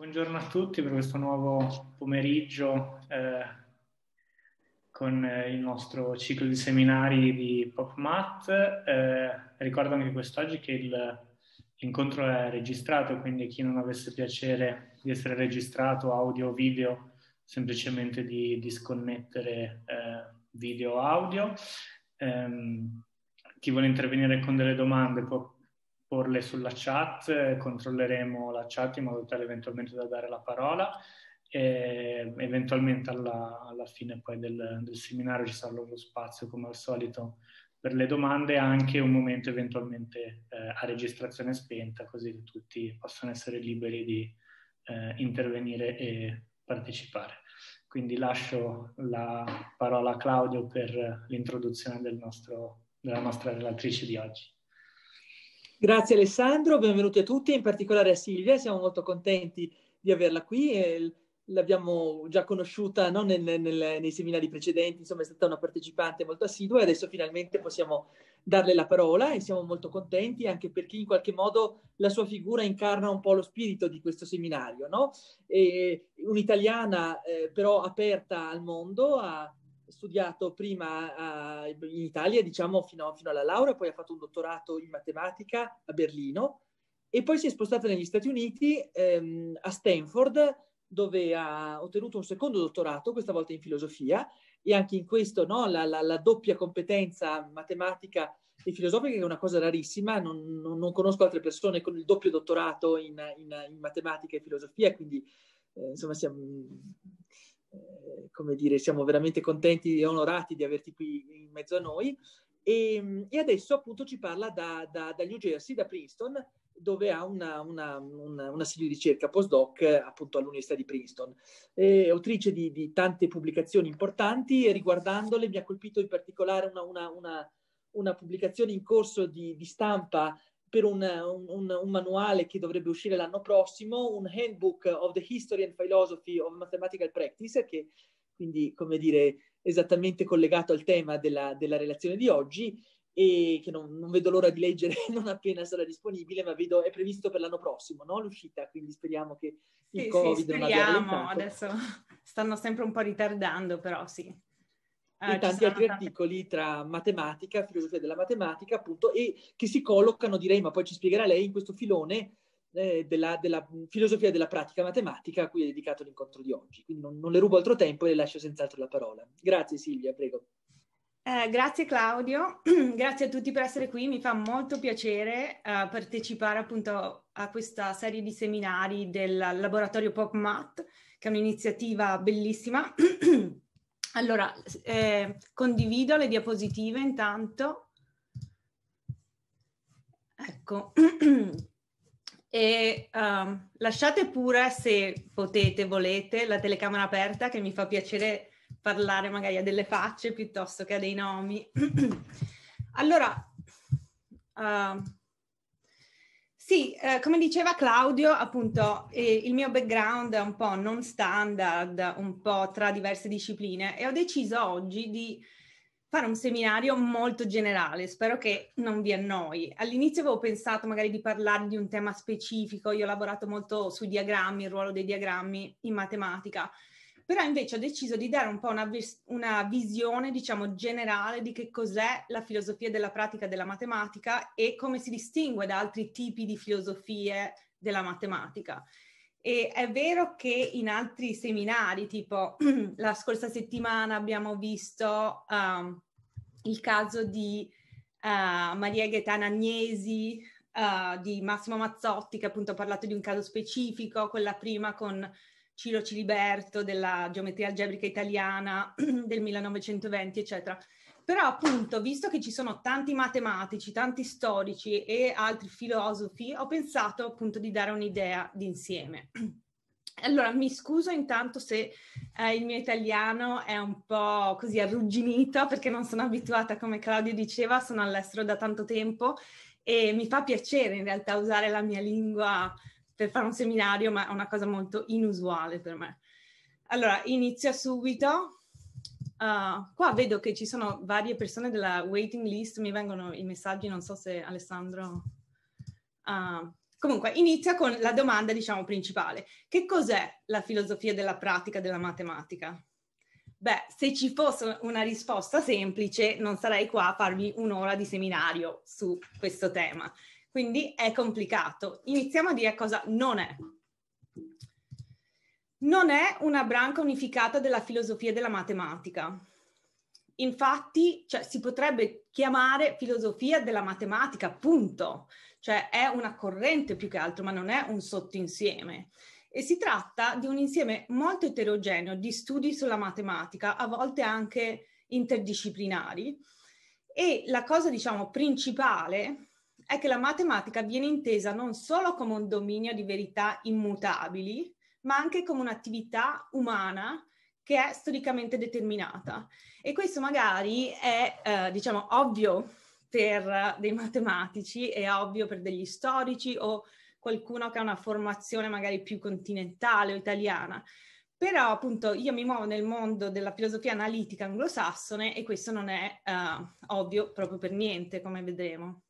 buongiorno a tutti per questo nuovo pomeriggio eh, con eh, il nostro ciclo di seminari di PopMat. Eh, ricordo anche quest'oggi che il, l'incontro è registrato, quindi chi non avesse piacere di essere registrato audio o video, semplicemente di disconnettere eh, video o audio. Ehm, chi vuole intervenire con delle domande può porle sulla chat, controlleremo la chat in modo tale eventualmente da dare la parola e eventualmente alla, alla fine poi del, del, seminario ci sarà lo spazio come al solito per le domande e anche un momento eventualmente eh, a registrazione spenta così che tutti possono essere liberi di eh, intervenire e partecipare. Quindi lascio la parola a Claudio per l'introduzione del della nostra relatrice di oggi. Grazie Alessandro, benvenuti a tutti, in particolare a Silvia, siamo molto contenti di averla qui. E eh, l'abbiamo già conosciuta no? nel, nel, nei seminari precedenti, insomma è stata una partecipante molto assidua e adesso finalmente possiamo darle la parola e siamo molto contenti anche perché in qualche modo la sua figura incarna un po' lo spirito di questo seminario, no? un'italiana eh, però aperta al mondo, a, studiato prima a, in Italia, diciamo fino, fino, alla laurea, poi ha fatto un dottorato in matematica a Berlino e poi si è spostata negli Stati Uniti ehm, a Stanford dove ha ottenuto un secondo dottorato, questa volta in filosofia, e anche in questo no, la, la, la, doppia competenza matematica e filosofica che è una cosa rarissima, non, non, non conosco altre persone con il doppio dottorato in, in, in matematica e filosofia, quindi eh, insomma siamo, eh, come dire, siamo veramente contenti e onorati di averti qui in mezzo a noi. E, ehm, e adesso appunto ci parla da, da, da, New Jersey, da Princeton, dove ha una, una, una, una serie di ricerca postdoc appunto all'Università di Princeton. È autrice di, di, tante pubblicazioni importanti e riguardandole mi ha colpito in particolare una, pubblicazione in corso di, di stampa per un, un, un, manuale che dovrebbe uscire l'anno prossimo, un Handbook of the History and Philosophy of Mathematical Practice, che quindi, come dire, esattamente collegato al tema della, della relazione di oggi e che non, non, vedo l'ora di leggere non appena sarà disponibile, ma vedo è previsto per l'anno prossimo, no? L'uscita, quindi speriamo che il sì, Covid sì, speriamo, adesso stanno sempre un po' ritardando, però sì ah, e tanti altri tante... articoli tra matematica, filosofia della matematica, appunto, e che si collocano, direi, ma poi ci spiegherà lei, in questo filone eh, della, della, filosofia della pratica matematica a cui è dedicato l'incontro di oggi. Quindi non, non le rubo altro tempo e le lascio senz'altro la parola. Grazie Silvia, prego. Eh, grazie Claudio, grazie a tutti per essere qui, mi fa molto piacere eh, partecipare appunto a questa serie di seminari del laboratorio PopMat, che è un'iniziativa bellissima Allora, eh, condivido le diapositive intanto. Ecco, e um, lasciate pure, se potete, volete, la telecamera aperta che mi fa piacere parlare magari a delle facce piuttosto che a dei nomi. allora, uh, sì, eh, come diceva Claudio, appunto eh, il mio background è un po' non standard, un po' tra diverse discipline e ho deciso oggi di fare un seminario molto generale, spero che non vi annoi. All'inizio avevo pensato magari di parlare di un tema specifico, io ho lavorato molto sui diagrammi, il ruolo dei diagrammi in matematica, però invece ho deciso di dare un po' una, vis- una visione, diciamo, generale di che cos'è la filosofia della pratica della matematica e come si distingue da altri tipi di filosofie della matematica. E è vero che in altri seminari, tipo la scorsa settimana abbiamo visto um, il caso di uh, Maria Gaetana Agnesi, uh, di Massimo Mazzotti, che appunto ha parlato di un caso specifico, quella prima con Ciro Ciliberto, della geometria algebrica italiana del 1920, eccetera. Però appunto, visto che ci sono tanti matematici, tanti storici e altri filosofi, ho pensato appunto di dare un'idea d'insieme. Allora, mi scuso intanto se eh, il mio italiano è un po' così arrugginito perché non sono abituata, come Claudio diceva, sono all'estero da tanto tempo e mi fa piacere in realtà usare la mia lingua per fare un seminario, ma è una cosa molto inusuale per me. Allora, inizia subito. Uh, qua vedo che ci sono varie persone della waiting list, mi vengono i messaggi, non so se Alessandro... Uh, comunque, inizia con la domanda, diciamo, principale. Che cos'è la filosofia della pratica della matematica? Beh, se ci fosse una risposta semplice, non sarei qua a farvi un'ora di seminario su questo tema. Quindi è complicato. Iniziamo a dire cosa non è. Non è una branca unificata della filosofia della matematica. Infatti, cioè, si potrebbe chiamare filosofia della matematica, punto. Cioè è una corrente più che altro, ma non è un sottoinsieme. E si tratta di un insieme molto eterogeneo di studi sulla matematica, a volte anche interdisciplinari. E la cosa, diciamo, principale è che la matematica viene intesa non solo come un dominio di verità immutabili, ma anche come un'attività umana che è storicamente determinata. E questo magari è, eh, diciamo, ovvio per eh, dei matematici, è ovvio per degli storici o qualcuno che ha una formazione magari più continentale o italiana. Però appunto io mi muovo nel mondo della filosofia analitica anglosassone e questo non è eh, ovvio proprio per niente, come vedremo.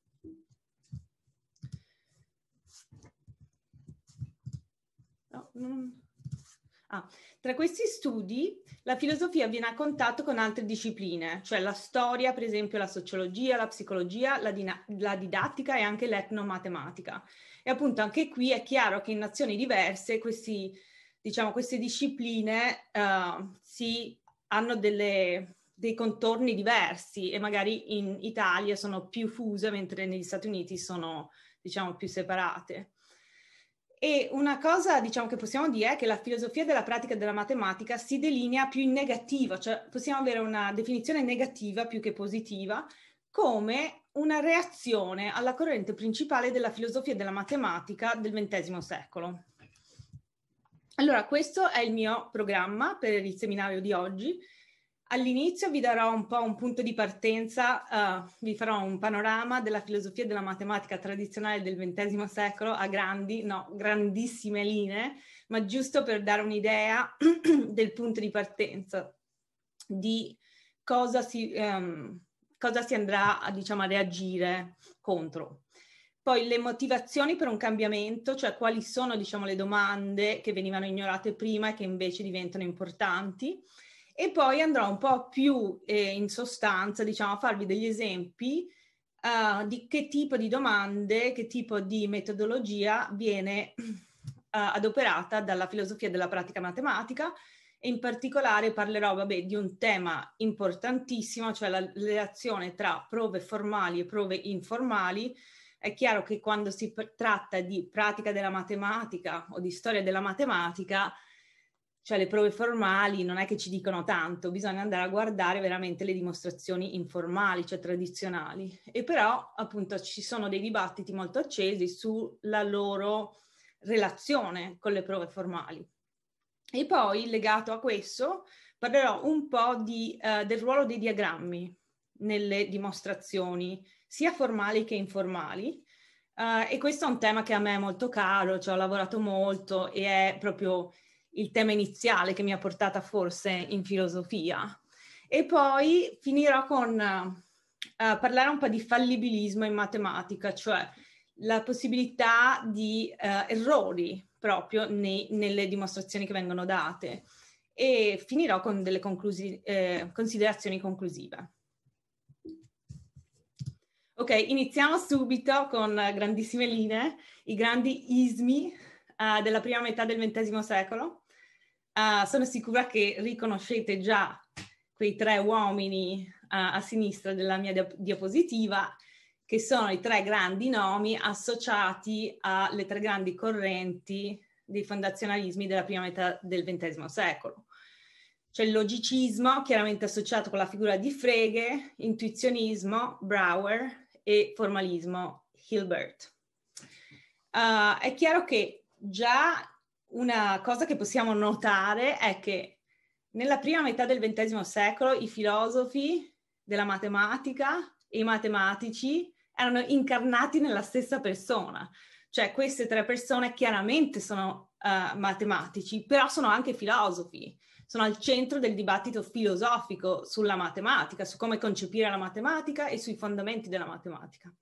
non... Ah, tra questi studi la filosofia viene a contatto con altre discipline, cioè la storia, per esempio la sociologia, la psicologia, la, dina- la didattica e anche l'etnomatematica. E appunto anche qui è chiaro che in nazioni diverse questi, diciamo, queste discipline uh, si, hanno delle, dei contorni diversi e magari in Italia sono più fuse mentre negli Stati Uniti sono diciamo, più separate. E una cosa diciamo, che possiamo dire è che la filosofia della pratica della matematica si delinea più in negativa, cioè possiamo avere una definizione negativa più che positiva, come una reazione alla corrente principale della filosofia della matematica del XX secolo. Allora, questo è il mio programma per il seminario di oggi. All'inizio vi darò un po' un punto di partenza, uh, vi farò un panorama della filosofia della matematica tradizionale del XX secolo a grandi, no, grandissime linee, ma giusto per dare un'idea del punto di partenza, di cosa si, um, cosa si andrà a, diciamo, a reagire contro. Poi le motivazioni per un cambiamento, cioè quali sono diciamo, le domande che venivano ignorate prima e che invece diventano importanti e poi andrò un po' più eh, in sostanza, diciamo, a farvi degli esempi uh, di che tipo di domande, che tipo di metodologia viene uh, adoperata dalla filosofia della pratica matematica e in particolare parlerò vabbè, di un tema importantissimo, cioè la relazione tra prove formali e prove informali. È chiaro che quando si tratta di pratica della matematica o di storia della matematica, cioè le prove formali non è che ci dicono tanto, bisogna andare a guardare veramente le dimostrazioni informali, cioè tradizionali. E però appunto ci sono dei dibattiti molto accesi sulla loro relazione con le prove formali. E poi legato a questo parlerò un po' di, eh, del ruolo dei diagrammi nelle dimostrazioni, sia formali che informali. Eh, e questo è un tema che a me è molto caro, ci cioè ho lavorato molto e è proprio il tema iniziale che mi ha portata forse in filosofia. E poi finirò con uh, parlare un po' di fallibilismo in matematica, cioè la possibilità di uh, errori proprio nei, nelle dimostrazioni che vengono date. E finirò con delle conclusi- eh, considerazioni conclusive. Ok, iniziamo subito con grandissime linee, i grandi ismi uh, della prima metà del XX secolo. Ah, sono sicura che riconoscete già quei tre uomini uh, a sinistra della mia dia- diapositiva, che sono i tre grandi nomi associati alle tre grandi correnti dei fondazionalismi della prima metà del XX secolo. C'è il logicismo, chiaramente associato con la figura di Frege, intuizionismo, Brouwer e formalismo, Hilbert. Uh, è chiaro che già una cosa che possiamo notare è che nella prima metà del XX secolo i filosofi della matematica e i matematici erano incarnati nella stessa persona. Cioè queste tre persone chiaramente sono uh, matematici, però sono anche filosofi, sono al centro del dibattito filosofico sulla matematica, su come concepire la matematica e sui fondamenti della matematica.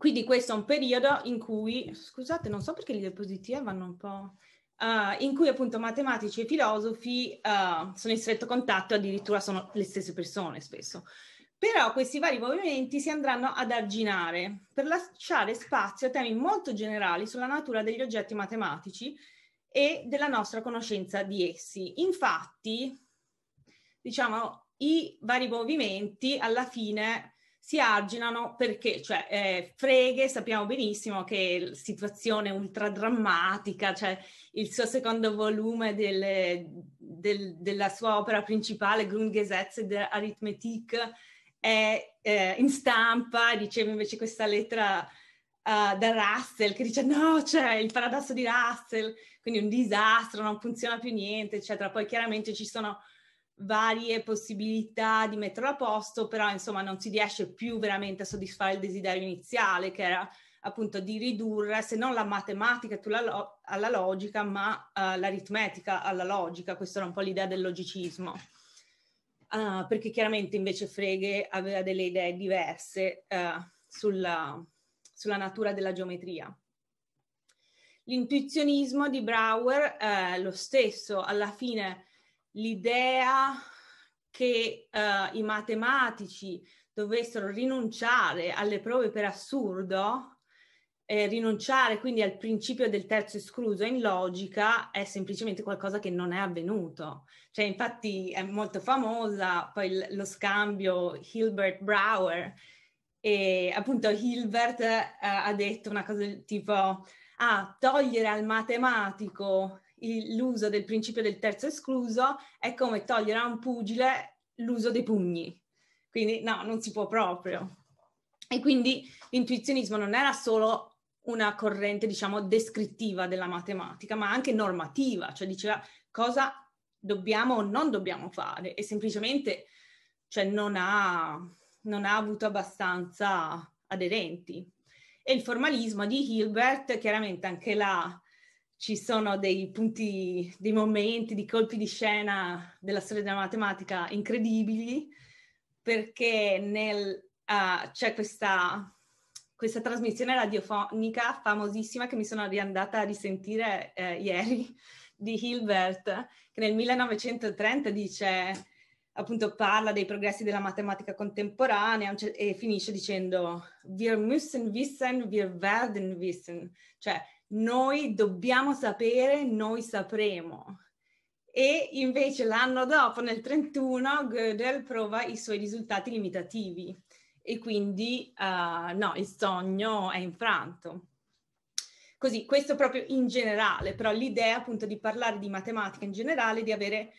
Quindi questo è un periodo in cui, scusate, non so perché le diapositive vanno un po'... Uh, in cui appunto matematici e filosofi uh, sono in stretto contatto, addirittura sono le stesse persone spesso. Però questi vari movimenti si andranno ad arginare per lasciare spazio a temi molto generali sulla natura degli oggetti matematici e della nostra conoscenza di essi. Infatti, diciamo, i vari movimenti alla fine si arginano perché, cioè, eh, freghe, sappiamo benissimo che situazione ultra drammatica, cioè il suo secondo volume del, del, della sua opera principale, Grundgesetze der Arithmetik, è eh, in stampa, riceve invece questa lettera uh, da Russell che dice no, c'è cioè, il paradosso di Russell, quindi un disastro, non funziona più niente, eccetera. Poi chiaramente ci sono varie possibilità di metterlo a posto, però insomma non si riesce più veramente a soddisfare il desiderio iniziale che era appunto di ridurre se non la matematica lo- alla logica, ma uh, l'aritmetica alla logica. Questa era un po' l'idea del logicismo. Uh, perché chiaramente invece Frege aveva delle idee diverse uh, sulla, sulla, natura della geometria. L'intuizionismo di Brouwer, è eh, lo stesso, alla fine l'idea che uh, i matematici dovessero rinunciare alle prove per assurdo, eh, rinunciare quindi al principio del terzo escluso in logica è semplicemente qualcosa che non è avvenuto. Cioè, infatti è molto famosa poi l- lo scambio Hilbert-Brouwer e appunto Hilbert eh, ha detto una cosa del tipo ah, togliere al matematico l'uso del principio del terzo escluso è come togliere a un pugile l'uso dei pugni. Quindi no, non si può proprio. E quindi l'intuizionismo non era solo una corrente, diciamo, descrittiva della matematica, ma anche normativa, cioè diceva cosa dobbiamo o non dobbiamo fare e semplicemente cioè, non, ha, non ha avuto abbastanza aderenti. E il formalismo di Hilbert, chiaramente anche là ci sono dei punti, dei momenti, di colpi di scena della storia della matematica incredibili, perché nel, uh, c'è questa, questa, trasmissione radiofonica famosissima che mi sono riandata a risentire eh, ieri di Hilbert, che nel 1930 dice appunto parla dei progressi della matematica contemporanea e finisce dicendo wir müssen wissen, wir werden wissen, cioè noi dobbiamo sapere, noi sapremo. E invece l'anno dopo, nel 31, Gödel prova i suoi risultati limitativi e quindi uh, no, il sogno è infranto. Così, questo proprio in generale, però l'idea appunto di parlare di matematica in generale, di avere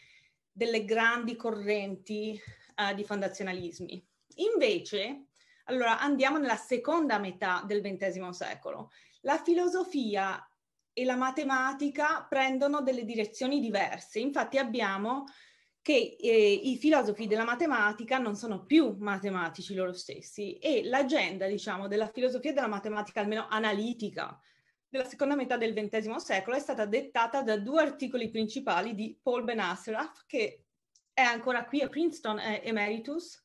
delle grandi correnti uh, di fondazionalismi. Invece, allora andiamo nella seconda metà del XX secolo la filosofia e la matematica prendono delle direzioni diverse. Infatti abbiamo che eh, i filosofi della matematica non sono più matematici loro stessi e l'agenda, diciamo, della filosofia e della matematica, almeno analitica, della seconda metà del XX secolo è stata dettata da due articoli principali di Paul ben che è ancora qui a Princeton, è emeritus,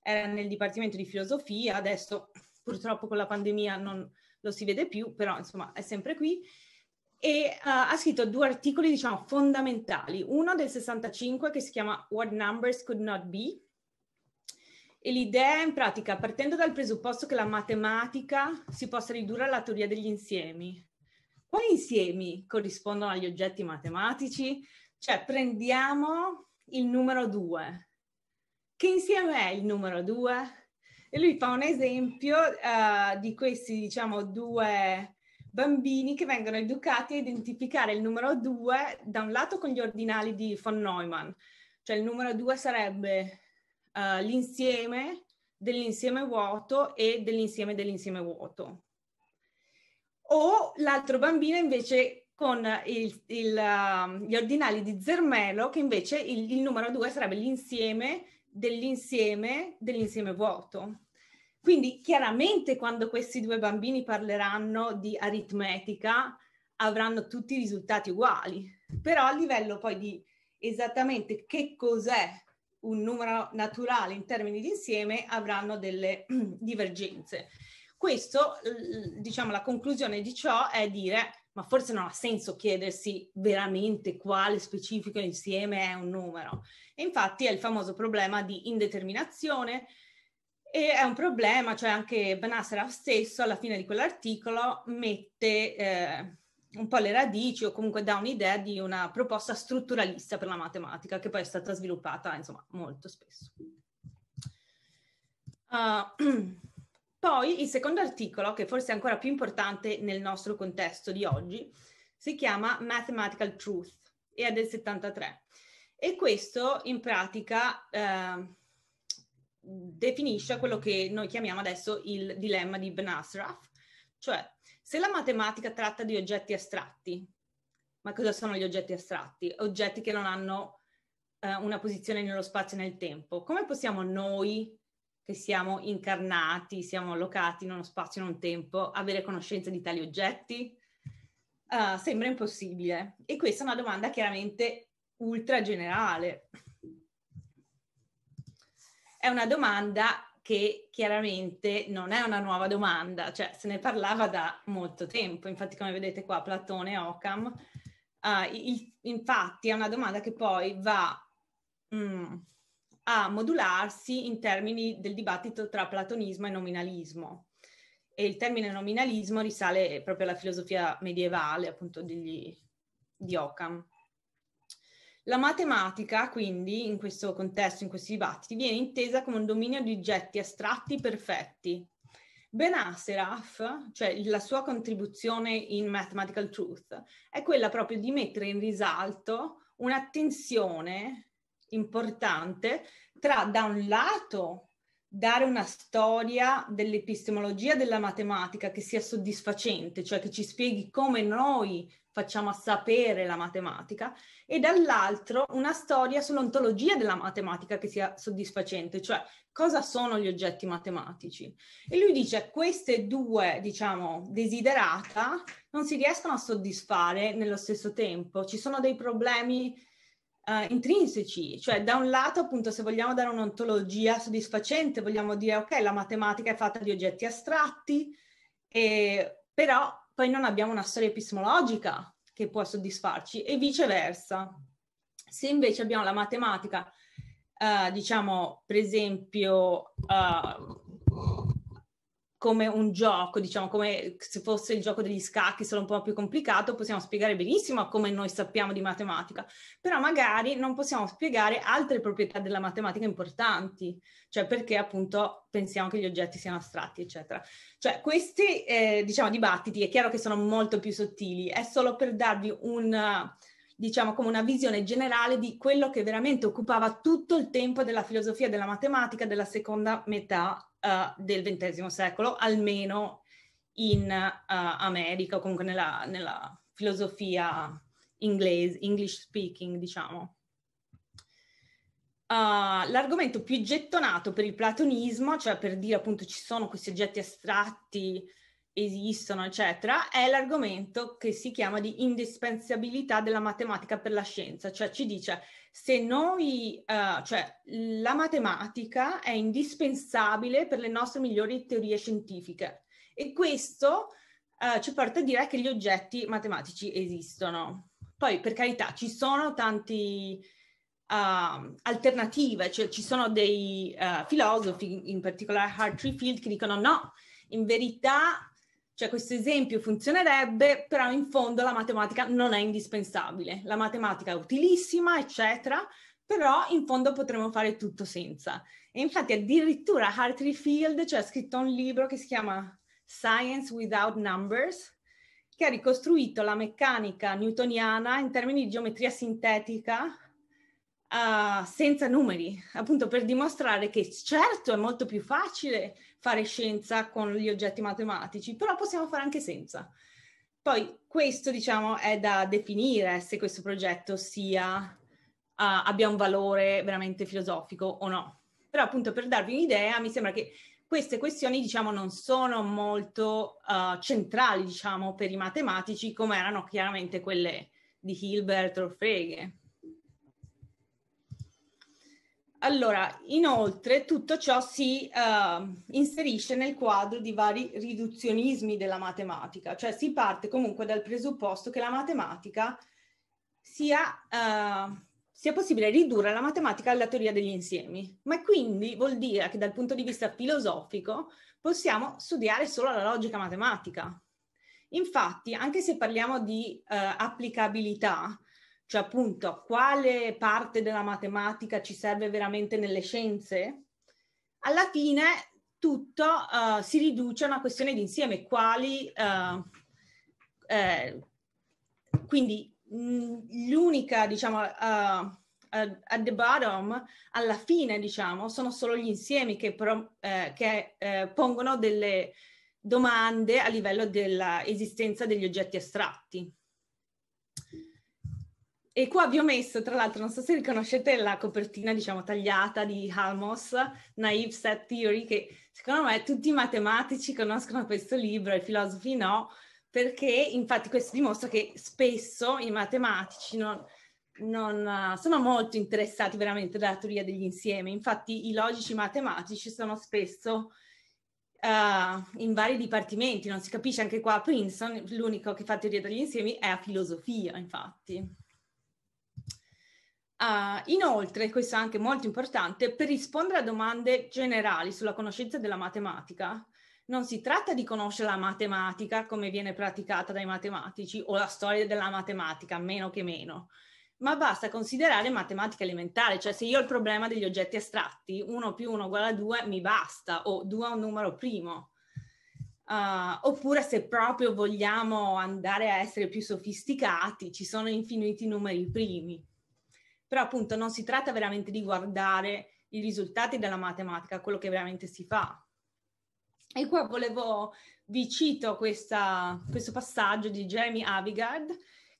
era nel Dipartimento di Filosofia, adesso purtroppo con la pandemia non, lo si vede più, però insomma è sempre qui. E uh, ha scritto due articoli, diciamo, fondamentali. Uno del 65 che si chiama What Numbers Could Not Be. E l'idea, in pratica, partendo dal presupposto che la matematica si possa ridurre alla teoria degli insiemi. Quali insiemi corrispondono agli oggetti matematici? Cioè, prendiamo il numero 2. Che insieme è il numero 2? E lui fa un esempio uh, di questi, diciamo, due bambini che vengono educati a identificare il numero 2 da un lato con gli ordinali di von Neumann, cioè il numero 2 sarebbe uh, l'insieme dell'insieme vuoto e dell'insieme dell'insieme vuoto. O l'altro bambino invece con il, il, uh, gli ordinali di Zermelo, che invece il, il numero 2 sarebbe l'insieme dell'insieme dell'insieme vuoto. Quindi chiaramente quando questi due bambini parleranno di aritmetica avranno tutti i risultati uguali, però a livello poi di esattamente che cos'è un numero naturale in termini di insieme avranno delle divergenze. Questo, diciamo, la conclusione di ciò è dire, ma forse non ha senso chiedersi veramente quale specifico insieme è un numero. E infatti è il famoso problema di indeterminazione, e è un problema, cioè anche Benasera stesso alla fine di quell'articolo mette eh, un po' le radici o comunque dà un'idea di una proposta strutturalista per la matematica che poi è stata sviluppata insomma molto spesso. Uh, poi il secondo articolo, che forse è ancora più importante nel nostro contesto di oggi, si chiama Mathematical Truth e è del 73. E questo in pratica eh, definisce quello che noi chiamiamo adesso il dilemma di Ben Asraf, cioè se la matematica tratta di oggetti astratti, ma cosa sono gli oggetti astratti? Oggetti che non hanno eh, una posizione nello spazio e nel tempo. Come possiamo noi, che siamo incarnati, siamo allocati in uno spazio e in un tempo, avere conoscenza di tali oggetti? Uh, sembra impossibile. E questa è una domanda chiaramente ultra generale è una domanda che chiaramente non è una nuova domanda, cioè se ne parlava da molto tempo, infatti come vedete qua Platone, Occam, uh, il, infatti è una domanda che poi va mm, a modularsi in termini del dibattito tra platonismo e nominalismo. E il termine nominalismo risale proprio alla filosofia medievale, appunto, degli, di Occam. La matematica, quindi, in questo contesto, in questi dibattiti, viene intesa come un dominio di oggetti astratti perfetti. Ben Asseraf, cioè la sua contribuzione in Mathematical Truth, è quella proprio di mettere in risalto un'attenzione importante tra, da un lato, dare una storia dell'epistemologia della matematica che sia soddisfacente, cioè che ci spieghi come noi facciamo a sapere la matematica, e dall'altro una storia sull'ontologia della matematica che sia soddisfacente, cioè cosa sono gli oggetti matematici. E lui dice queste due, diciamo, desiderata non si riescono a soddisfare nello stesso tempo, ci sono dei problemi uh, intrinseci, cioè da un lato appunto se vogliamo dare un'ontologia soddisfacente vogliamo dire ok la matematica è fatta di oggetti astratti, e, però poi non abbiamo una storia epistemologica che può soddisfarci e viceversa. Se invece abbiamo la matematica, uh, diciamo per esempio uh, come un gioco, diciamo come se fosse il gioco degli scacchi, solo un po' più complicato, possiamo spiegare benissimo come noi sappiamo di matematica, però magari non possiamo spiegare altre proprietà della matematica importanti, cioè perché appunto pensiamo che gli oggetti siano astratti, eccetera. Cioè questi, eh, diciamo, dibattiti è chiaro che sono molto più sottili, è solo per darvi un diciamo come una visione generale di quello che veramente occupava tutto il tempo della filosofia della matematica della seconda metà uh, del XX secolo, almeno in uh, America o comunque nella, nella filosofia inglese, English speaking, diciamo. Uh, l'argomento più gettonato per il platonismo, cioè per dire appunto ci sono questi oggetti astratti esistono, eccetera, è l'argomento che si chiama di indispensabilità della matematica per la scienza, cioè ci dice se noi, uh, cioè la matematica è indispensabile per le nostre migliori teorie scientifiche e questo uh, ci porta a dire che gli oggetti matematici esistono. Poi, per carità, ci sono tante ehm, uh, alternative, cioè ci sono dei eh, filosofi, in particolare Hartree Field, che dicono no, in verità cioè questo esempio funzionerebbe, però in fondo la matematica non è indispensabile. La matematica è utilissima, eccetera, però in fondo potremmo fare tutto senza. E infatti addirittura Hartley Field cioè, ha scritto un libro che si chiama Science Without Numbers, che ha ricostruito la meccanica newtoniana in termini di geometria sintetica Uh, senza numeri, appunto per dimostrare che certo è molto più facile fare scienza con gli oggetti matematici, però possiamo fare anche senza. Poi questo diciamo è da definire se questo progetto sia, uh, abbia un valore veramente filosofico o no. Però appunto per darvi un'idea mi sembra che queste questioni diciamo non sono molto uh, centrali diciamo per i matematici come erano chiaramente quelle di Hilbert o Frege. Allora, inoltre tutto ciò si uh, inserisce nel quadro di vari riduzionismi della matematica, cioè si parte comunque dal presupposto che la matematica sia, uh, sia possibile ridurre la matematica alla teoria degli insiemi, ma quindi vuol dire che dal punto di vista filosofico possiamo studiare solo la logica matematica. Infatti, anche se parliamo di uh, applicabilità, cioè appunto quale parte della matematica ci serve veramente nelle scienze? Alla fine tutto uh, si riduce a una questione di insieme, quali... Uh, eh, quindi mh, mm, l'unica, diciamo, uh, at the bottom, alla fine, diciamo, sono solo gli insiemi che, pro, eh, che eh, pongono delle domande a livello dell'esistenza degli oggetti astratti. E qua vi ho messo, tra l'altro, non so se riconoscete la copertina, diciamo, tagliata di Halmos, Naive Set Theory, che secondo me tutti i matematici conoscono questo libro e i filosofi no, perché infatti questo dimostra che spesso i matematici non, non eh, sono molto interessati veramente alla teoria degli insiemi. Infatti i logici matematici sono spesso uh, in vari dipartimenti, non si capisce anche qua a Princeton, l'unico che fa teoria degli insiemi è a filosofia, infatti. Uh, inoltre, questo è anche molto importante, per rispondere a domande generali sulla conoscenza della matematica, non si tratta di conoscere la matematica come viene praticata dai matematici o la storia della matematica, meno che meno, ma basta considerare matematica elementare, cioè se io ho il problema degli oggetti astratti, 1 più 1 uguale a 2 mi basta, o 2 è un numero primo. Uh, oppure se proprio vogliamo andare a essere più sofisticati, ci sono infiniti numeri primi. Però appunto non si tratta veramente di guardare i risultati della matematica, quello che veramente si fa. E qua volevo, vi cito questa, questo passaggio di Jeremy Avigard,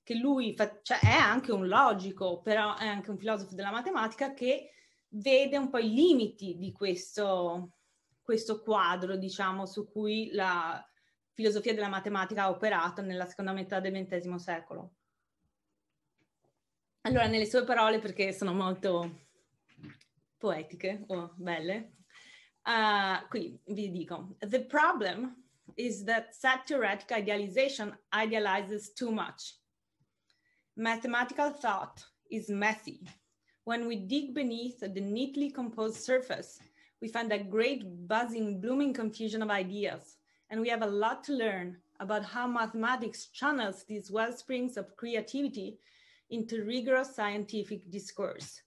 che lui fa, cioè è anche un logico, però è anche un filosofo della matematica che vede un po' i limiti di questo, questo quadro, diciamo, su cui la filosofia della matematica ha operato nella seconda metà del XX secolo. Allora, nelle sue parole, perché sono molto poetiche o oh, belle, uh, ah, qui vi dico, the problem is that set theoretic idealization idealizes too much. Mathematical thought is messy. When we dig beneath the neatly composed surface, we find a great buzzing, blooming confusion of ideas, and we have a lot to learn about how mathematics channels these well springs of creativity into rigorous scientific discourse.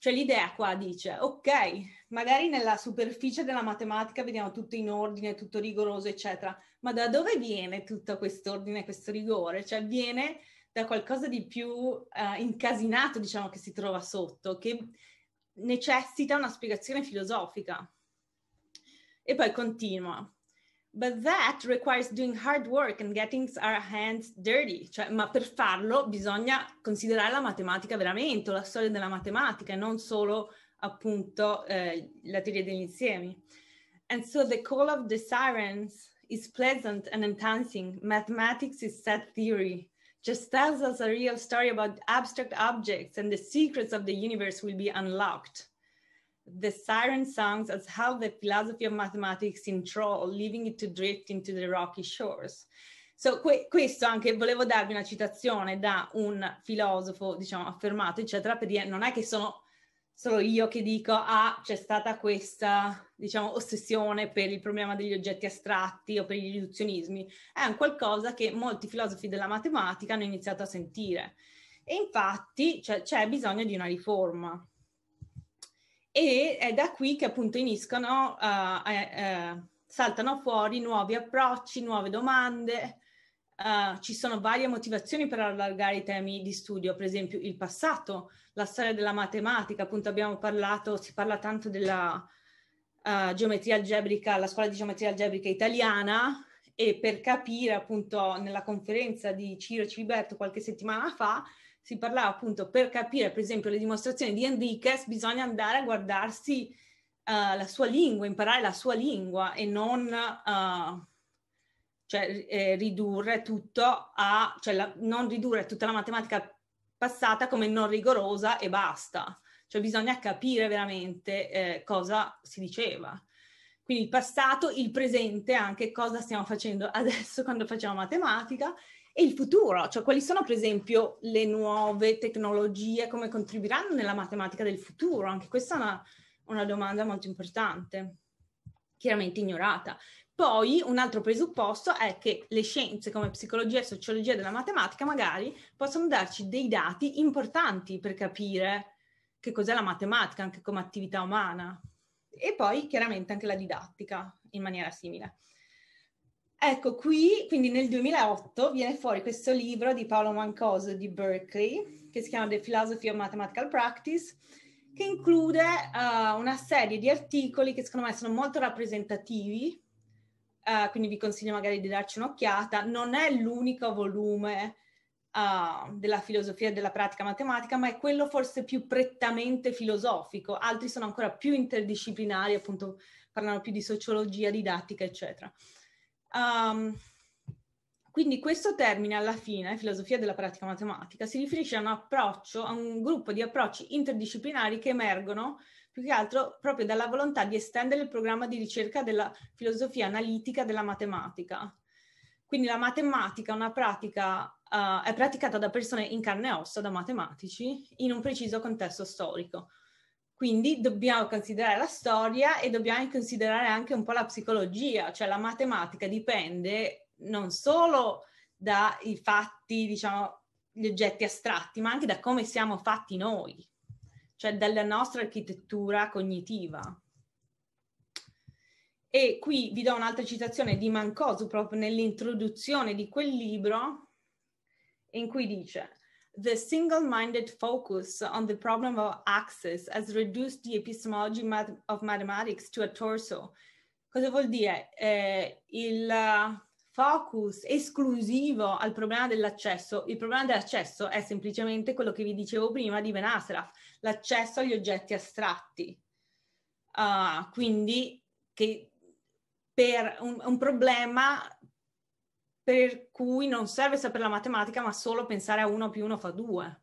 Cioè l'idea qua dice, ok, magari nella superficie della matematica vediamo tutto in ordine, tutto rigoroso, eccetera, ma da dove viene tutto questo ordine, questo rigore? Cioè viene da qualcosa di più uh, incasinato, diciamo, che si trova sotto, che necessita una spiegazione filosofica. E poi continua. But that requires doing hard work and getting our hands dirty, cioè, ma per farlo bisogna considerare la matematica veramente, la storia della matematica non solo appunto eh, la teoria degli insiemi. And so the call of the sirens is pleasant and enticing. Mathematics is set theory. Just tells us a real story about abstract objects and the secrets of the universe will be unlocked. the siren sounds as how the philosophy of mathematics in Troll, leaving it to drift into the rocky shores. So, que- questo anche volevo darvi una citazione da un filosofo, diciamo, affermato, eccetera, per dire non è che sono solo io che dico, ah, c'è stata questa, diciamo, ossessione per il problema degli oggetti astratti o per gli riduzionismi. È un qualcosa che molti filosofi della matematica hanno iniziato a sentire. E infatti cioè, c'è bisogno di una riforma e è eh, da qui che appunto iniscono, uh, eh, eh, saltano fuori nuovi approcci, nuove domande, uh, ci sono varie motivazioni per allargare i temi di studio, per esempio il passato, la storia della matematica, appunto abbiamo parlato, si parla tanto della uh, geometria algebrica, la scuola di geometria algebrica italiana e per capire appunto nella conferenza di Ciro Ciberto qualche settimana fa, si parlava appunto per capire, per esempio, le dimostrazioni di Enriquez, bisogna andare a guardarsi uh, la sua lingua, imparare la sua lingua e non uh, cioè, eh, ridurre tutto a, cioè la, non ridurre tutta la matematica passata come non rigorosa e basta. Cioè bisogna capire veramente eh, cosa si diceva. Quindi il passato, il presente, anche cosa stiamo facendo adesso quando facciamo matematica e il futuro, cioè quali sono per esempio le nuove tecnologie, come contribuiranno nella matematica del futuro? Anche questa è una, una domanda molto importante, chiaramente ignorata. Poi un altro presupposto è che le scienze come psicologia e sociologia della matematica magari possono darci dei dati importanti per capire che cos'è la matematica anche come attività umana e poi chiaramente anche la didattica in maniera simile. Ecco, qui, quindi nel 2008, viene fuori questo libro di Paolo Mancoso di Berkeley, che si chiama The Philosophy of Mathematical Practice, che include uh, una serie di articoli che secondo me sono molto rappresentativi, uh, quindi vi consiglio magari di darci un'occhiata. Non è l'unico volume uh, della filosofia e della pratica matematica, ma è quello forse più prettamente filosofico, altri sono ancora più interdisciplinari, appunto parlano più di sociologia, didattica, eccetera. Um, quindi questo termine alla fine, filosofia della pratica matematica, si riferisce a un approccio, a un gruppo di approcci interdisciplinari che emergono più che altro proprio dalla volontà di estendere il programma di ricerca della filosofia analitica della matematica. Quindi la matematica pratica, uh, è praticata da persone in carne e ossa, da matematici, in un preciso contesto storico. Quindi dobbiamo considerare la storia e dobbiamo considerare anche un po' la psicologia, cioè la matematica dipende non solo dai fatti, diciamo, gli oggetti astratti, ma anche da come siamo fatti noi, cioè dalla nostra architettura cognitiva. E qui vi do un'altra citazione di Mancosu proprio nell'introduzione di quel libro in cui dice the single minded focus on the problem of access has reduced the epistemology mat- of mathematics to a torso. Cosa vuol dire? Eh, il eh, focus esclusivo al problema dell'accesso. Il problema dell'accesso è semplicemente quello che vi dicevo prima di Ben Asraf, l'accesso agli oggetti astratti. Uh, quindi che per un, un problema per cui non serve sapere la matematica, ma solo pensare a uno più uno fa due.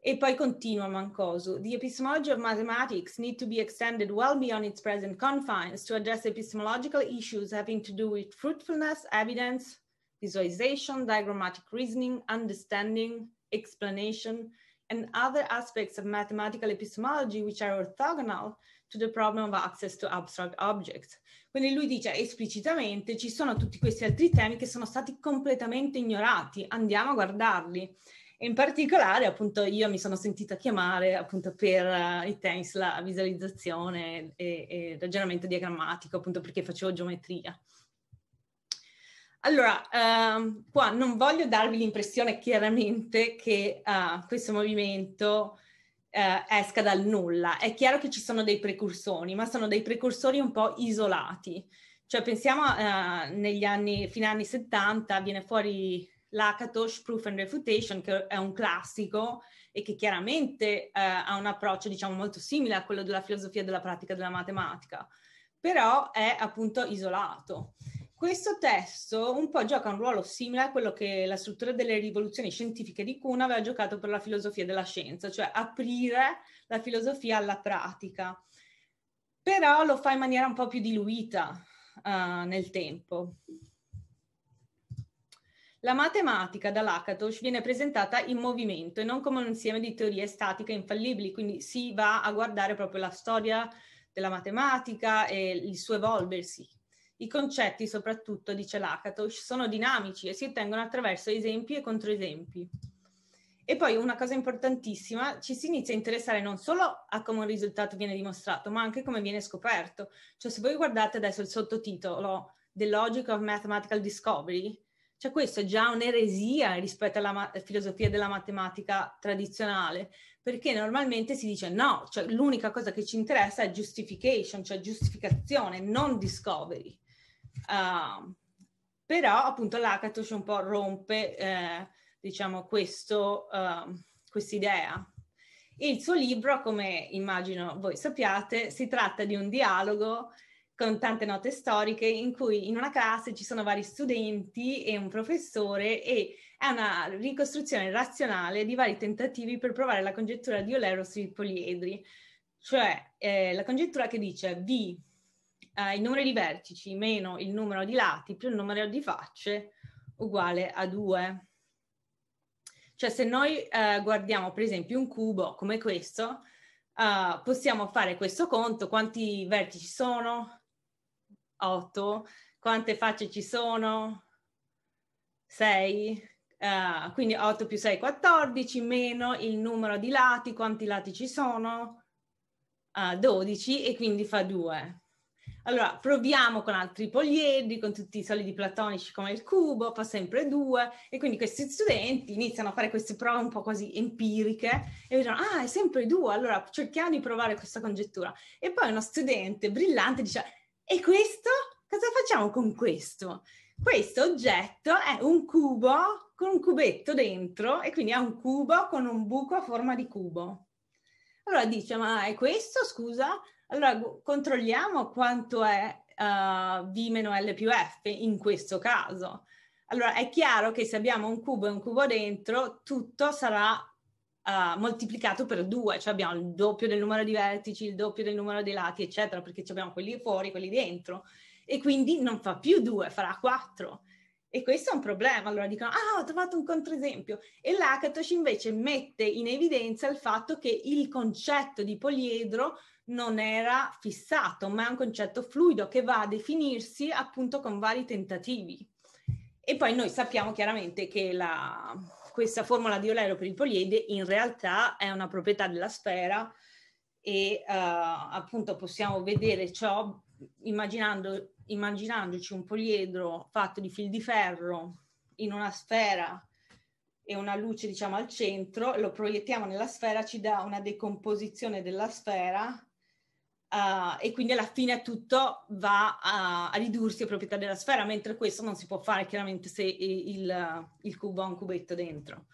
E poi continua Mancoso. The epistemology of mathematics need to be extended well beyond its present confines to address epistemological issues having to do with fruitfulness, evidence, visualization, diagrammatic reasoning, understanding, explanation, and other aspects of mathematical epistemology which are orthogonal to the problem of access to abstract objects. Quindi lui dice esplicitamente ci sono tutti questi altri temi che sono stati completamente ignorati, andiamo a guardarli. E in particolare appunto io mi sono sentita chiamare appunto per uh, i temi la visualizzazione e, e ragionamento diagrammatico appunto perché facevo geometria. Allora, uh, qua non voglio darvi l'impressione chiaramente che uh, questo movimento eh, esca dal nulla. È chiaro che ci sono dei precursori, ma sono dei precursori un po' isolati. Cioè pensiamo eh, negli anni, fino agli anni 70 viene fuori l'Akatosh Proof and Refutation, che è un classico e che chiaramente eh, ha un approccio, diciamo, molto simile a quello della filosofia della pratica della matematica, però è appunto isolato questo testo un po' gioca un ruolo simile a quello che la struttura delle rivoluzioni scientifiche di Kuhn aveva giocato per la filosofia della scienza, cioè aprire la filosofia alla pratica. Però lo fa in maniera un po' più diluita uh, nel tempo. La matematica da Lakatos viene presentata in movimento e non come un insieme di teorie statiche infallibili, quindi si va a guardare proprio la storia della matematica e il suo evolversi, i concetti, soprattutto, dice Lakatos, sono dinamici e si ottengono attraverso esempi e controesempi. E poi una cosa importantissima, ci si inizia a interessare non solo a come un risultato viene dimostrato, ma anche come viene scoperto. Cioè, se voi guardate adesso il sottotitolo The Logic of Mathematical Discovery, cioè questo è già un'eresia rispetto alla ma- filosofia della matematica tradizionale, perché normalmente si dice no, cioè l'unica cosa che ci interessa è justification, cioè giustificazione, non discovery. Uh, però appunto l'Hackathon un po' rompe, eh, diciamo, questo, uh, quest'idea. Il suo libro, come immagino voi sappiate, si tratta di un dialogo con tante note storiche in cui in una classe ci sono vari studenti e un professore e è una ricostruzione razionale di vari tentativi per provare la congettura di Olero sui poliedri, cioè eh, la congettura che dice V eh, il numero di vertici meno il numero di lati più il numero di facce uguale a 2. Cioè se noi eh, guardiamo per esempio un cubo come questo, eh, possiamo fare questo conto, quanti vertici sono? 8. Quante facce ci sono? 6. Uh, eh, quindi 8 più 6 14 meno il numero di lati, quanti lati ci sono? Uh, eh, 12 e quindi fa 2. Allora, proviamo con altri poliedri, con tutti i solidi platonici come il cubo, fa sempre due, e quindi questi studenti iniziano a fare queste prove un po' così empiriche e dicono, ah, è sempre due, allora cerchiamo di provare questa congettura. E poi uno studente brillante dice, e questo? Cosa facciamo con questo? Questo oggetto è un cubo con un cubetto dentro e quindi è un cubo con un buco a forma di cubo. Allora dice, ma è questo, scusa? Allora controlliamo quanto è uh, V meno L più F in questo caso. Allora è chiaro che se abbiamo un cubo e un cubo dentro, tutto sarà uh, moltiplicato per due, cioè abbiamo il doppio del numero di vertici, il doppio del numero dei lati, eccetera, perché abbiamo quelli fuori, quelli dentro. E quindi non fa più due, farà quattro. E questo è un problema. Allora dicono, ah, ho trovato un controesempio. E l'Akatosh invece mette in evidenza il fatto che il concetto di poliedro non era fissato, ma è un concetto fluido che va a definirsi appunto con vari tentativi. E poi noi sappiamo chiaramente che la, questa formula di Olero per il poliede in realtà è una proprietà della sfera e uh, appunto possiamo vedere ciò immaginandoci un poliedro fatto di fil di ferro in una sfera e una luce diciamo al centro, lo proiettiamo nella sfera, ci dà una decomposizione della sfera uh, e quindi alla fine tutto va a, a, ridursi a proprietà della sfera, mentre questo non si può fare chiaramente se il, il cubo ha un cubetto dentro.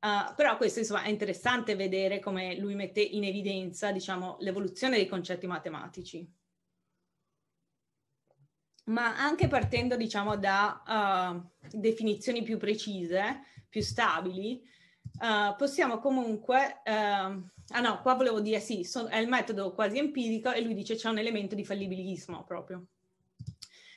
Uh, però questo insomma è interessante vedere come lui mette in evidenza diciamo, l'evoluzione dei concetti matematici. Ma anche partendo diciamo, da uh, definizioni più precise, più stabili, uh, possiamo comunque ehm, Ah no, qua volevo dire sì, son, è il metodo quasi empirico e lui dice c'è un elemento di fallibilismo proprio.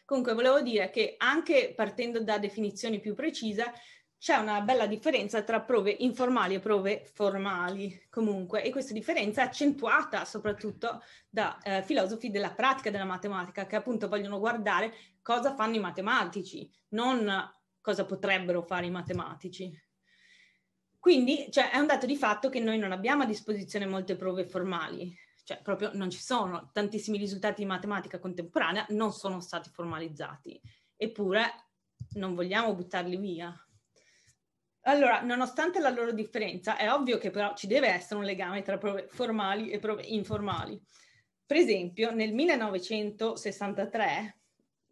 Comunque volevo dire che anche partendo da definizioni più precise c'è una bella differenza tra prove informali e prove formali comunque e questa differenza è accentuata soprattutto da eh, filosofi della pratica della matematica che appunto vogliono guardare cosa fanno i matematici, non cosa potrebbero fare i matematici. Quindi cioè, è un dato di fatto che noi non abbiamo a disposizione molte prove formali, cioè proprio non ci sono, tantissimi risultati di matematica contemporanea non sono stati formalizzati, eppure non vogliamo buttarli via. Allora, nonostante la loro differenza, è ovvio che però ci deve essere un legame tra prove formali e prove informali. Per esempio, nel 1963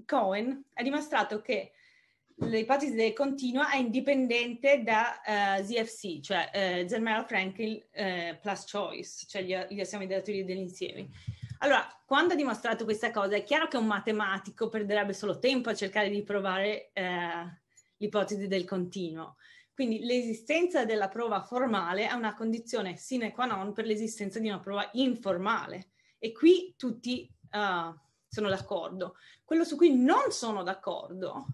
Cohen ha dimostrato che l'ipotesi del continuo è indipendente da uh, eh, ZFC, cioè uh, eh, Zermelo Franklin uh, plus choice, cioè gli, gli assimilatori degli insiemi. Allora, quando ha dimostrato questa cosa, è chiaro che un matematico perderebbe solo tempo a cercare di provare eh, l'ipotesi del continuo. Quindi l'esistenza della prova formale è una condizione sine qua non per l'esistenza di una prova informale. E qui tutti uh, sono d'accordo. Quello su cui non sono d'accordo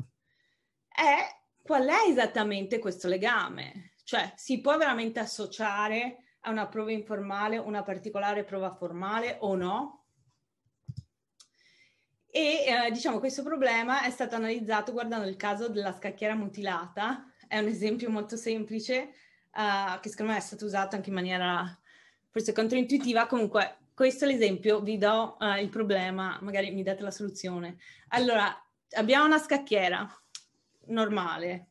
è qual è esattamente questo legame? Cioè, si può veramente associare a una prova informale una particolare prova formale o no? E eh, diciamo questo problema è stato analizzato guardando il caso della scacchiera mutilata, è un esempio molto semplice uh, che secondo me è stato usato anche in maniera forse controintuitiva, comunque questo è l'esempio, vi do uh, il problema, magari mi date la soluzione. Allora, abbiamo una scacchiera, normale.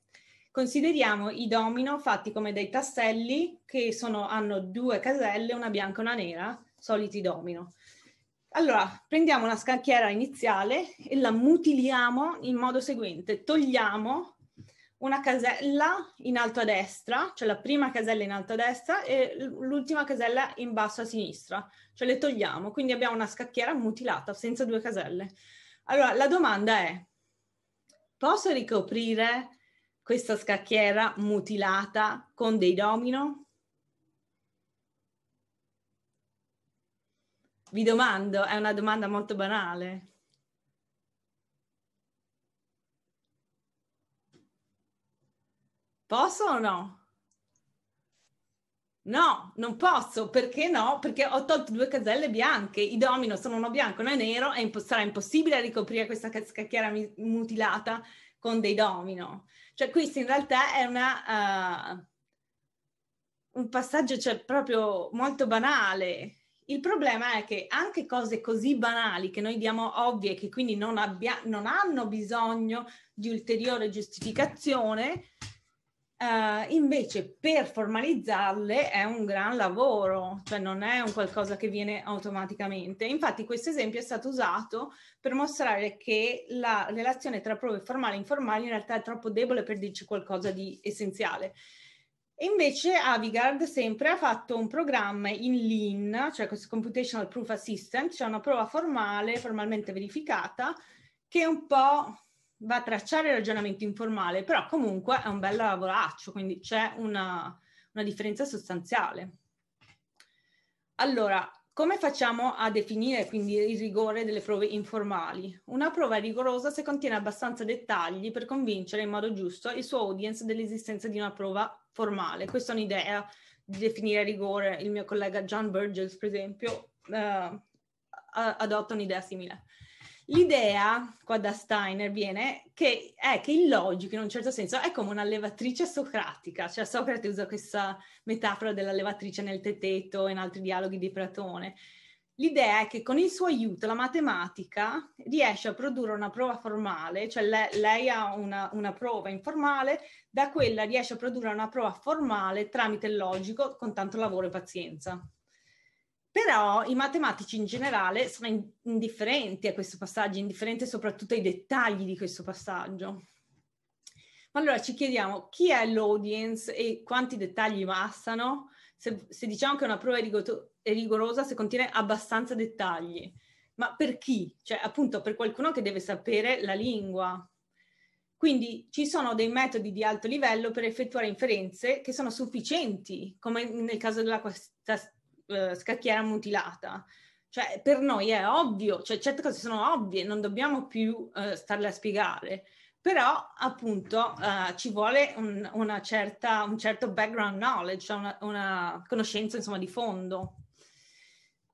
Consideriamo i domino fatti come dei tasselli che sono, hanno due caselle, una bianca e una nera, soliti domino. Allora, prendiamo una scacchiera iniziale e la mutiliamo in modo seguente. Togliamo una casella in alto a destra, cioè la prima casella in alto a destra e l'ultima casella in basso a sinistra, cioè le togliamo. Quindi abbiamo una scacchiera mutilata senza due caselle. Allora, la domanda è, posso ricoprire questa scacchiera mutilata con dei domino? Vi domando, è una domanda molto banale. Posso o no? No, non posso, perché no? Perché ho tolto due caselle bianche, i domino sono uno bianco e uno nero, e imp- sarà impossibile ricoprire questa scacchiera mi- mutilata con dei domino. Cioè, questo in realtà è una, uh, un passaggio cioè, proprio molto banale. Il problema è che anche cose così banali che noi diamo ovvie, e che quindi non, abbia- non hanno bisogno di ulteriore giustificazione, Uh, invece per formalizzarle è un gran lavoro, cioè non è un qualcosa che viene automaticamente. Infatti questo esempio è stato usato per mostrare che la relazione tra prove formali e informali in realtà è troppo debole per dirci qualcosa di essenziale. E invece Avigard sempre ha fatto un programma in Lean, cioè questo Computational Proof Assistant, cioè una prova formale, formalmente verificata, che un po' va a tracciare il ragionamento informale, però comunque è un bel lavoraccio, quindi c'è una, una differenza sostanziale. Allora, come facciamo a definire quindi il rigore delle prove informali? Una prova è rigorosa se contiene abbastanza dettagli per convincere in modo giusto il suo audience dell'esistenza di una prova formale. Questa è un'idea di definire rigore. Il mio collega John Burgess, per esempio, eh, adotta un'idea simile. L'idea qua da Steiner viene che è che il logico in un certo senso è come una levatrice socratica, cioè Socrate usa questa metafora della levatrice nel teteto in altri dialoghi di Platone. L'idea è che con il suo aiuto la matematica riesce a produrre una prova formale, cioè lei, lei ha una, una, prova informale, da quella riesce a produrre una prova formale tramite il logico con tanto lavoro e pazienza. Però i matematici in generale sono indifferenti a questo passaggio, indifferenti soprattutto ai dettagli di questo passaggio. Ma allora ci chiediamo chi è l'audience e quanti dettagli bastano? Se, se diciamo che una prova è, rigoto- è rigorosa, se contiene abbastanza dettagli. Ma per chi? Cioè, appunto, per qualcuno che deve sapere la lingua. Quindi ci sono dei metodi di alto livello per effettuare inferenze che sono sufficienti, come nel caso della, questa, eh, scacchiera mutilata. Cioè, per noi è ovvio, cioè certe cose sono ovvie, non dobbiamo più eh, starle a spiegare, però appunto eh, ci vuole un, una certa, un certo background knowledge, cioè una, una conoscenza insomma di fondo.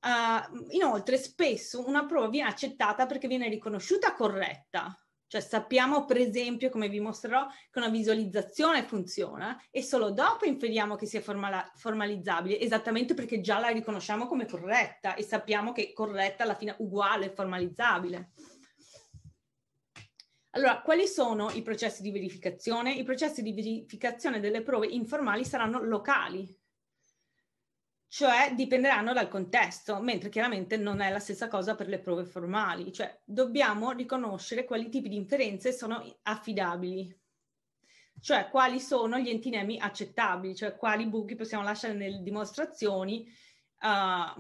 Uh, inoltre, spesso una prova viene accettata perché viene riconosciuta corretta, cioè sappiamo per esempio, come vi mostrerò, che una visualizzazione funziona e solo dopo inferiamo che sia formala- formalizzabile, esattamente perché già la riconosciamo come corretta e sappiamo che corretta alla fine è uguale formalizzabile. Allora, quali sono i processi di verificazione? I processi di verificazione delle prove informali saranno locali, cioè dipenderanno dal contesto, mentre chiaramente non è la stessa cosa per le prove formali, cioè dobbiamo riconoscere quali tipi di inferenze sono affidabili, cioè quali sono gli entinemi accettabili, cioè quali buchi possiamo lasciare nelle dimostrazioni, uh,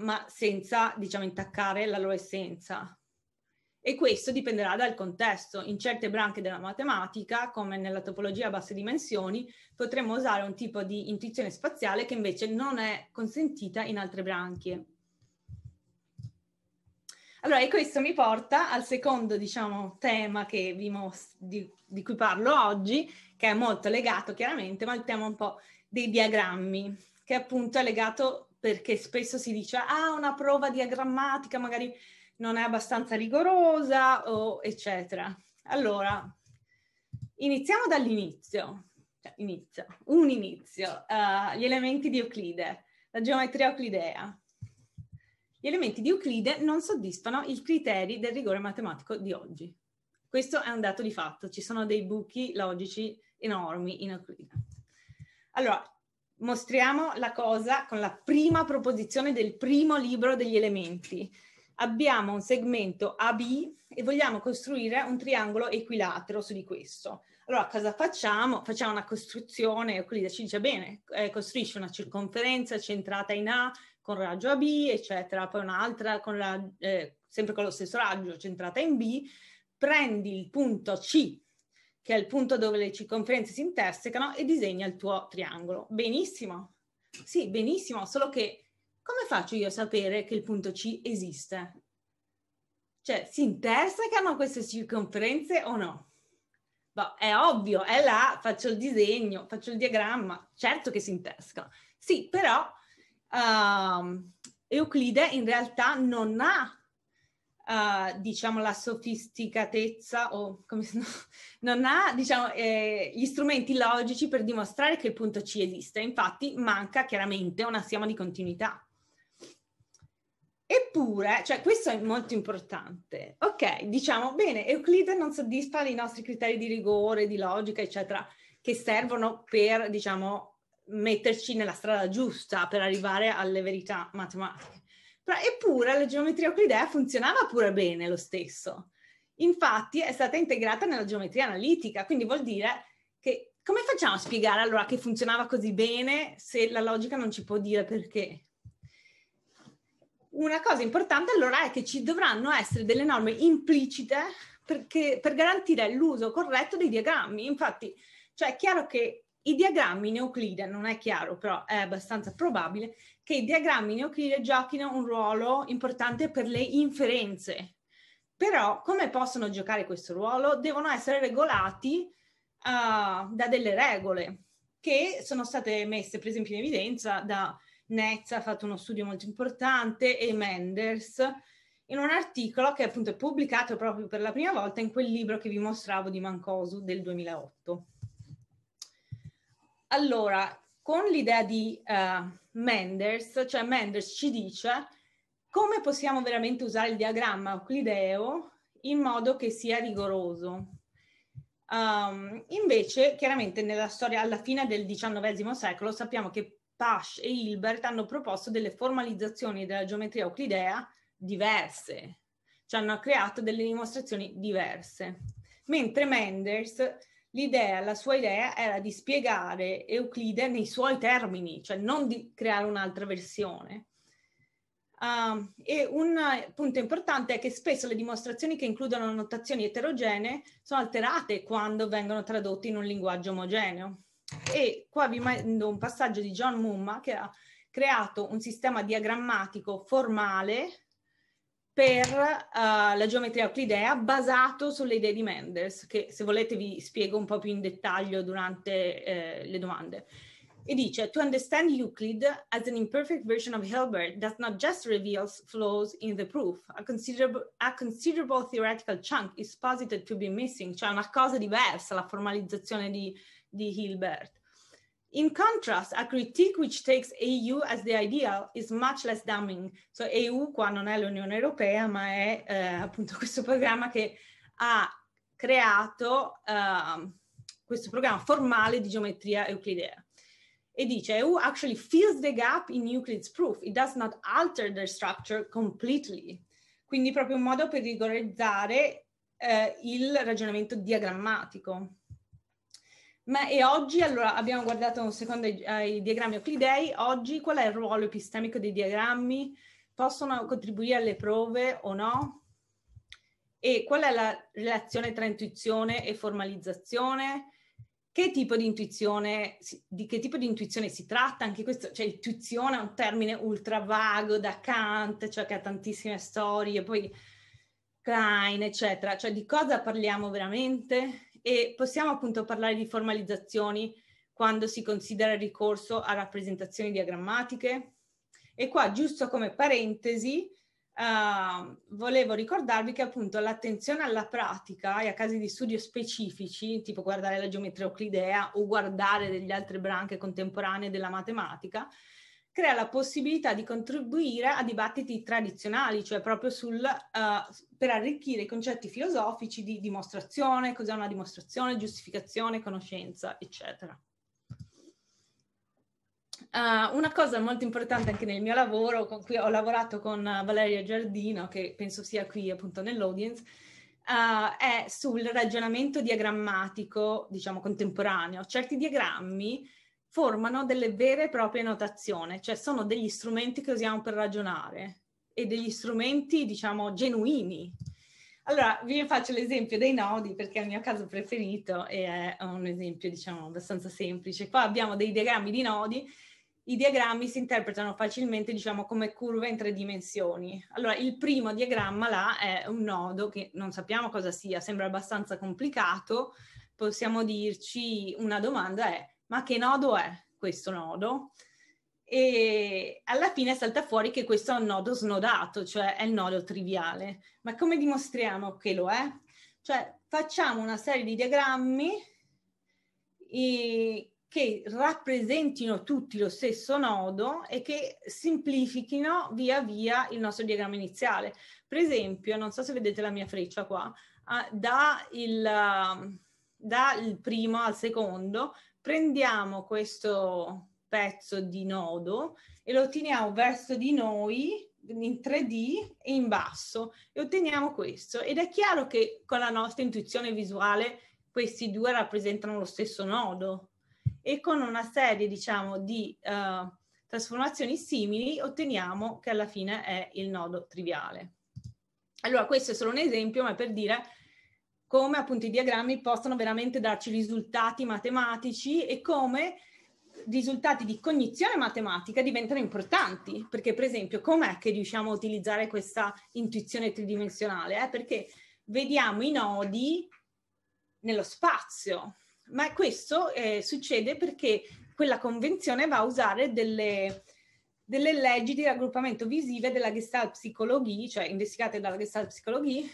ma senza, diciamo, intaccare la loro essenza e questo dipenderà dal contesto. In certe branche della matematica, come nella topologia a basse dimensioni, potremmo usare un tipo di intuizione spaziale che invece non è consentita in altre branche. Allora, e questo mi porta al secondo, diciamo, tema di, di cui parlo oggi, che è molto legato chiaramente, ma il tema un po' dei diagrammi, che appunto è legato perché spesso si dice, ah, una prova diagrammatica, magari non è abbastanza rigorosa o eccetera. Allora, iniziamo dall'inizio, cioè, inizio, un inizio, uh, gli elementi di Euclide, la geometria euclidea. Gli elementi di Euclide non soddisfano i criteri del rigore matematico di oggi. Questo è un dato di fatto, ci sono dei buchi logici enormi in Euclide. Allora, mostriamo la cosa con la prima proposizione del primo libro degli elementi abbiamo un segmento AB e vogliamo costruire un triangolo equilatero su di questo. Allora cosa facciamo? Facciamo una costruzione, Euclide ci dice bene, eh, costruisce una circonferenza centrata in A con raggio AB, eccetera, poi un'altra con la, eh, sempre con lo stesso raggio centrata in B, prendi il punto C che è il punto dove le circonferenze si intersecano, e disegna il tuo triangolo. Benissimo. Sì, benissimo, solo che come faccio io a sapere che il punto C esiste? Cioè, si intersecano queste circonferenze o no? Boh, è ovvio, è là, faccio il disegno, faccio il diagramma, certo che si intersecano. Sì, però uh, Euclide in realtà non ha, uh, diciamo, la sofisticatezza o come se no, non ha, diciamo, eh, gli strumenti logici per dimostrare che il punto C esiste. Infatti manca chiaramente una schiama di continuità. Eppure, cioè questo è molto importante, ok? Diciamo, bene, Euclide non soddisfa i nostri criteri di rigore, di logica, eccetera, che servono per, diciamo, metterci nella strada giusta per arrivare alle verità matematiche. Però, eppure la geometria euclidea funzionava pure bene lo stesso. Infatti è stata integrata nella geometria analitica, quindi vuol dire che come facciamo a spiegare allora che funzionava così bene se la logica non ci può dire perché? una cosa importante allora è che ci dovranno essere delle norme implicite perché, per garantire l'uso corretto dei diagrammi. Infatti, cioè è chiaro che i diagrammi in Euclide, non è chiaro, però è abbastanza probabile, che i diagrammi in Euclide giochino un ruolo importante per le inferenze. Però come possono giocare questo ruolo? Devono essere regolati uh, da delle regole che sono state messe, per esempio, in evidenza da Nezza ha fatto uno studio molto importante e Menders in un articolo che appunto è pubblicato proprio per la prima volta in quel libro che vi mostravo di Mancosu del 2008. Allora, con l'idea di uh, Menders, cioè Menders ci dice come possiamo veramente usare il diagramma euclideo in modo che sia rigoroso. Um, invece, chiaramente, nella storia alla fine del XIX secolo sappiamo che Pasch e Hilbert hanno proposto delle formalizzazioni della geometria euclidea diverse, cioè hanno creato delle dimostrazioni diverse. Mentre Menders, l'idea, la sua idea era di spiegare Euclide nei suoi termini, cioè non di creare un'altra versione. Uh, e un punto importante è che spesso le dimostrazioni che includono notazioni eterogenee sono alterate quando vengono tradotte in un linguaggio omogeneo. E qua vi mando un passaggio di John Mumma che ha creato un sistema diagrammatico formale per uh, la geometria euclidea basato sulle idee di Mendes, che se volete vi spiego un po' più in dettaglio durante eh, le domande. E dice, to understand Euclid as an imperfect version of Hilbert does not just reveal flaws in the proof. A considerable, a considerable theoretical chunk is posited to be missing. Cioè una cosa diversa, la formalizzazione di di Hilbert. In contrast, a critique which takes EU as the ideal is much less damning. So EU qua non è l'Unione Europea, ma è eh, appunto questo programma che ha creato uh, questo programma formale di geometria euclidea. E dice, EU actually fills the gap in Euclid's proof. It does not alter their structure completely. Quindi proprio un modo per rigorizzare eh, il ragionamento diagrammatico. Ma e oggi, allora, abbiamo guardato un secondo ai, diagrammi euclidei, oggi qual è il ruolo epistemico dei diagrammi? Possono contribuire alle prove o no? E qual è la relazione tra intuizione e formalizzazione? Che tipo di intuizione, di che tipo di intuizione si tratta? Anche questo, cioè intuizione è un termine ultra vago da Kant, cioè che ha tantissime storie, poi Klein, eccetera. Cioè di cosa parliamo veramente? E possiamo appunto parlare di formalizzazioni quando si considera il ricorso a rappresentazioni diagrammatiche? E qua, giusto come parentesi, Uh, volevo ricordarvi che appunto l'attenzione alla pratica e a casi di studio specifici, tipo guardare la geometria euclidea o guardare delle altre branche contemporanee della matematica, crea la possibilità di contribuire a dibattiti tradizionali, cioè proprio sul, uh, per arricchire i concetti filosofici di dimostrazione, cos'è una dimostrazione, giustificazione, conoscenza, eccetera. Uh, una cosa molto importante anche nel mio lavoro, con cui ho lavorato con Valeria Giardino, che penso sia qui appunto nell'audience, uh, è sul ragionamento diagrammatico, diciamo contemporaneo. Certi diagrammi formano delle vere e proprie notazioni, cioè sono degli strumenti che usiamo per ragionare e degli strumenti, diciamo, genuini. Allora, vi faccio l'esempio dei nodi perché è il mio caso preferito e è un esempio, diciamo, abbastanza semplice. Qua abbiamo dei diagrammi di nodi i diagrammi si interpretano facilmente, diciamo, come curve in tre dimensioni. Allora, il primo diagramma là è un nodo che non sappiamo cosa sia, sembra abbastanza complicato. Possiamo dirci una domanda è ma che nodo è questo nodo? E alla fine salta fuori che questo è un nodo snodato, cioè è il nodo triviale. Ma come dimostriamo che lo è? Cioè facciamo una serie di diagrammi e che rappresentino tutti lo stesso nodo e che semplifichino via via il nostro diagramma iniziale. Per esempio, non so se vedete la mia freccia qua, ah, da il, um, da il primo al secondo prendiamo questo pezzo di nodo e lo teniamo verso di noi in 3D e in basso e otteniamo questo. Ed è chiaro che con la nostra intuizione visuale questi due rappresentano lo stesso nodo e con una serie, diciamo, di uh, trasformazioni simili otteniamo che alla fine è il nodo triviale. Allora, questo è solo un esempio, ma per dire come appunto i diagrammi possono veramente darci risultati matematici e come risultati di cognizione matematica diventano importanti, perché per esempio com'è che riusciamo a utilizzare questa intuizione tridimensionale? Eh? Perché vediamo i nodi nello spazio, ma questo eh, succede perché quella convenzione va a usare delle, delle leggi di raggruppamento visive della Gestalt Psychologie, cioè investigate dalla Gestalt Psychologie,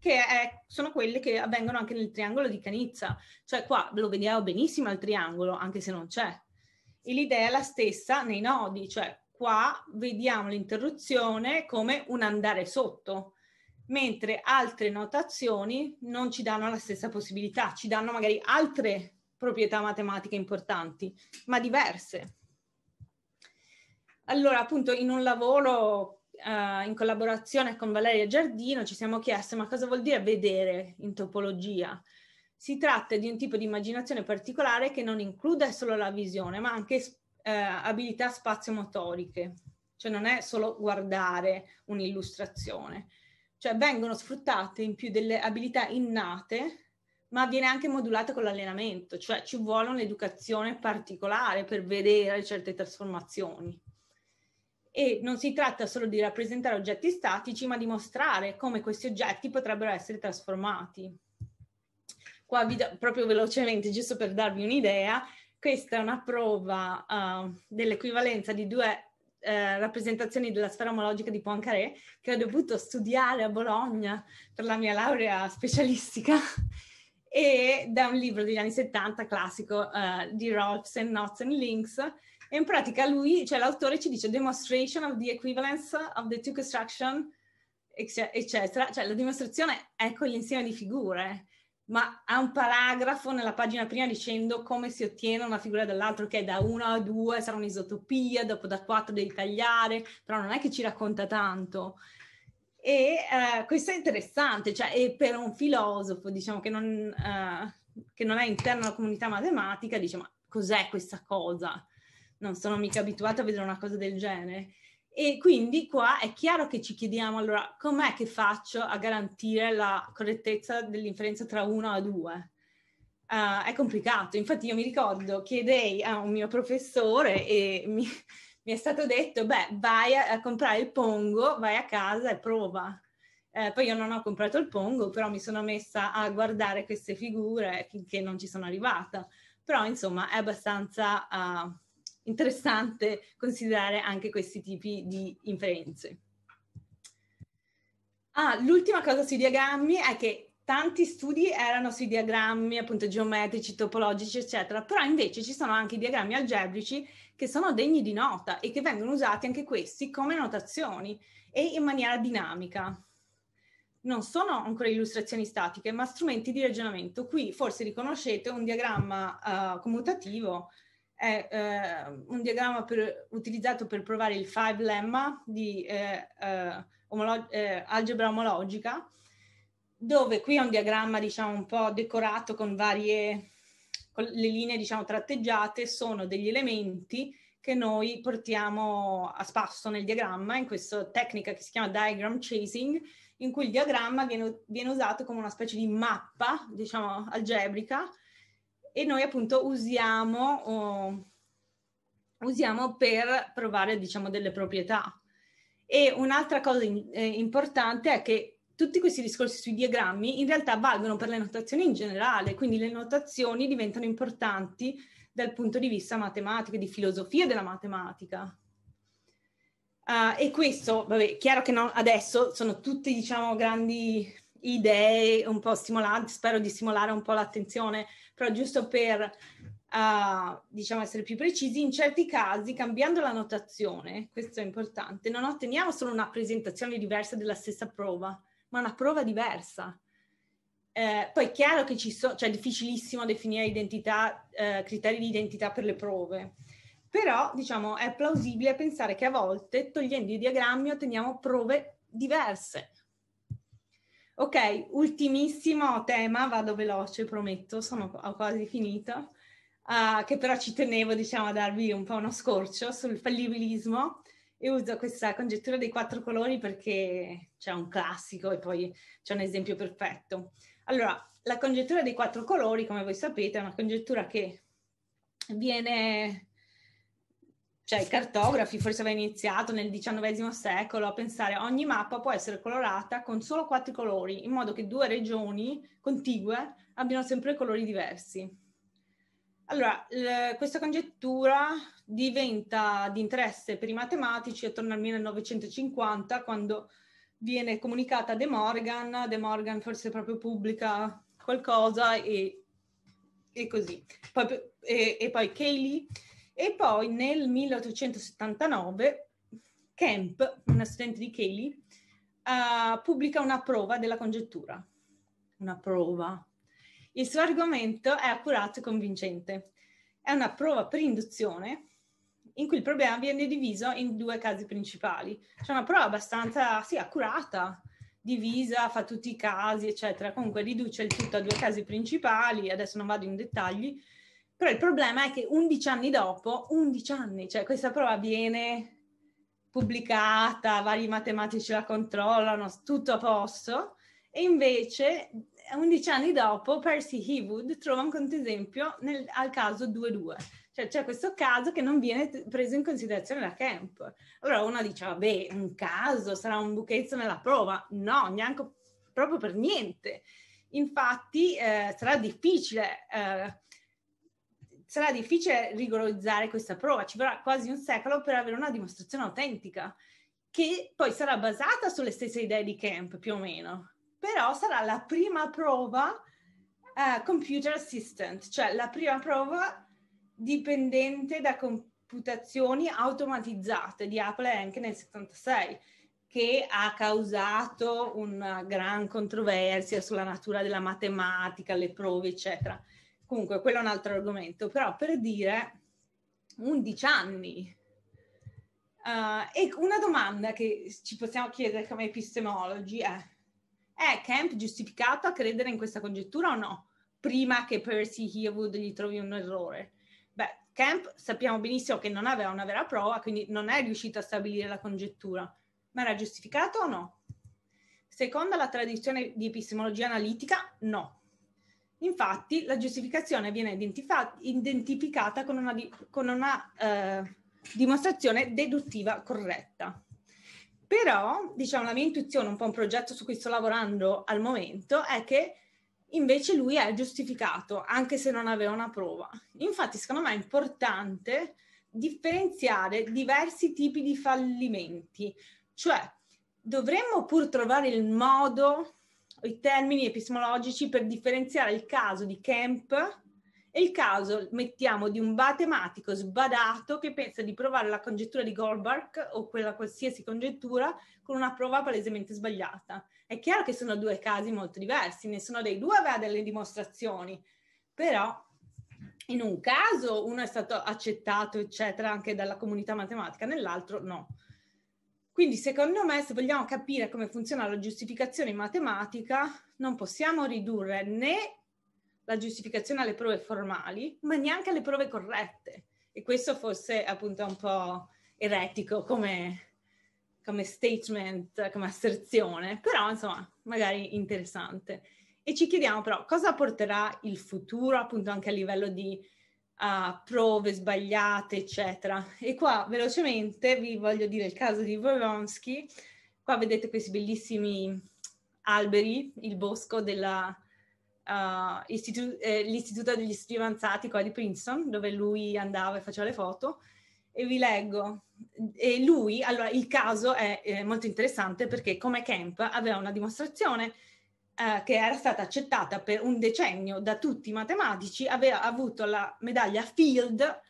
che è, sono quelle che avvengono anche nel triangolo di Canizza. Cioè qua lo vediamo benissimo al triangolo, anche se non c'è. E l'idea è la stessa nei nodi, cioè qua vediamo l'interruzione come un andare sotto, mentre altre notazioni non ci danno la stessa possibilità, ci danno magari altre proprietà matematiche importanti, ma diverse. Allora, appunto, in un lavoro uh, in collaborazione con Valeria Giardino ci siamo chieste ma cosa vuol dire vedere in topologia? Si tratta di un tipo di immaginazione particolare che non include solo la visione, ma anche eh, abilità spazio-motoriche, cioè non è solo guardare un'illustrazione, cioè vengono sfruttate in più delle abilità innate, ma viene anche modulata con l'allenamento, cioè ci vuole un'educazione particolare per vedere certe trasformazioni e non si tratta solo di rappresentare oggetti statici, ma di mostrare come questi oggetti potrebbero essere trasformati. Qua vi do, proprio velocemente, giusto per darvi un'idea, questa è una prova uh, dell'equivalenza di due eh, rappresentazioni della sfera omologica di Poincaré che ho dovuto studiare a Bologna per la mia laurea specialistica e da un libro degli anni 70 classico eh, di Rolfs and Knots and Links e in pratica lui, cioè l'autore ci dice demonstration of the equivalence of the two construction, eccetera. Cioè la dimostrazione è con l'insieme di figure, ma ha un paragrafo nella pagina prima dicendo come si ottiene una figura dall'altro, che è da 1 a 2 sarà un'isotopia, dopo da 4 devi tagliare, però non è che ci racconta tanto. E uh, questo è interessante, cioè e per un filosofo, diciamo, che non, uh, che non è interno alla comunità matematica, dice ma cos'è questa cosa? non sono mica abituata a vedere una cosa del genere. E quindi qua è chiaro che ci chiediamo allora com'è che faccio a garantire la correttezza dell'inferenza tra 1 a 2? Uh, eh, è complicato, infatti io mi ricordo chiedei a un mio professore e mi, mi è stato detto, beh, vai a, a, comprare il pongo, vai a casa e prova. Eh, poi io non ho comprato il pongo, però mi sono messa a guardare queste figure finché non ci sono arrivata. Però insomma è abbastanza... Uh, interessante considerare anche questi tipi di inferenze. Ah, l'ultima cosa sui diagrammi è che tanti studi erano sui diagrammi appunto geometrici, topologici, eccetera, però invece ci sono anche i diagrammi algebrici che sono degni di nota e che vengono usati anche questi come notazioni e in maniera dinamica. Non sono ancora illustrazioni statiche, ma strumenti di ragionamento. Qui forse riconoscete un diagramma uh, commutativo è eh, un diagramma per, utilizzato per provare il five lemma di eh, eh, omolo- eh, algebra omologica, dove qui è un diagramma diciamo un po' decorato con varie, con le linee diciamo tratteggiate, sono degli elementi che noi portiamo a spasso nel diagramma in questa tecnica che si chiama diagram chasing, in cui il diagramma viene, viene usato come una specie di mappa, diciamo, algebrica, e noi appunto usiamo, oh, usiamo per provare diciamo delle proprietà. E un'altra cosa in, eh, importante è che tutti questi discorsi sui diagrammi in realtà valgono per le notazioni in generale, quindi le notazioni diventano importanti dal punto di vista matematico, di filosofia della matematica. Uh, e questo, vabbè, chiaro che non, adesso sono tutte, diciamo, grandi idee un po' stimolanti, spero di stimolare un po' l'attenzione, però giusto per uh, diciamo essere più precisi, in certi casi cambiando la notazione, questo è importante, non otteniamo solo una presentazione diversa della stessa prova, ma una prova diversa. Eh, poi è chiaro che ci sono, cioè è difficilissimo definire identità, eh, criteri di identità per le prove, però diciamo è plausibile pensare che a volte togliendo i diagrammi otteniamo prove diverse Ok, ultimissimo tema, vado veloce, prometto, sono, ho quasi finito, uh, che però ci tenevo, diciamo, a darvi un po' uno scorcio sul fallibilismo e uso questa congettura dei quattro colori perché c'è un classico e poi c'è un esempio perfetto. Allora, la congettura dei quattro colori, come voi sapete, è una congettura che viene cioè i cartografi forse avevano iniziato nel XIX secolo a pensare ogni mappa può essere colorata con solo quattro colori, in modo che due regioni contigue abbiano sempre colori diversi. Allora, l- questa congettura diventa di interesse per i matematici attorno al 1950, quando viene comunicata a De Morgan, De Morgan forse proprio pubblica qualcosa e, e così. Poi, e, e poi Cayley e poi nel 1879 Kemp, una studente di Cayley, uh, eh, pubblica una prova della congettura. Una prova. Il suo argomento è accurato e convincente. È una prova per induzione in cui il problema viene diviso in due casi principali. C'è una prova abbastanza sì, accurata, divisa, fa tutti i casi, eccetera. Comunque riduce il tutto a due casi principali, adesso non vado in dettagli, però il problema è che 11 anni dopo, 11 anni, cioè questa prova viene pubblicata, vari matematici la controllano, tutto a posto, e invece 11 anni dopo Percy Heawood trova un controesempio nel, al caso 2-2. Cioè c'è questo caso che non viene preso in considerazione da Camp. Allora uno dice, vabbè, un caso, sarà un buchezzo nella prova. No, neanche proprio per niente. Infatti eh, sarà difficile eh, sarà difficile rigorizzare questa prova, ci vorrà quasi un secolo per avere una dimostrazione autentica, che poi sarà basata sulle stesse idee di Camp più o meno, però sarà la prima prova uh, computer assistant, cioè la prima prova dipendente da computazioni automatizzate di Apple anche nel 76 che ha causato una gran controversia sulla natura della matematica, le prove, eccetera. Comunque, quello è un altro argomento, però per dire 11 anni. Uh, e una domanda che ci possiamo chiedere come epistemologi è, è Kemp giustificato a credere in questa congettura o no? Prima che Percy Hearwood gli trovi un errore. Beh, Kemp sappiamo benissimo che non aveva una vera prova, quindi non è riuscito a stabilire la congettura, ma era giustificato o no? Secondo la tradizione di epistemologia analitica, no. Infatti la giustificazione viene identifa- identificata con una, di- con una eh, dimostrazione deduttiva corretta. Però, diciamo, la mia intuizione, un po' un progetto su cui sto lavorando al momento, è che invece lui è giustificato, anche se non aveva una prova. Infatti, secondo me è importante differenziare diversi tipi di fallimenti, cioè dovremmo pur trovare il modo i termini epistemologici per differenziare il caso di Kemp e il caso, mettiamo, di un matematico sbadato che pensa di provare la congettura di Goldberg o quella qualsiasi congettura con una prova palesemente sbagliata. È chiaro che sono due casi molto diversi, nessuno dei due aveva delle dimostrazioni, però in un caso uno è stato accettato, eccetera, anche dalla comunità matematica, nell'altro no. Quindi secondo me se vogliamo capire come funziona la giustificazione in matematica non possiamo ridurre né la giustificazione alle prove formali ma neanche alle prove corrette e questo fosse appunto un po' eretico come, come statement, come asserzione, però insomma magari interessante. E ci chiediamo però cosa porterà il futuro appunto anche a livello di a prove sbagliate, eccetera. E qua velocemente vi voglio dire il caso di Voronsky. Qua vedete questi bellissimi alberi, il bosco dell'Istituto Uh, eh, degli studi avanzati qua di Princeton, dove lui andava e faceva le foto, e vi leggo. E lui, allora, il caso è eh, molto interessante perché come camp aveva una dimostrazione eh, che era stata accettata per un decennio da tutti i matematici, aveva avuto la medaglia Field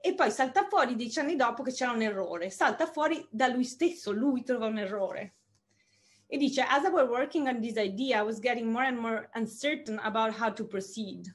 e poi salta fuori dieci anni dopo che c'era un errore, salta fuori da lui stesso, lui trova un errore. E dice, as I was working on this idea, I was getting more and more uncertain about how to proceed.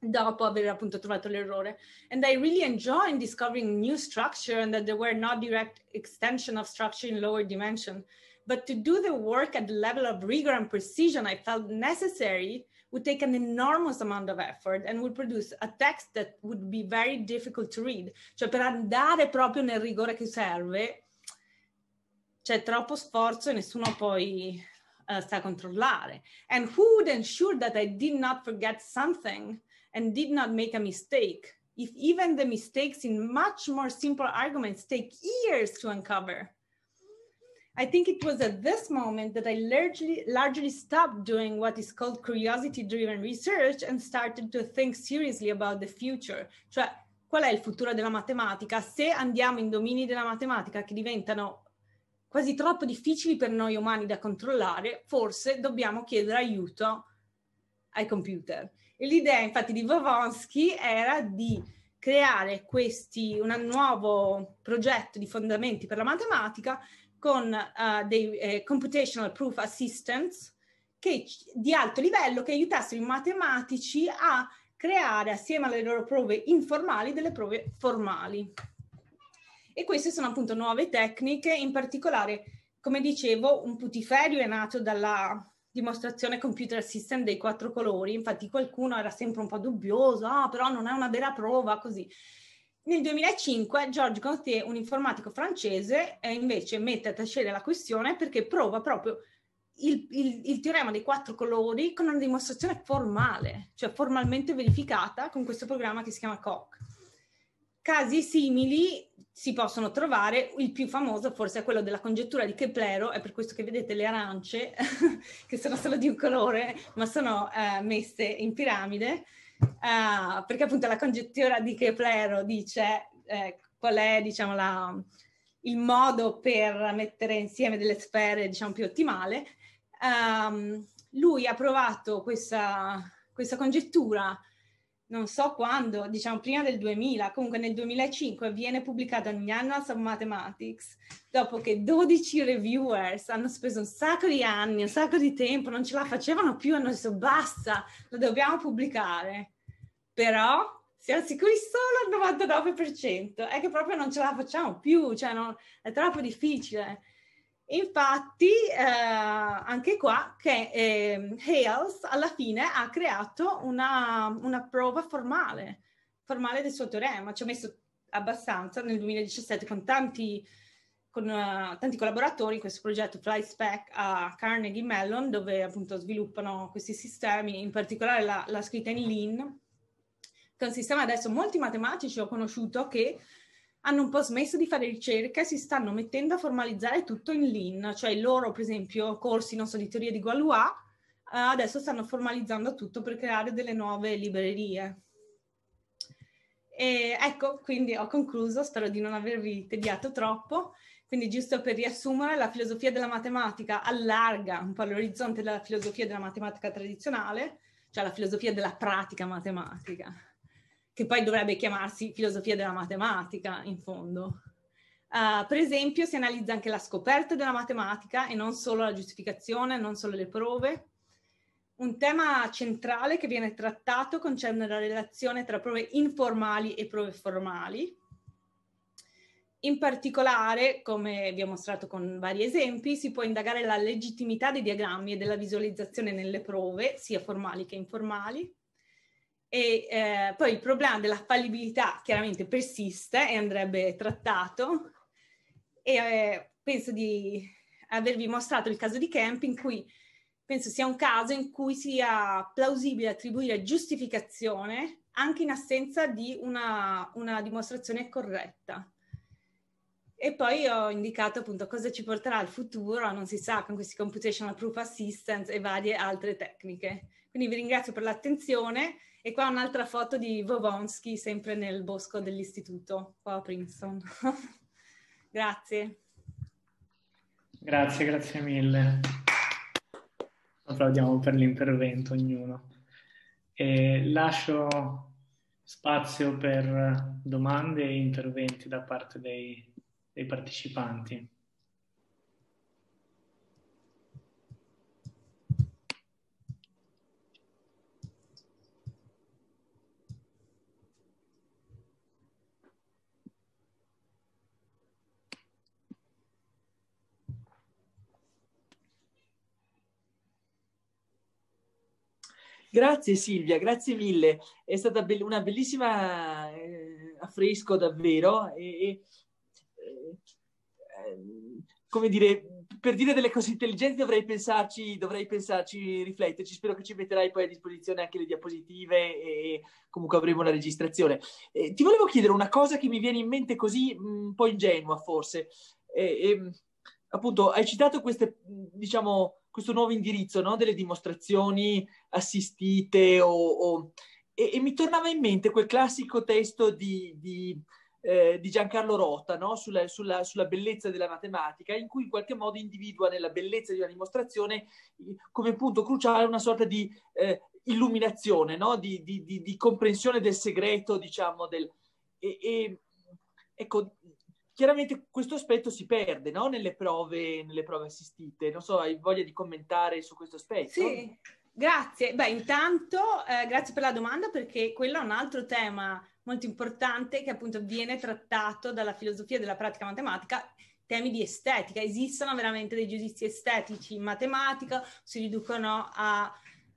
Dopo aver appunto trovato l'errore. And I really enjoyed discovering new structure and that there were not direct extension of structure in lower dimensions. But to do the work at the level of rigor and precision I felt necessary would take an enormous amount of effort and would produce a text that would be very difficult to read. Cioè, per andare proprio nel rigore che serve, c'è troppo sforzo e nessuno poi uh, sa controllare. And who would ensure that I did not forget something and did not make a mistake? If even the mistakes in much more simple arguments take years to uncover. I think it was at this moment that I largely largely stopped doing what is called curiosity driven research and started to think seriously about the future, cioè qual è il futuro della matematica se andiamo in domini della matematica che diventano quasi troppo difficili per noi umani da controllare, forse dobbiamo chiedere aiuto ai computer. E l'idea infatti di Vovonsky era di creare questi, un nuovo progetto di fondamenti per la matematica con uh, dei eh, computational proof assistants che, di alto livello che aiutassero i matematici a creare assieme alle loro prove informali delle prove formali. E queste sono appunto nuove tecniche, in particolare, come dicevo, un putiferio è nato dalla dimostrazione computer system dei quattro colori, infatti qualcuno era sempre un po' dubbioso, ah però non è una vera prova così. Nel 2005 Georges Gautier, un informatico francese, invece mette a tacere la questione perché prova proprio il, il, il, teorema dei quattro colori con una dimostrazione formale, cioè formalmente verificata con questo programma che si chiama Koch. Casi simili si possono trovare, il più famoso forse è quello della congettura di Keplero, è per questo che vedete le arance, che sono solo di un colore, ma sono eh, messe in piramide, uh, perché appunto la congettura di Keplero dice eh, qual è diciamo, la, il modo per mettere insieme delle sfere diciamo, più ottimale. Um, lui ha provato questa, questa congettura non so quando, diciamo prima del 2000, comunque nel 2005 viene pubblicata ogni anno Annals of Mathematics, dopo che 12 reviewers hanno speso un sacco di anni, un sacco di tempo, non ce la facevano più, hanno detto basta, lo dobbiamo pubblicare però siamo sicuri solo al 99%, è che proprio non ce la facciamo più, cioè non, è troppo difficile. Infatti, eh, anche qua, che eh, Hales alla fine ha creato una, una prova formale, formale del suo teorema, ci ha messo abbastanza nel 2017 con tanti, con, uh, tanti collaboratori in questo progetto FlySpec a Carnegie Mellon, dove appunto sviluppano questi sistemi, in particolare la, la scritta in Lean, il sistema adesso molti matematici ho conosciuto che hanno un po' smesso di fare ricerca e si stanno mettendo a formalizzare tutto in Lean, cioè i loro, per esempio, corsi, non so, di teoria di Galois, eh, adesso stanno formalizzando tutto per creare delle nuove librerie. E ecco, quindi ho concluso, spero di non avervi tediato troppo. Quindi, giusto per riassumere, la filosofia della matematica allarga un po' l'orizzonte della filosofia della matematica tradizionale, cioè la filosofia della pratica matematica che poi dovrebbe chiamarsi filosofia della matematica, in fondo. Uh, per esempio, si analizza anche la scoperta della matematica e non solo la giustificazione, non solo le prove. Un tema centrale che viene trattato concerne la relazione tra prove informali e prove formali. In particolare, come vi ho mostrato con vari esempi, si può indagare la legittimità dei diagrammi e della visualizzazione nelle prove, sia formali che informali e eh, poi il problema della fallibilità chiaramente persiste e andrebbe trattato. E eh, penso di avervi mostrato il caso di Camp in cui penso sia un caso in cui sia plausibile attribuire giustificazione anche in assenza di una, una dimostrazione corretta. E poi ho indicato appunto cosa ci porterà al futuro, non si sa, con questi computational proof assistance e varie altre tecniche. Quindi vi ringrazio per l'attenzione. E qua un'altra foto di Vovonsky, sempre nel bosco dell'istituto, qua a Princeton. grazie. Grazie, grazie mille. Applaudiamo per l'intervento ognuno. E lascio spazio per domande e interventi da parte dei, dei partecipanti. Grazie Silvia, grazie mille. È stata be- una bellissima eh, affresco davvero. E, eh, ehm, come dire, per dire delle cose intelligenti dovrei pensarci, dovrei pensarci, rifletterci. Spero che ci metterai poi a disposizione anche le diapositive e comunque avremo la registrazione. Eh, ti volevo chiedere una cosa che mi viene in mente così mm, un po' ingenua forse. Eh, eh, appunto, hai citato queste, mm, diciamo, questo nuovo indirizzo no? delle dimostrazioni assistite o, o... E, e, mi tornava in mente quel classico testo di, di, eh, di Giancarlo Rota no? sulla, sulla, sulla, bellezza della matematica, in cui in qualche modo individua nella bellezza di una dimostrazione eh, come punto cruciale una sorta di eh, illuminazione, no? di, di, comprensione del segreto, diciamo, del... E, e, ecco, chiaramente questo aspetto si perde no? nelle, prove, nelle prove assistite. Non so, hai voglia di commentare su questo aspetto? Sì, grazie. Beh, intanto eh, grazie per la domanda perché quello è un altro tema molto importante che appunto viene trattato dalla filosofia della pratica matematica temi di estetica, esistono veramente dei giudizi estetici in matematica, si riducono a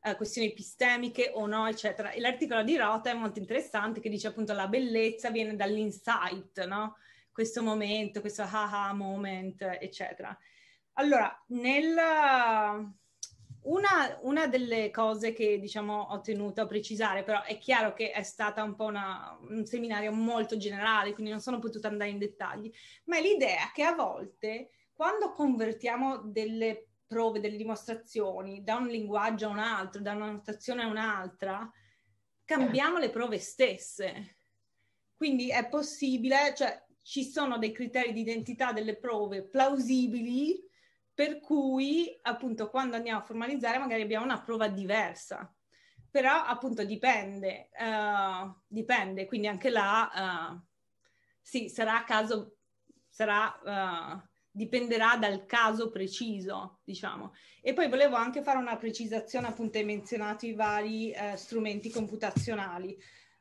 Uh, questioni epistemiche o no, eccetera. E l'articolo di Rota è molto interessante che dice appunto la bellezza viene dall'insight, no? questo momento, questo haha moment, eccetera. Allora, nella... una, una, delle cose che diciamo ho tenuto a precisare, però è chiaro che è stata un po' una, un seminario molto generale, quindi non sono potuta andare in dettagli, ma è l'idea che a volte quando convertiamo delle prove, delle dimostrazioni da un linguaggio a un altro, da una notazione a un'altra, cambiamo le prove stesse. Quindi è possibile, cioè ci sono dei criteri di identità delle prove plausibili per cui appunto quando andiamo a formalizzare magari abbiamo una prova diversa. Però appunto dipende, uh, dipende, quindi anche là uh, sì, sarà a caso, sarà, uh, dipenderà dal caso preciso, diciamo. E poi volevo anche fare una precisazione, appunto hai menzionato i vari strumenti computazionali.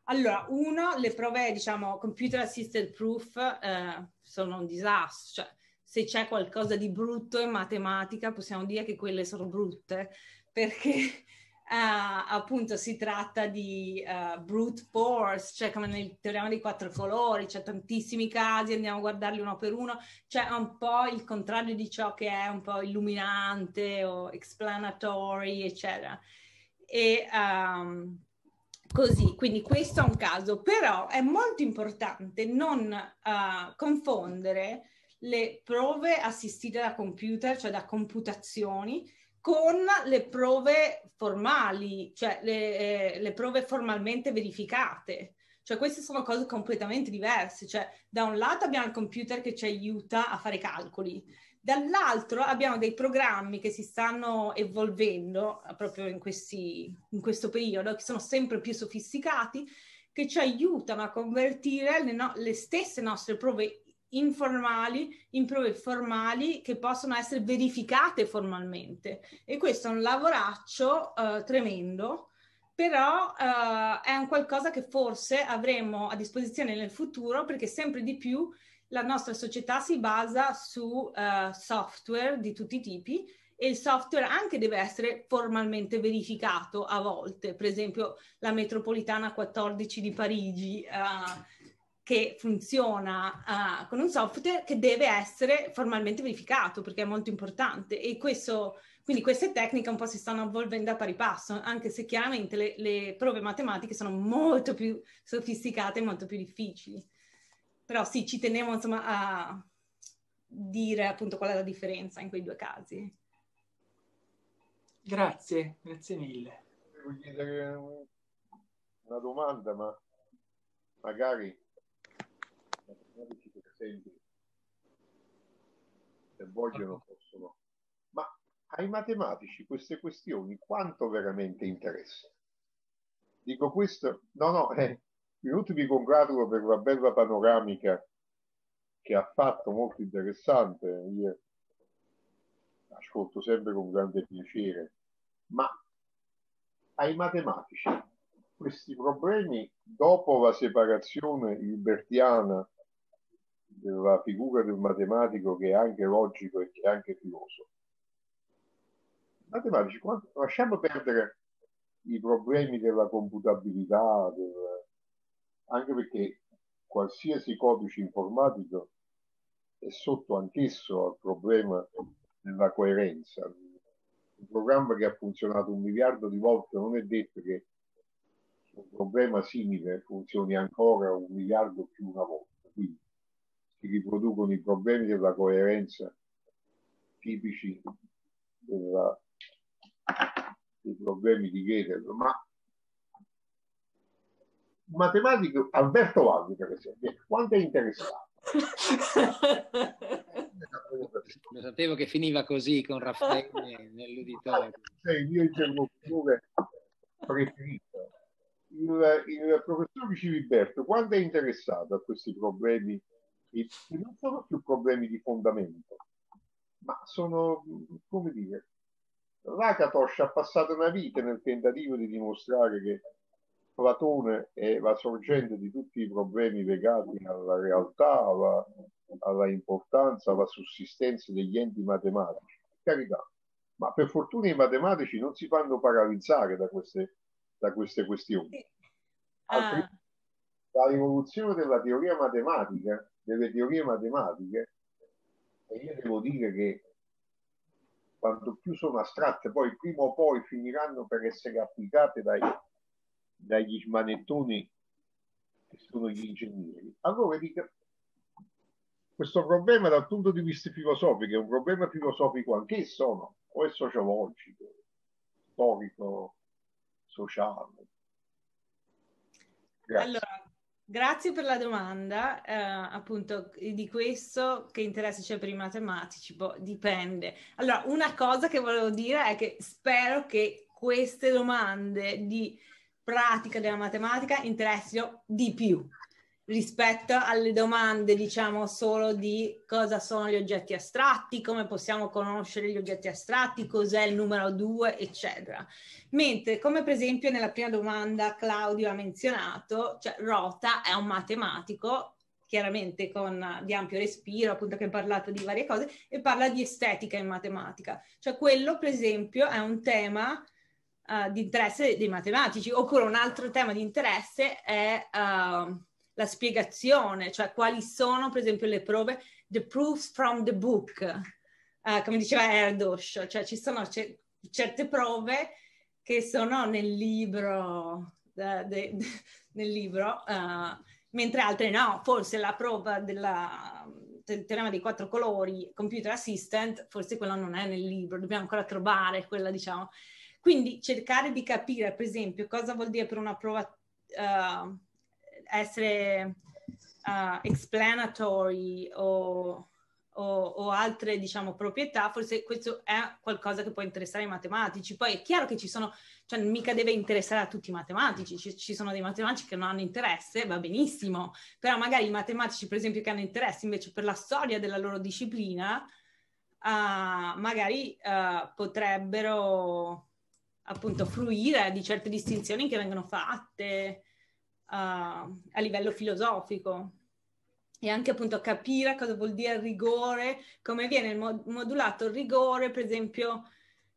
Allora, uno, le prove, diciamo, computer assisted proof eh, sono un disastro. Cioè, se c'è qualcosa di brutto in matematica, possiamo dire che quelle sono brutte, perché Uh, appunto si tratta di uh, brute force, cioè come nel teorema dei quattro colori, c'è tantissimi casi, andiamo a guardarli uno per uno, c'è un po' il contrario di ciò che è un po' illuminante o explanatory, eccetera. E um, così, quindi questo è un caso, però è molto importante non uh, confondere le prove assistite da computer, cioè da computazioni, con le prove formali, cioè le, eh, le prove formalmente verificate. Cioè queste sono cose completamente diverse, cioè da un lato abbiamo il computer che ci aiuta a fare calcoli, Dall'altro abbiamo dei programmi che si stanno evolvendo eh, proprio in, questi, in questo periodo, che sono sempre più sofisticati, che ci aiutano a convertire le, no- le stesse nostre prove informali in prove formali che possono essere verificate formalmente. E questo è un lavoraccio eh, tremendo, però eh, è un qualcosa che forse avremo a disposizione nel futuro perché sempre di più la nostra società si basa su uh, software di tutti i tipi e il software anche deve essere formalmente verificato a volte, per esempio la metropolitana 14 di Parigi uh, che funziona uh, con un software che deve essere formalmente verificato perché è molto importante e questo, quindi queste tecniche un po' si stanno evolvendo a pari passo, anche se chiaramente le, le prove matematiche sono molto più sofisticate e molto più difficili però sì, ci tenevo insomma a dire appunto qual è la differenza in quei due casi. Grazie, grazie mille. Una domanda, ma magari se vogliono possono. Ma ai matematici queste questioni quanto veramente interessano? Dico questo, no, no, eh, Innanzitutto vi congratulo per la bella panoramica che ha fatto, molto interessante. Io ascolto sempre con grande piacere, ma ai matematici questi problemi dopo la separazione libertiana della figura del matematico che è anche logico e che è anche filosofo. Matematici, lasciamo perdere i problemi della computabilità, del, anche perché qualsiasi codice informatico è sotto anch'esso al problema della coerenza. Un programma che ha funzionato un miliardo di volte non è detto che un problema simile funzioni ancora un miliardo più una volta. Quindi si riproducono i problemi della coerenza tipici della, dei problemi di Gödel, ma matematico Alberto Valli, per esempio, quanto è interessato? Lo sapevo che finiva così con Raffaele nell'uditorio. Ah, sei il mio interlocutore preferito. Il, il professor Viciliberto, quanto è interessato a questi problemi, che non sono più problemi di fondamento, ma sono, come dire, Lakatos ha passato una vita nel tentativo di dimostrare che Platone la sorgente di tutti i problemi legati alla realtà, alla, alla importanza, alla sussistenza degli enti matematici. Carità, ma per fortuna i matematici non si fanno paralizzare da queste, da queste questioni. Ah. La rivoluzione della teoria matematica, delle teorie matematiche, e io devo dire che quanto più sono astratte, poi prima o poi finiranno per essere applicate dai, dagli smanettoni che sono gli ingegneri. Allora dica, questo problema dal punto di vista filosofico è un problema filosofico anch'esso, no? o è sociologico, storico, sociale? Grazie. Allora, grazie per la domanda. Eh, appunto, di questo che interessa c'è per i matematici? Boh, dipende. Allora, una cosa che volevo dire è che spero che queste domande di pratica della matematica interessino di più rispetto alle domande, diciamo, solo di cosa sono gli oggetti astratti, come possiamo conoscere gli oggetti astratti, cos'è il numero 2, eccetera. Mentre, come per esempio nella prima domanda Claudio ha menzionato, cioè Rota è un matematico, chiaramente con, di ampio respiro, appunto che ha parlato di varie cose, e parla di estetica in matematica. Cioè quello, per esempio, è un tema uh, di interesse dei matematici. Oppure un altro tema di interesse è uh, la spiegazione, cioè quali sono per esempio le prove, the proofs from the book, uh, come diceva Erdos, cioè ci sono c- certe prove che sono nel libro, eh, de- de- nel libro mentre altre no, forse la prova della il teorema dei quattro colori, computer assistant, forse quella non è nel libro, dobbiamo ancora trovare quella, diciamo, quindi cercare di capire, per esempio, cosa vuol dire per una prova uh, essere uh, explanatory o, o, o, altre, diciamo, proprietà, forse questo è qualcosa che può interessare i matematici. Poi è chiaro che ci sono, cioè mica deve interessare a tutti i matematici, ci, ci sono dei matematici che non hanno interesse, va benissimo, però magari i matematici, per esempio, che hanno interesse invece per la storia della loro disciplina, Uh, magari uh, potrebbero appunto fruire di certe distinzioni che vengono fatte uh, a livello filosofico e anche appunto capire cosa vuol dire rigore, come viene modulato il rigore, per esempio,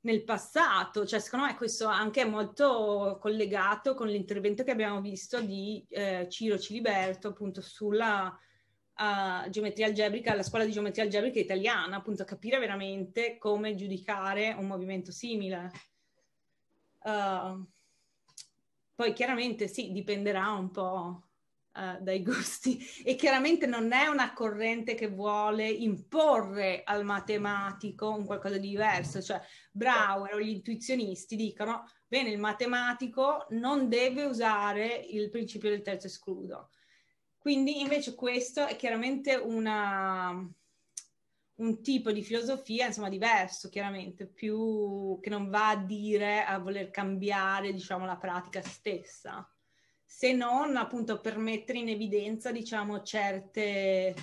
nel passato. Cioè, secondo me questo anche è molto collegato con l'intervento che abbiamo visto di eh, Ciro Ciliberto, appunto, sulla uh, geometria algebrica, la scuola di geometria algebrica italiana, appunto, capire veramente come giudicare un movimento simile. Uh, poi chiaramente sì, dipenderà un po' uh, dai gusti e chiaramente non è una corrente che vuole imporre al matematico un qualcosa di diverso, cioè Brouwer o gli intuizionisti dicono bene, il matematico non deve usare il principio del terzo escludo. Quindi invece questo è chiaramente una, un tipo di filosofia, insomma, diverso, chiaramente, più che non va a dire a voler cambiare, diciamo, la pratica stessa, se non appunto per mettere in evidenza, diciamo, certe,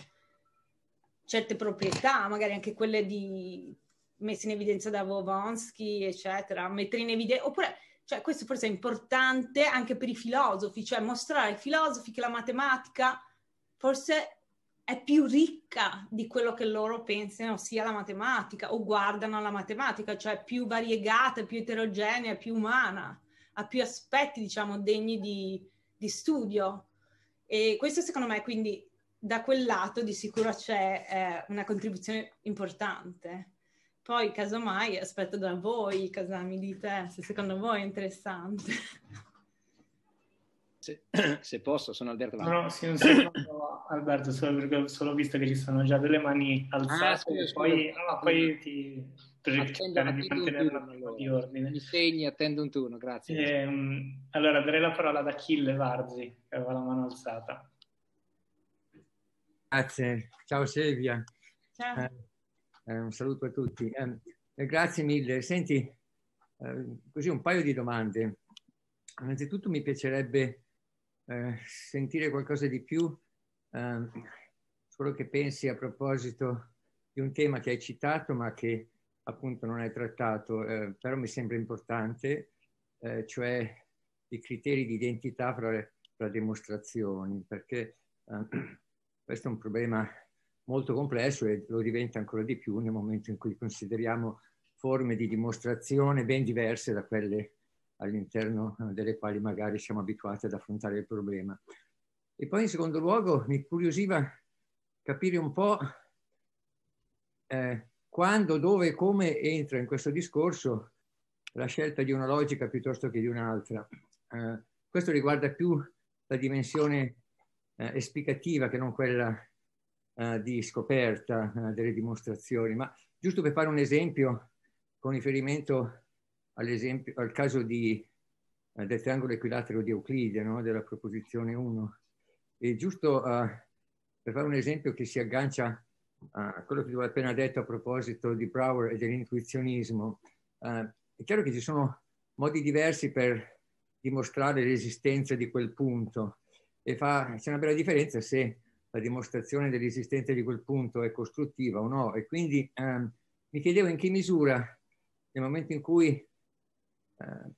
certe proprietà, magari anche quelle di, messe in evidenza da Vovonsky, eccetera, mettere in evidenza, oppure, cioè, questo forse è importante anche per i filosofi, cioè mostrare ai filosofi che la matematica forse è più ricca di quello che loro pensano sia la matematica o guardano alla matematica, cioè più variegata, più eterogenea, più umana, ha più aspetti, diciamo, degni di, di studio. E questo secondo me quindi da quel lato di sicuro c'è eh, una contribuzione importante. Poi casomai aspetto da voi, cosa mi dite se secondo voi è interessante. se, se posso, sono Alberto Vanni. No, no, sì, un secondo, Alberto, solo perché ho solo visto che ci sono già delle mani alzate, ah, scusa, poi, scusa. No, poi ti cercare di ordine. Mi segni, attendo un turno, grazie. E, ehm, allora, darei la parola ad Achille Varzi, che aveva la mano alzata. Grazie, ciao Silvia. Ciao. Eh, eh un saluto a tutti. Eh, eh, grazie mille. Senti, eh, così un paio di domande. Innanzitutto mi piacerebbe eh, sentire qualcosa di più, eh, solo che pensi a proposito di un tema che hai citato ma che appunto non hai trattato, eh, però mi sembra importante, eh, cioè i criteri di identità fra le fra dimostrazioni, perché ehm, questo è un problema molto complesso e lo diventa ancora di più nel momento in cui consideriamo forme di dimostrazione ben diverse da quelle all'interno delle quali magari siamo abituati ad affrontare il problema. E poi in secondo luogo mi curiosiva capire un po' eh, quando, dove e come entra in questo discorso la scelta di una logica piuttosto che di un'altra. Eh, questo riguarda più la dimensione eh, esplicativa che non quella eh, di scoperta eh, delle dimostrazioni, ma giusto per fare un esempio con riferimento a all'esempio, al caso di, eh, del triangolo equilatero di Euclide, no? della proposizione 1. E giusto eh, per fare un esempio che si aggancia a quello che vi ho appena detto a proposito di Brouwer e dell'intuizionismo, eh, è chiaro che ci sono modi diversi per dimostrare l'esistenza di quel punto e fa, c'è una bella differenza se la dimostrazione dell'esistenza di quel punto è costruttiva o no. E quindi ehm, mi chiedevo in che misura, nel momento in cui eh,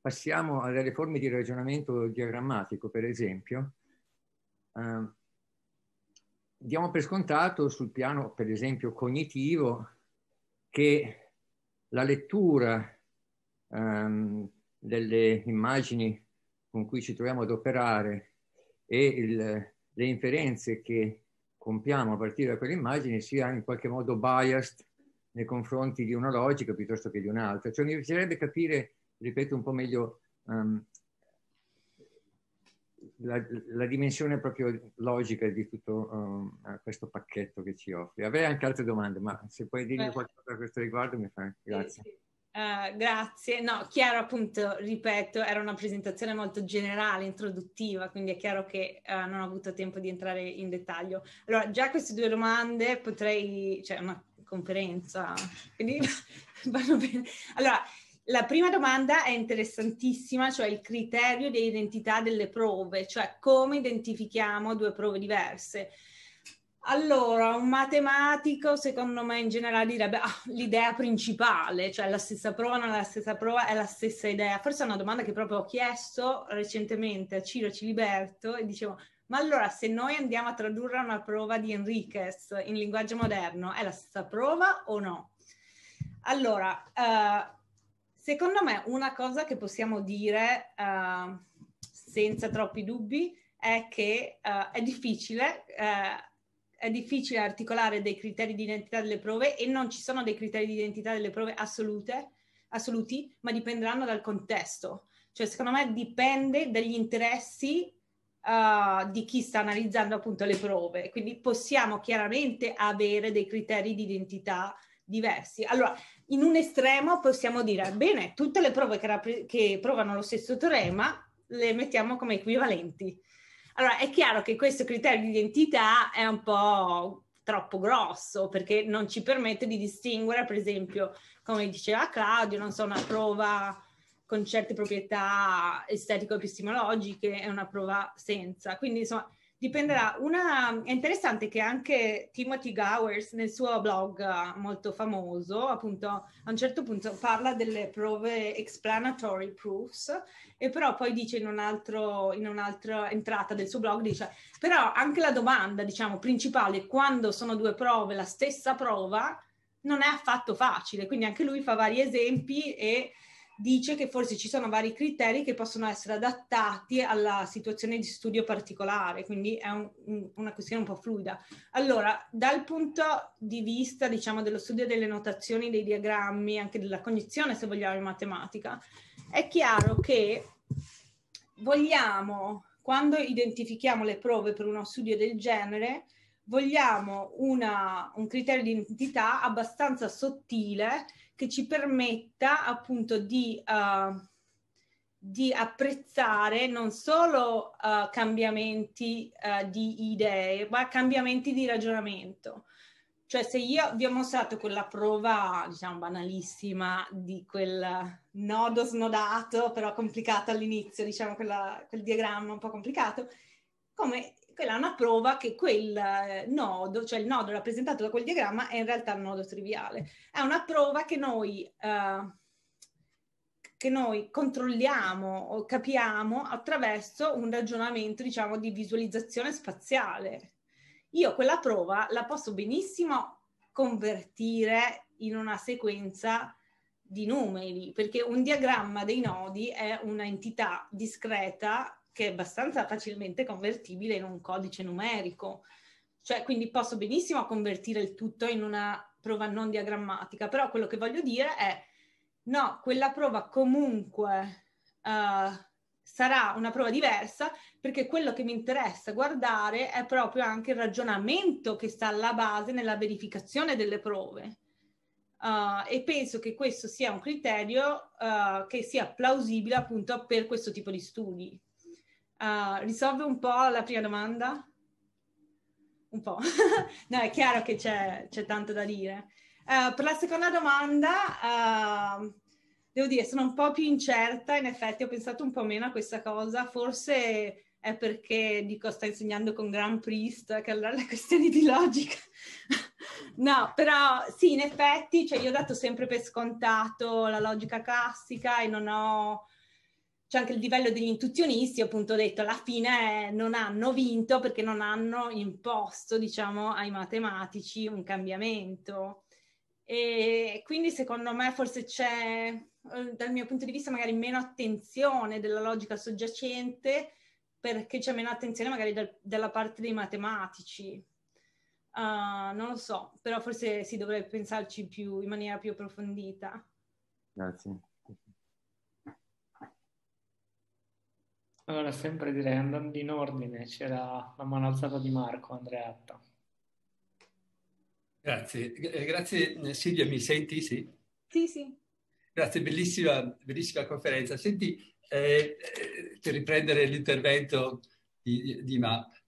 passiamo alle forme di ragionamento diagrammatico, per esempio. Eh, diamo per scontato sul piano, per esempio, cognitivo, che la lettura ehm, delle immagini con cui ci troviamo ad operare e il, le inferenze che compiamo a partire da quelle immagini sia in qualche modo biased nei confronti di una logica piuttosto che di un'altra. Cioè mi piacerebbe capire, ripeto, un po' meglio um, la, la, dimensione proprio logica di tutto um, questo pacchetto che ci offre. Avrei anche altre domande, ma se puoi dirmi qualcosa a questo riguardo mi fa grazie. Sì, sì. Uh, eh, grazie, no, chiaro appunto, ripeto, era una presentazione molto generale, introduttiva, quindi è chiaro che uh, non ho avuto tempo di entrare in dettaglio. Allora, già queste due domande potrei, cioè una conferenza, quindi vanno bene. Allora, la prima domanda è interessantissima, cioè il criterio di identità delle prove, cioè come identifichiamo due prove diverse. Allora, un matematico secondo me in generale direbbe ah, l'idea principale, cioè la stessa prova, non è la stessa prova, è la stessa idea. Forse è una domanda che proprio ho chiesto recentemente a Ciro Ciliberto e dicevo, ma allora se noi andiamo a tradurre una prova di Enriquez in linguaggio moderno, è la stessa prova o no? Allora, uh, secondo me una cosa che possiamo dire uh, senza troppi dubbi è che uh, è difficile è difficile articolare dei criteri di identità delle prove e non ci sono dei criteri di identità delle prove assolute, assoluti, ma dipenderanno dal contesto. Cioè, secondo me dipende dagli interessi uh, di chi sta analizzando appunto le prove. Quindi possiamo chiaramente avere dei criteri di identità diversi. Allora, in un estremo possiamo dire, bene, tutte le prove che, rap- che provano lo stesso teorema le mettiamo come equivalenti. Allora, è chiaro che questo criterio di identità è un po' troppo grosso perché non ci permette di distinguere, per esempio, come diceva Claudio, non so, una prova con certe proprietà estetico-epistemologiche è una prova senza. Quindi insomma dipenderà. Una, è interessante che anche Timothy Gowers nel suo blog eh, molto famoso, appunto, a un certo punto parla delle prove explanatory proofs e però poi dice in, un altro, in un'altra entrata del suo blog, dice, però anche la domanda, diciamo, principale, quando sono due prove, la stessa prova, non è affatto facile. Quindi anche lui fa vari esempi e dice che forse ci sono vari criteri che possono essere adattati alla situazione di studio particolare, quindi è un, un, una questione un po' fluida. Allora, dal punto di vista, diciamo, dello studio delle notazioni, dei diagrammi, anche della cognizione, se vogliamo, in matematica, è chiaro che vogliamo, quando identifichiamo le prove per uno studio del genere, vogliamo una, un criterio di identità abbastanza sottile che ci permetta appunto di, uh, di apprezzare non solo uh, cambiamenti uh, di idee, ma cambiamenti di ragionamento. Cioè se io vi ho mostrato quella prova, diciamo, banalissima di quel nodo snodato, però complicato all'inizio, diciamo, quella, quel diagramma un po' complicato, come quella è una prova che quel eh, nodo, cioè il nodo rappresentato da quel diagramma, è in realtà un nodo triviale. È una prova che noi, eh, che noi controlliamo o capiamo attraverso un ragionamento, diciamo, di visualizzazione spaziale. Io quella prova la posso benissimo convertire in una sequenza di numeri, perché un diagramma dei nodi è un'entità discreta che è abbastanza facilmente convertibile in un codice numerico. Cioè, quindi posso benissimo convertire il tutto in una prova non diagrammatica, però quello che voglio dire è no, quella prova comunque uh, sarà una prova diversa perché quello che mi interessa guardare è proprio anche il ragionamento che sta alla base nella verificazione delle prove. Uh, e penso che questo sia un criterio uh, che sia plausibile appunto per questo tipo di studi. Uh, risolve un po' la prima domanda? Un po'. no, è chiaro che c'è, c'è tanto da dire. Uh, per la seconda domanda, uh, devo dire, sono un po' più incerta, in effetti ho pensato un po' meno a questa cosa, forse è perché dico sta insegnando con Grand Priest, che allora le questioni di logica. no, però sì, in effetti, cioè io ho dato sempre per scontato la logica classica e non ho c'è anche il livello degli intuizionisti, appunto detto, alla fine eh, non hanno vinto perché non hanno imposto, diciamo, ai matematici un cambiamento. E quindi secondo me forse c'è, eh, dal mio punto di vista, magari meno attenzione della logica soggiacente perché c'è meno attenzione magari dal, dalla parte dei matematici. Uh, non lo so, però forse si dovrebbe pensarci più, in maniera più approfondita. Grazie. Allora, sempre direi andando in ordine, c'era la mano alzata di Marco Andreatta. Grazie, eh, grazie eh, Silvia, mi senti? Sì, sì. sì. Grazie, bellissima, bellissima conferenza. Senti, eh, eh per riprendere l'intervento di, di,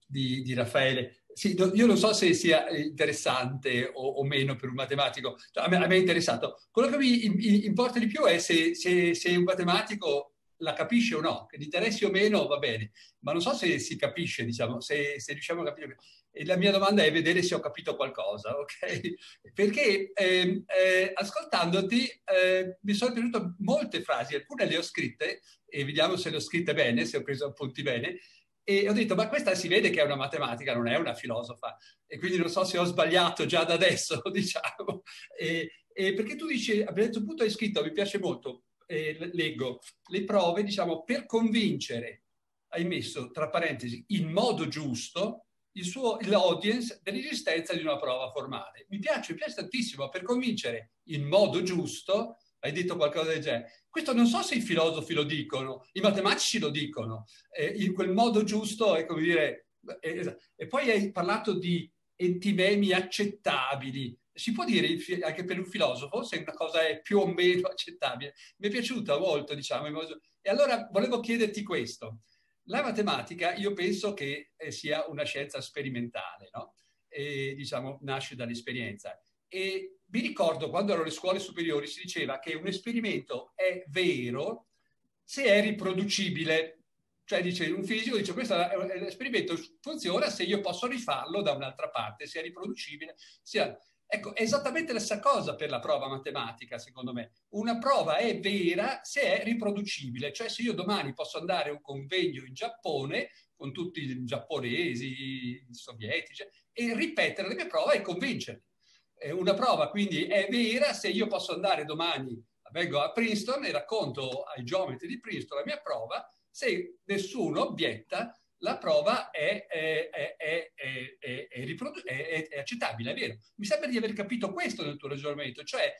di, di Raffaele, sì, io non so se sia interessante o, o meno per un matematico, a me, a me, è interessato. Quello che mi importa di più è se, se, se un matematico la capisce o no, che gli interessi o meno va bene, ma non so se si capisce, diciamo, se, se riusciamo a capire. E la mia domanda è vedere se ho capito qualcosa, ok? Perché eh, eh, ascoltandoti eh, mi sono piaciute molte frasi, alcune le ho scritte e vediamo se le ho scritte bene, se ho preso appunti bene. E ho detto, ma questa si vede che è una matematica, non è una filosofa, e quindi non so se ho sbagliato già da adesso, diciamo. E, e perché tu dici, a un certo punto hai scritto, mi piace molto, eh, leggo, le prove, diciamo, per convincere, hai messo tra parentesi, in modo giusto il suo, l'audience dell'esistenza di una prova formale. Mi piace, mi piace tantissimo, per convincere in modo giusto, hai detto qualcosa del genere. Questo non so se i filosofi lo dicono, i matematici lo dicono, eh, in quel modo giusto è come dire... Eh, e poi hai parlato di entimemi accettabili, si può dire anche per un filosofo se una cosa è più o meno accettabile. Mi è piaciuta molto, diciamo. E allora volevo chiederti questo. La matematica io penso che eh, sia una scienza sperimentale, no? E, diciamo, nasce dall'esperienza. E mi ricordo quando ero alle scuole superiori si diceva che un esperimento è vero se è riproducibile. Cioè dice un fisico, dice questo esperimento funziona se io posso rifarlo da un'altra parte, se è riproducibile. Sia... Ecco, è esattamente la stessa cosa per la prova matematica, secondo me. Una prova è vera se è riproducibile, cioè se io domani posso andare a un convegno in Giappone con tutti i giapponesi, i sovietici, e ripetere le mie prove e convincerli. una prova quindi è vera se io posso andare domani, vengo a Princeton e racconto ai geometri di Princeton la mia prova, se nessuno obietta la prova è, è, è, è riprodu- accettabile, è vero. Mi sembra di aver capito questo nel tuo ragionamento, cioè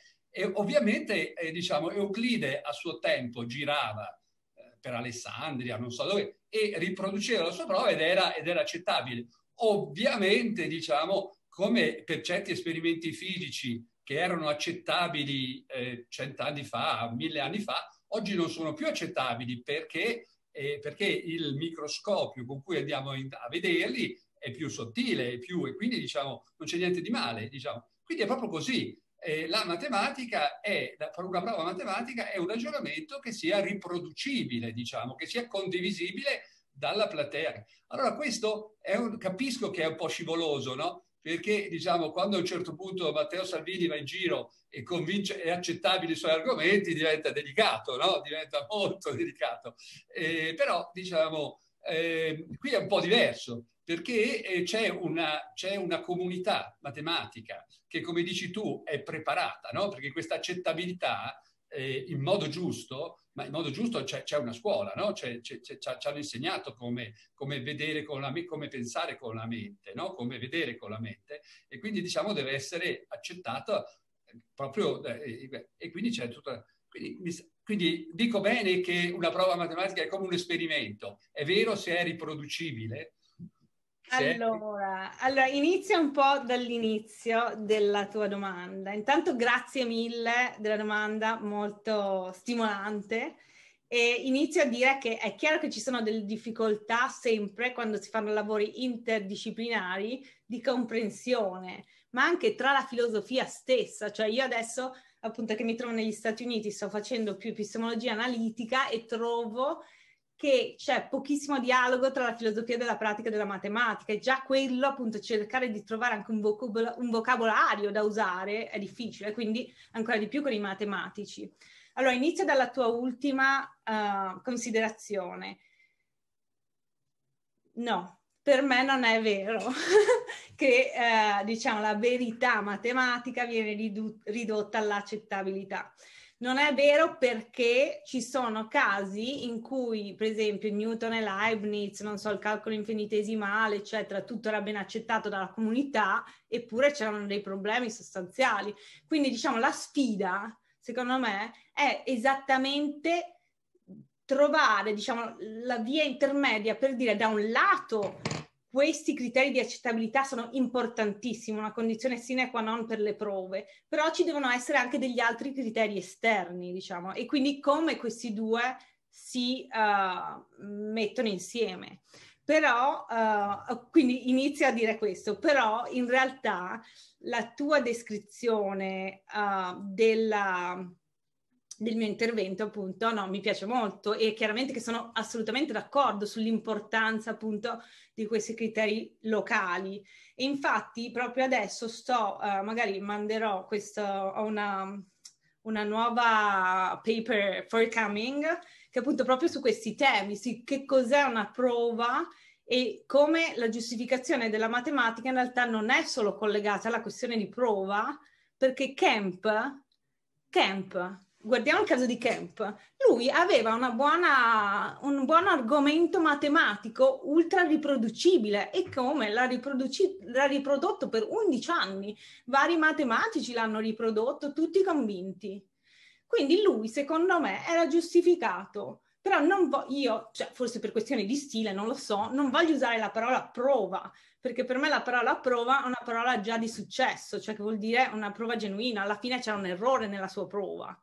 ovviamente eh, diciamo, Euclide a suo tempo girava eh, per Alessandria, non so dove, e riproduceva la sua prova ed era, ed era accettabile. Ovviamente, diciamo, come per certi esperimenti fisici che erano accettabili eh, cent'anni fa, mille anni fa, oggi non sono più accettabili perché eh, perché il microscopio con cui andiamo in, a vederli è più sottile, è più, e quindi diciamo non c'è niente di male. Diciamo. Quindi è proprio così. Eh, la matematica è, per una brava matematica, è un ragionamento che sia riproducibile, diciamo, che sia condivisibile dalla platea. Allora questo un, capisco che è un po' scivoloso, no? perché diciamo, quando a un certo punto Matteo Salvini va in giro e convince e accettabili i suoi argomenti diventa delicato, no? diventa molto delicato. Eh, però diciamo, eh, qui è un po' diverso perché eh, c'è, una, c'è, una, comunità matematica che, come dici tu, è preparata, no? perché questa accettabilità eh, in modo giusto ma in modo giusto c'è, c'è una scuola, no? c'è, c'è, ci hanno insegnato come, come, vedere con la me- come pensare con la mente, no? come vedere con la mente e quindi diciamo deve essere accettata eh, proprio eh, eh, e quindi c'è tutta... Quindi, quindi dico bene che una prova matematica è come un esperimento, è vero se è riproducibile, allora, allora, inizia un po' dall'inizio della tua domanda. Intanto grazie mille della domanda molto stimolante e inizio a dire che è chiaro che ci sono delle difficoltà sempre quando si fanno lavori interdisciplinari di comprensione, ma anche tra la filosofia stessa, cioè io adesso appunto che mi trovo negli Stati Uniti sto facendo più epistemologia analitica e trovo che c'è pochissimo dialogo tra la filosofia della pratica e della matematica e già quello appunto cercare di trovare anche un, vocabol- un vocabolario da usare è difficile, quindi ancora di più con i matematici. Allora inizio dalla tua ultima uh, considerazione. No, per me non è vero che eh, diciamo, la verità matematica viene ridu- ridotta all'accettabilità. Non è vero perché ci sono casi in cui, per esempio, Newton e Leibniz, non so, il calcolo infinitesimale, eccetera, tutto era ben accettato dalla comunità, eppure c'erano dei problemi sostanziali. Quindi, diciamo, la sfida, secondo me, è esattamente trovare, diciamo, la via intermedia per dire da un lato questi criteri di accettabilità sono importantissimi, una condizione sine qua non per le prove, però ci devono essere anche degli altri criteri esterni, diciamo, e quindi come questi due si uh, mettono insieme. Però, uh, quindi inizia a dire questo, però in realtà la tua descrizione uh, della, del mio intervento, appunto, no, mi piace molto e chiaramente che sono assolutamente d'accordo sull'importanza appunto di questi criteri locali. E infatti proprio adesso sto, uh, magari manderò questo, ho una, una nuova paper for coming, che appunto proprio su questi temi, su che cos'è una prova e come la giustificazione della matematica in realtà non è solo collegata alla questione di prova, perché camp, camp, guardiamo il caso di Kemp, lui aveva buona, un buon argomento matematico ultra riproducibile e come l'ha, riproduci- l'ha, riprodotto per 11 anni, vari matematici l'hanno riprodotto, tutti convinti. Quindi lui, secondo me, era giustificato. Però non vo- io, cioè, forse per questione di stile, non lo so, non voglio usare la parola prova, perché per me la parola prova è una parola già di successo, cioè che vuol dire una prova genuina, alla fine c'era un errore nella sua prova.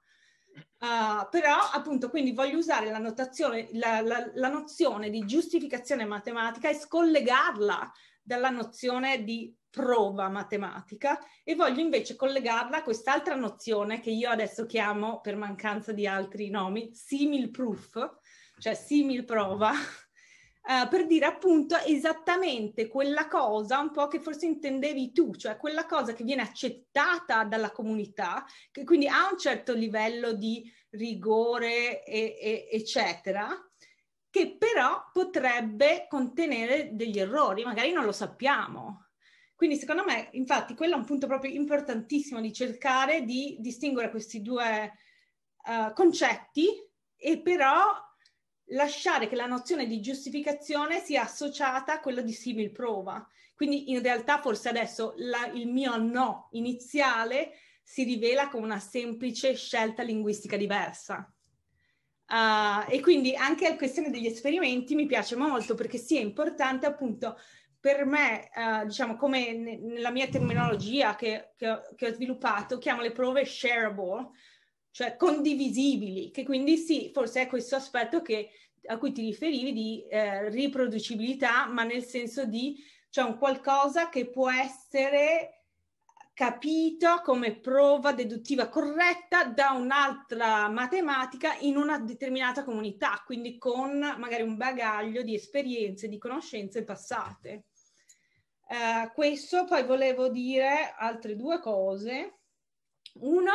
Uh, però appunto quindi voglio usare la, la, la, la, nozione di giustificazione matematica e scollegarla dalla nozione di prova matematica e voglio invece collegarla a quest'altra nozione che io adesso chiamo per mancanza di altri nomi simil proof, cioè simil prova, eh, per dire appunto esattamente quella cosa un po' che forse intendevi tu, cioè quella cosa che viene accettata dalla comunità, che quindi ha un certo livello di rigore, e, e, eccetera, che però potrebbe contenere degli errori, magari non lo sappiamo. Quindi secondo me, infatti, quello è un punto proprio importantissimo di cercare di distinguere questi due uh, concetti e però lasciare che la nozione di giustificazione sia associata a quella di simil prova. Quindi in realtà forse adesso la, il mio no iniziale si rivela come una semplice scelta linguistica diversa. Uh, e quindi anche la questione degli esperimenti mi piace molto perché sì, è importante appunto per me, uh, diciamo come ne, nella mia terminologia che, che, che ho sviluppato, chiamo le prove shareable, cioè condivisibili, che quindi sì, forse è questo aspetto che, a cui ti riferivi di eh, riproducibilità, ma nel senso di cioè un qualcosa che può essere capito come prova deduttiva corretta da un'altra matematica in una determinata comunità, quindi con magari un bagaglio di esperienze, di conoscenze passate. Uh, questo poi volevo dire altre due cose. Uno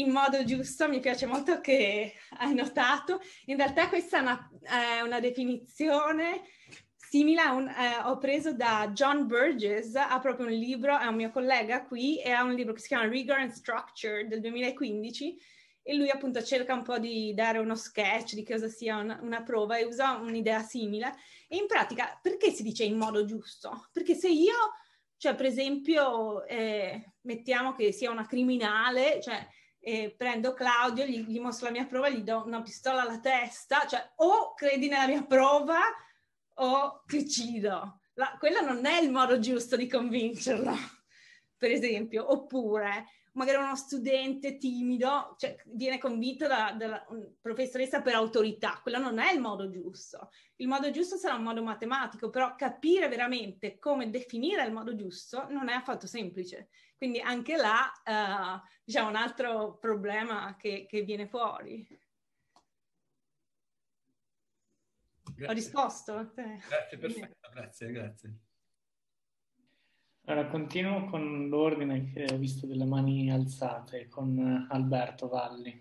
in modo giusto, mi piace molto che hai notato. In realtà questa è una, è una definizione simile a un, eh, ho preso da John Burgess, ha proprio un libro, è un mio collega qui, e ha un libro che si chiama Rigor and Structure del 2015 e lui appunto cerca un po' di dare uno sketch di cosa sia una, una prova e usa un'idea simile. E in pratica perché si dice in modo giusto? Perché se io, cioè per esempio, eh, mettiamo che sia una criminale, cioè eh, prendo Claudio, gli, gli, mostro la mia prova, gli do una pistola alla testa, cioè o credi nella mia prova o ti uccido. La, quello non è il modo giusto di convincerlo, per esempio. Oppure magari uno studente timido cioè, viene convinto dalla, dalla professoressa per autorità, quello non è il modo giusto. Il modo giusto sarà un modo matematico, però capire veramente come definire il modo giusto non è affatto semplice. Quindi anche là uh, diciamo un altro problema che, che viene fuori. Grazie. Ho risposto? Grazie, perfetto, grazie, grazie. Allora, continuo con l'ordine che ho visto delle mani alzate con eh, Alberto Valli.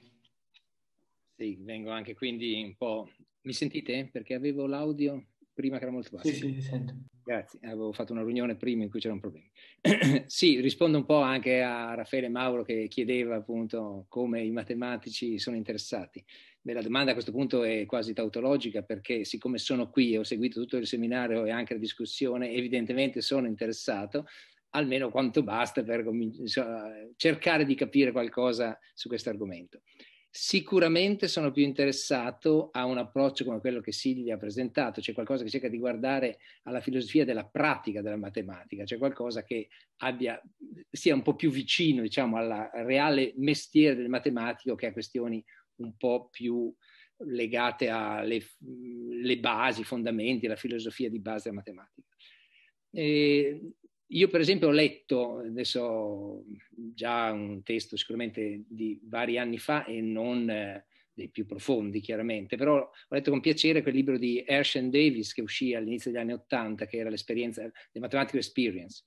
Sì, vengo anche quindi un po'... Mi sentite? Perché avevo l'audio prima che era molto basso. Sì, sì, ti sento. Grazie, avevo fatto una riunione prima in cui c'erano problemi. sì, rispondo un po' anche a Raffaele Mauro che chiedeva appunto come i matematici sono interessati. Beh, la domanda a questo punto è quasi tautologica perché siccome sono qui e ho seguito tutto il seminario e anche la discussione, evidentemente sono interessato, almeno quanto basta per cercare di capire qualcosa su questo argomento. Sicuramente sono più interessato a un approccio come quello che Silvia ha presentato, cioè qualcosa che cerca di guardare alla filosofia della pratica della matematica, cioè qualcosa che abbia, sia un po' più vicino diciamo, al reale mestiere del matematico che a questioni un po' più legate alle basi, fondamenti, la filosofia di base della matematica. E io per esempio ho letto, adesso già un testo sicuramente di vari anni fa e non eh, dei più profondi chiaramente, però ho letto con piacere quel libro di Herschel Davis che uscì all'inizio degli anni Ottanta, che era l'esperienza, The Mathematical Experience,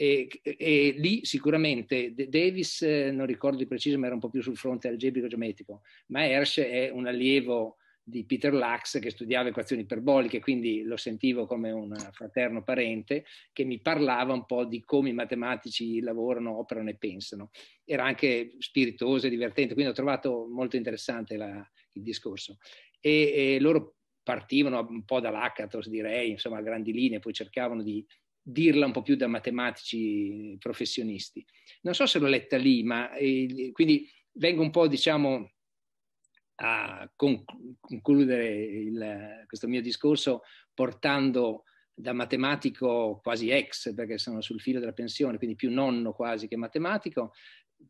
e, e, lì sicuramente Davis, eh, non ricordo di preciso, ma era un po' più sul fronte algebrico-geometrico, ma Hersch è un allievo di Peter Lux che studiava equazioni iperboliche, quindi lo sentivo come un fraterno parente che mi parlava un po' di come i matematici lavorano, operano e pensano. Era anche spiritoso e divertente, quindi ho trovato molto interessante la, il discorso. E, e loro partivano un po' dall'Hackatos, direi, insomma, a grandi linee, poi cercavano di dirla un po' più da matematici professionisti. Non so se l'ho letta lì, ma eh, quindi vengo un po', diciamo, a concludere il, questo mio discorso portando da matematico quasi ex, perché sono sul filo della pensione, quindi più nonno quasi che matematico,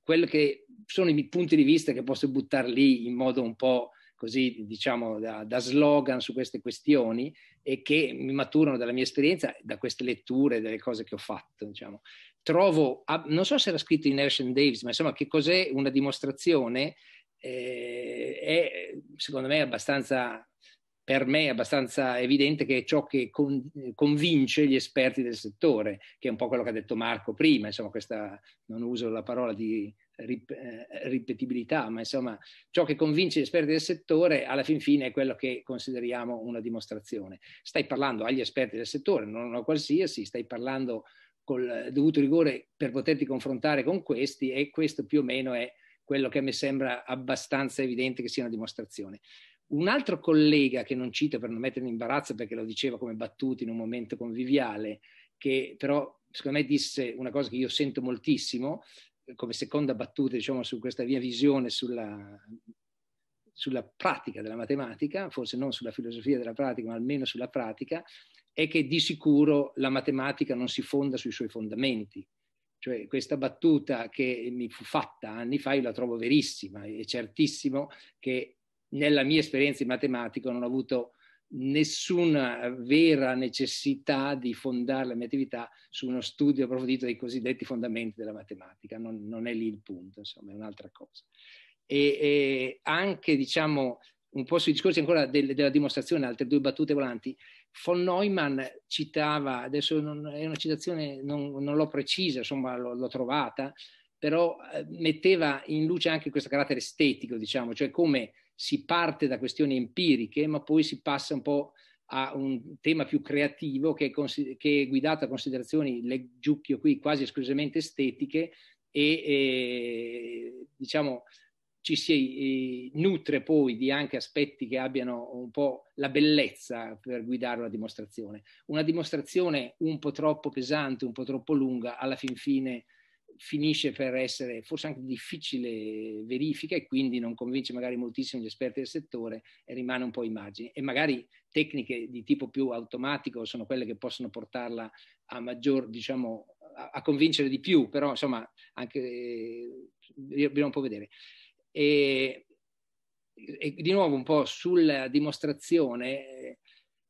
quelli che sono i punti di vista che posso buttare lì in modo un po' così diciamo da, da, slogan su queste questioni e che mi maturano dalla mia esperienza, da queste letture, delle cose che ho fatto. Diciamo. Trovo, ah, non so se era scritto in Ershon Davis, ma insomma che cos'è una dimostrazione eh, è secondo me abbastanza, per me è abbastanza evidente che è ciò che con, convince gli esperti del settore, che è un po' quello che ha detto Marco prima, insomma questa, non uso la parola di rip, eh, ripetibilità, ma insomma ciò che convince gli esperti del settore alla fin fine è quello che consideriamo una dimostrazione. Stai parlando agli esperti del settore, non a qualsiasi, stai parlando col dovuto rigore per poterti confrontare con questi e questo più o meno è quello che mi sembra abbastanza evidente che sia una dimostrazione. Un altro collega che non cito per non mettermi in imbarazzo perché lo diceva come battuto in un momento conviviale, che però secondo me disse una cosa che io sento moltissimo, come seconda battuta diciamo, su questa mia visione sulla, sulla pratica della matematica, forse non sulla filosofia della pratica, ma almeno sulla pratica, è che di sicuro la matematica non si fonda sui suoi fondamenti. Cioè questa battuta che mi fu fatta anni fa io la trovo verissima, è certissimo che nella mia esperienza in matematico non ho avuto nessuna vera necessità di fondare la mia attività su uno studio approfondito dei cosiddetti fondamenti della matematica, non, non è lì il punto, insomma, è un'altra cosa. E, e anche, diciamo, un po' sui discorsi ancora del, della dimostrazione, altre due battute volanti, von Neumann citava, adesso non, è una citazione, non, non l'ho precisa, insomma l'ho, l'ho trovata, però eh, metteva in luce anche questo carattere estetico, diciamo, cioè come si parte da questioni empiriche, ma poi si passa un po' a un tema più creativo che è, consider- che è guidato a considerazioni, leggiucchio qui, quasi esclusivamente estetiche e, e diciamo ci si eh, nutre poi di anche aspetti che abbiano un po' la bellezza per guidare una dimostrazione. Una dimostrazione un po' troppo pesante, un po' troppo lunga, alla fin fine finisce per essere forse anche difficile verifica e quindi non convince magari moltissimo gli esperti del settore e rimane un po' ai E magari tecniche di tipo più automatico sono quelle che possono portarla a maggior, diciamo, a, a convincere di più, però insomma anche eh, bisogna un po' vedere. E, e di nuovo un po' sulla dimostrazione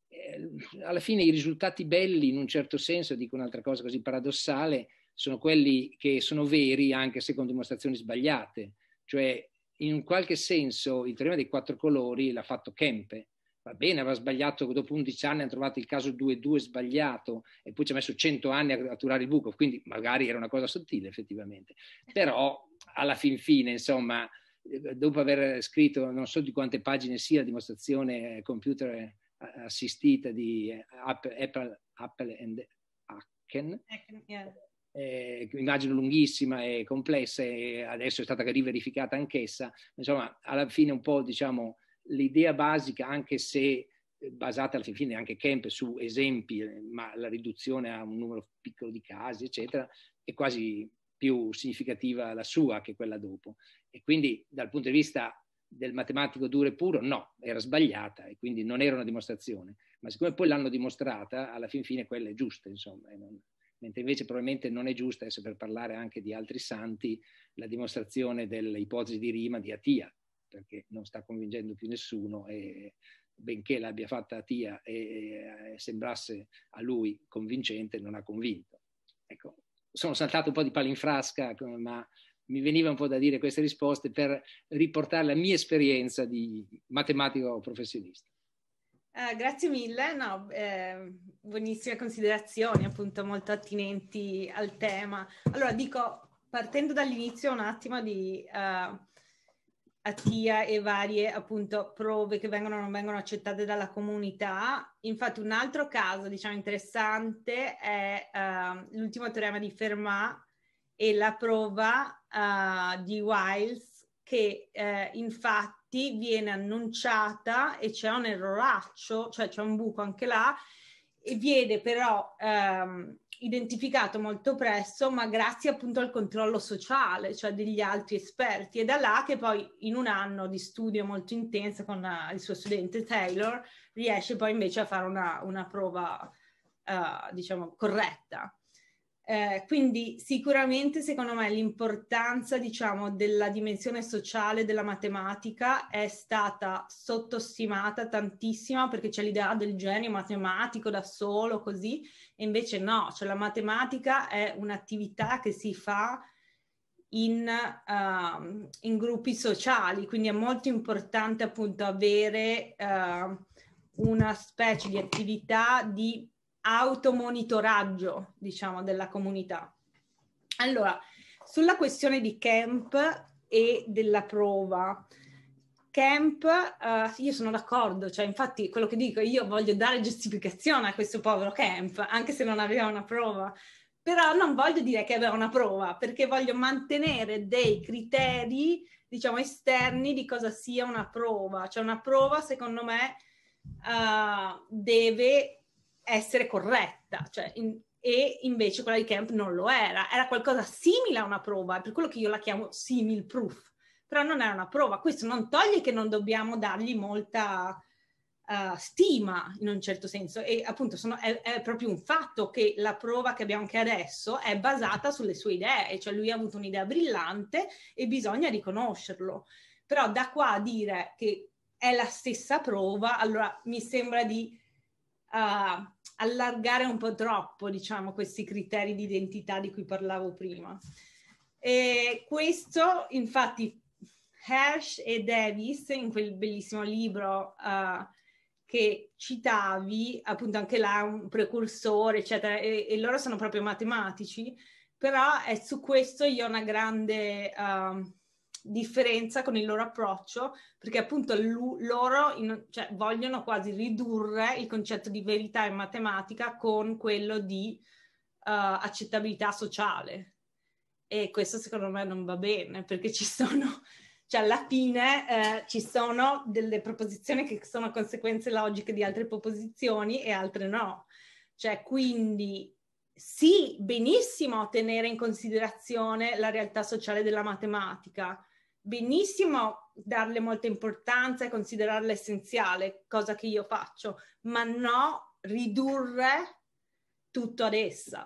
eh, alla fine i risultati belli in un certo senso, dico un'altra cosa così paradossale, sono quelli che sono veri anche se con dimostrazioni sbagliate. Cioè, in un qualche senso, il teorema dei quattro colori l'ha fatto Kempe. Va bene, aveva sbagliato, dopo 11 anni hanno trovato il caso 2-2 sbagliato e poi ci ha messo 100 anni a, catturare il buco, quindi magari era una cosa sottile effettivamente. Però alla fin fine, insomma, eh, dopo aver scritto non so di quante pagine sia la dimostrazione eh, computer eh, assistita di Apple, Apple, Apple and Hacken, yeah eh, immagino lunghissima e complessa e adesso è stata riverificata anch'essa, insomma alla fine un po' diciamo l'idea basica anche se eh, basata alla fine anche Kemp su esempi, eh, ma la riduzione a un numero piccolo di casi, eccetera, è quasi più significativa la sua che quella dopo. E quindi dal punto di vista del matematico duro e puro, no, era sbagliata e quindi non era una dimostrazione. Ma siccome poi l'hanno dimostrata, alla fin fine quella è giusta, insomma. E non mentre invece probabilmente non è giusta, adesso per parlare anche di altri santi, la dimostrazione dell'ipotesi di Rima di Atia, perché non sta convincendo più nessuno e benché l'abbia fatta Atia e, sembrasse a lui convincente, non ha convinto. Ecco, sono saltato un po' di in frasca, ma mi veniva un po' da dire queste risposte per riportare la mia esperienza di matematico professionista. Eh, grazie mille, no, eh, buonissime considerazioni, appunto molto attinenti al tema. Allora dico, partendo dall'inizio un attimo di uh, ATIA e varie appunto prove che vengono o non vengono accettate dalla comunità. Infatti un altro caso, diciamo, interessante è uh, l'ultimo teorema di Fermat e la prova eh, di Wiles che infatti fatti viene annunciata e c'è un erroraccio, cioè c'è un buco anche là, e viene però ehm, identificato molto presto, ma grazie appunto al controllo sociale, cioè degli altri esperti. E da là che poi in un anno di studio molto intenso con uh, il suo studente Taylor riesce poi invece a fare una, una prova, uh, diciamo, corretta. Eh, quindi sicuramente secondo me l'importanza diciamo, della dimensione sociale della matematica è stata sottostimata tantissimo perché c'è l'idea del genio matematico da solo così e invece no, cioè la matematica è un'attività che si fa in, uh, in gruppi sociali, quindi è molto importante appunto avere uh, una specie di attività di automonitoraggio, diciamo, della comunità. Allora, sulla questione di camp e della prova, camp, uh, io sono d'accordo, cioè infatti quello che dico, io voglio dare giustificazione a questo povero camp, anche se non aveva una prova, però non voglio dire che aveva una prova, perché voglio mantenere dei criteri, diciamo, esterni di cosa sia una prova, cioè una prova secondo me uh, deve essere corretta, cioè in, e invece quella di Camp non lo era, era qualcosa simile a una prova, per quello che io la chiamo simil proof, però non era una prova. Questo non toglie che non dobbiamo dargli molta uh, stima in un certo senso e appunto sono, è, è, proprio un fatto che la prova che abbiamo anche adesso è basata sulle sue idee, cioè lui ha avuto un'idea brillante e bisogna riconoscerlo. Però da qua a dire che è la stessa prova, allora mi sembra di uh, allargare un po' troppo, diciamo, questi criteri di identità di cui parlavo prima. E questo, infatti, Hersh e Davis, in quel bellissimo libro uh, che citavi, appunto anche là un precursore, eccetera, e, e, loro sono proprio matematici, però è su questo io ho una grande... Uh, differenza con il loro approccio, perché appunto l- loro in, cioè, vogliono quasi ridurre il concetto di verità in matematica con quello di uh, accettabilità sociale. E questo secondo me non va bene, perché ci sono, cioè alla fine eh, ci sono delle proposizioni che sono conseguenze logiche di altre proposizioni e altre no. Cioè, quindi sì, benissimo tenere in considerazione la realtà sociale della matematica, benissimo darle molta importanza e considerarla essenziale, cosa che io faccio, ma no ridurre tutto ad essa.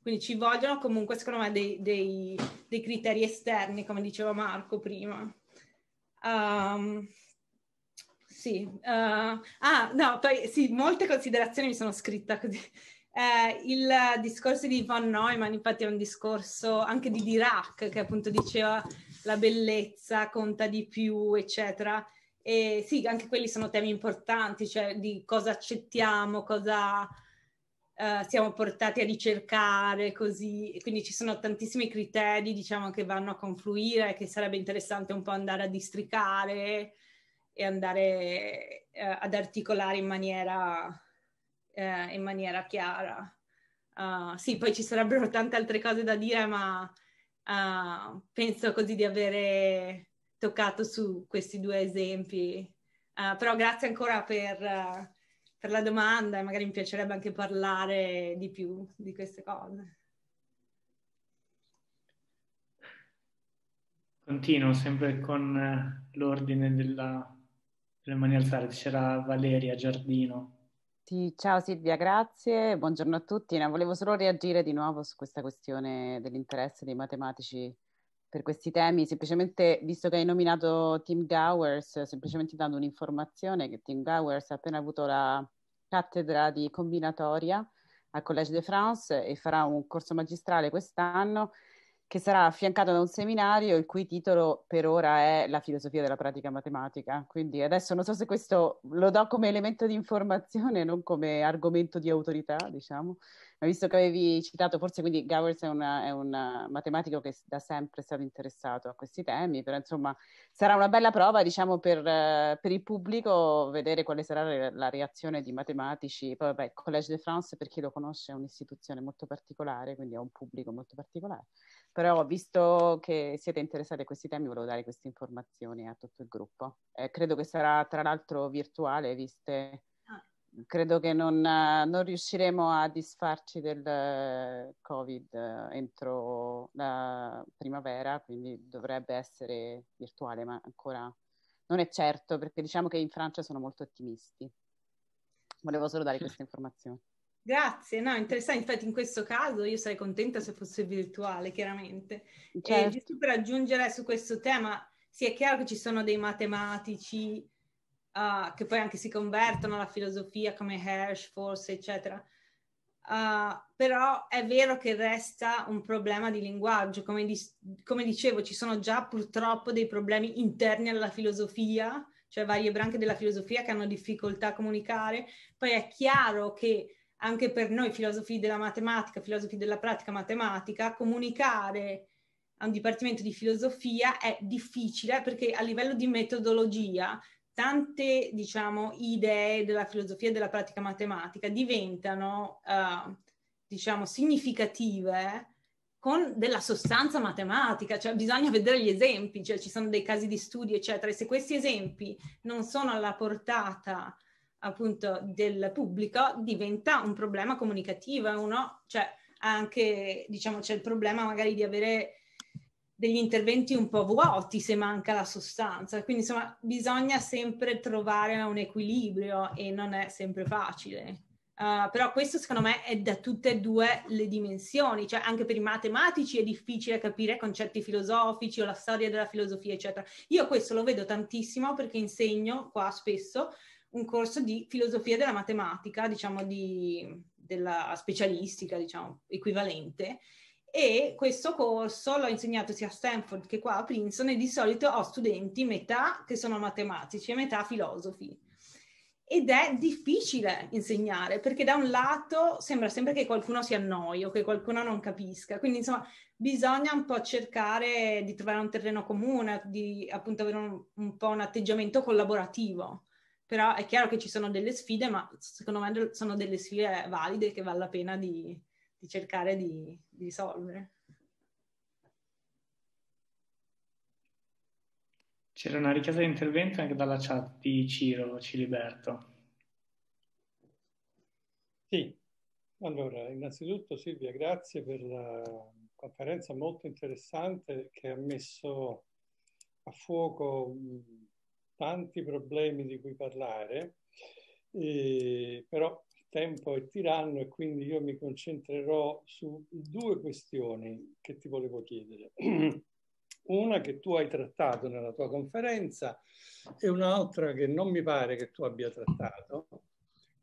Quindi ci vogliono comunque, secondo me, dei, dei, dei criteri esterni, come diceva Marco prima. Um, sì, uh, ah no, poi sì, molte considerazioni mi sono scritta così. Eh, il discorso di Von Neumann, infatti, è un discorso anche di Dirac, che appunto diceva la bellezza conta di più, eccetera. E sì, anche quelli sono temi importanti, cioè di cosa accettiamo, cosa eh, siamo portati a ricercare, così. Quindi ci sono tantissimi criteri, diciamo, che vanno a confluire, che sarebbe interessante un po' andare a districare e andare eh, ad articolare in maniera, eh, in maniera chiara. Uh, sì, poi ci sarebbero tante altre cose da dire, ma uh, penso così di avere toccato su questi due esempi. Uh, però grazie ancora per, uh, per la domanda e magari mi piacerebbe anche parlare di più di queste cose. Continuo sempre con eh, l'ordine della, delle mani alzate. C'era Valeria Giardino tutti, ciao Silvia, grazie, buongiorno a tutti. No, volevo solo reagire di nuovo su questa questione dell'interesse dei matematici per questi temi, semplicemente visto che hai nominato Tim Gowers, semplicemente dando un'informazione che Tim Gowers ha appena avuto la cattedra di combinatoria al Collège de France e farà un corso magistrale quest'anno che sarà affiancato da un seminario il cui titolo per ora è La filosofia della pratica matematica. Quindi adesso non so se questo lo do come elemento di informazione, non come argomento di autorità, diciamo, visto che avevi citato, forse quindi Gowers è, una, è un matematico che da sempre è stato interessato a questi temi, però insomma sarà una bella prova diciamo, per, per il pubblico vedere quale sarà la reazione di matematici. Poi vabbè, il Collège de France per chi lo conosce è un'istituzione molto particolare, quindi ha un pubblico molto particolare. Però visto che siete interessati a questi temi volevo dare queste informazioni a tutto il gruppo. Eh, credo che sarà tra l'altro virtuale, viste credo che non, non, riusciremo a disfarci del Covid eh, entro la primavera, quindi dovrebbe essere virtuale, ma ancora non è certo, perché diciamo che in Francia sono molto ottimisti. Volevo solo dare questa informazione. Grazie, no, interessante, infatti in questo caso io sarei contenta se fosse virtuale, chiaramente. Certo. E giusto per aggiungere su questo tema, sì è chiaro che ci sono dei matematici, uh, che poi anche si convertono alla filosofia come Hersch forse, eccetera. Uh, però è vero che resta un problema di linguaggio, come, di, come, dicevo ci sono già purtroppo dei problemi interni alla filosofia, cioè varie branche della filosofia che hanno difficoltà a comunicare, poi è chiaro che anche per noi filosofi della matematica, filosofi della pratica matematica, comunicare a un dipartimento di filosofia è difficile perché a livello di metodologia tante, diciamo, idee della filosofia e della pratica matematica diventano, uh, diciamo, significative con della sostanza matematica, cioè bisogna vedere gli esempi, cioè ci sono dei casi di studio, eccetera, e se questi esempi non sono alla portata appunto del pubblico, diventa un problema comunicativo, uno, cioè anche, diciamo, c'è il problema magari di avere degli interventi un po' vuoti se manca la sostanza. Quindi insomma bisogna sempre trovare un equilibrio e non è sempre facile. Uh, però questo secondo me è da tutte e due le dimensioni, cioè anche per i matematici è difficile capire concetti filosofici o la storia della filosofia, eccetera. Io questo lo vedo tantissimo perché insegno qua spesso un corso di filosofia della matematica, diciamo di, della specialistica, diciamo, equivalente, e questo corso l'ho insegnato sia a Stanford che qua a Princeton e di solito ho studenti metà che sono matematici e metà filosofi. Ed è difficile insegnare perché da un lato sembra sempre che qualcuno si annoi o che qualcuno non capisca, quindi insomma bisogna un po' cercare di trovare un terreno comune, di appunto avere un, un po' un atteggiamento collaborativo. Però è chiaro che ci sono delle sfide, ma secondo me sono delle sfide valide che vale la pena di, di cercare di, di risolvere. C'era una richiesta di intervento anche dalla chat di Ciro Ciliberto. Sì, allora innanzitutto Silvia grazie per la conferenza molto interessante che ha messo a fuoco tanti problemi di cui parlare, e, però tempo è tiranno e quindi io mi concentrerò su due questioni che ti volevo chiedere. Una che tu hai trattato nella tua conferenza e un'altra che non mi pare che tu abbia trattato,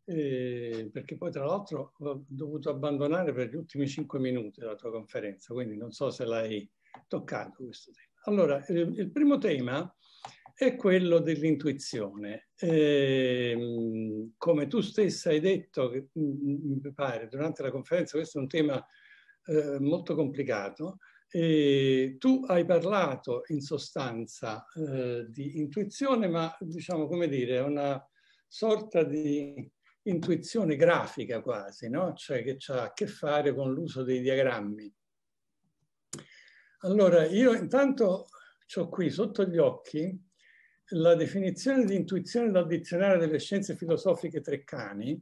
eh, perché poi tra l'altro ho dovuto abbandonare per gli ultimi cinque minuti la tua conferenza, quindi non so se l'hai toccato questo tema. Allora, il primo tema è quello dell'intuizione. Eh, come tu stessa hai detto, mm, mm, mi pare, durante la conferenza, questo è un tema eh, molto complicato, eh, tu hai parlato in sostanza eh, di intuizione, ma diciamo come dire, è una sorta di intuizione grafica quasi, no? cioè che ha a che fare con l'uso dei diagrammi. Allora, io intanto ho qui sotto gli occhi la definizione di intuizione dal dizionario delle scienze filosofiche Treccani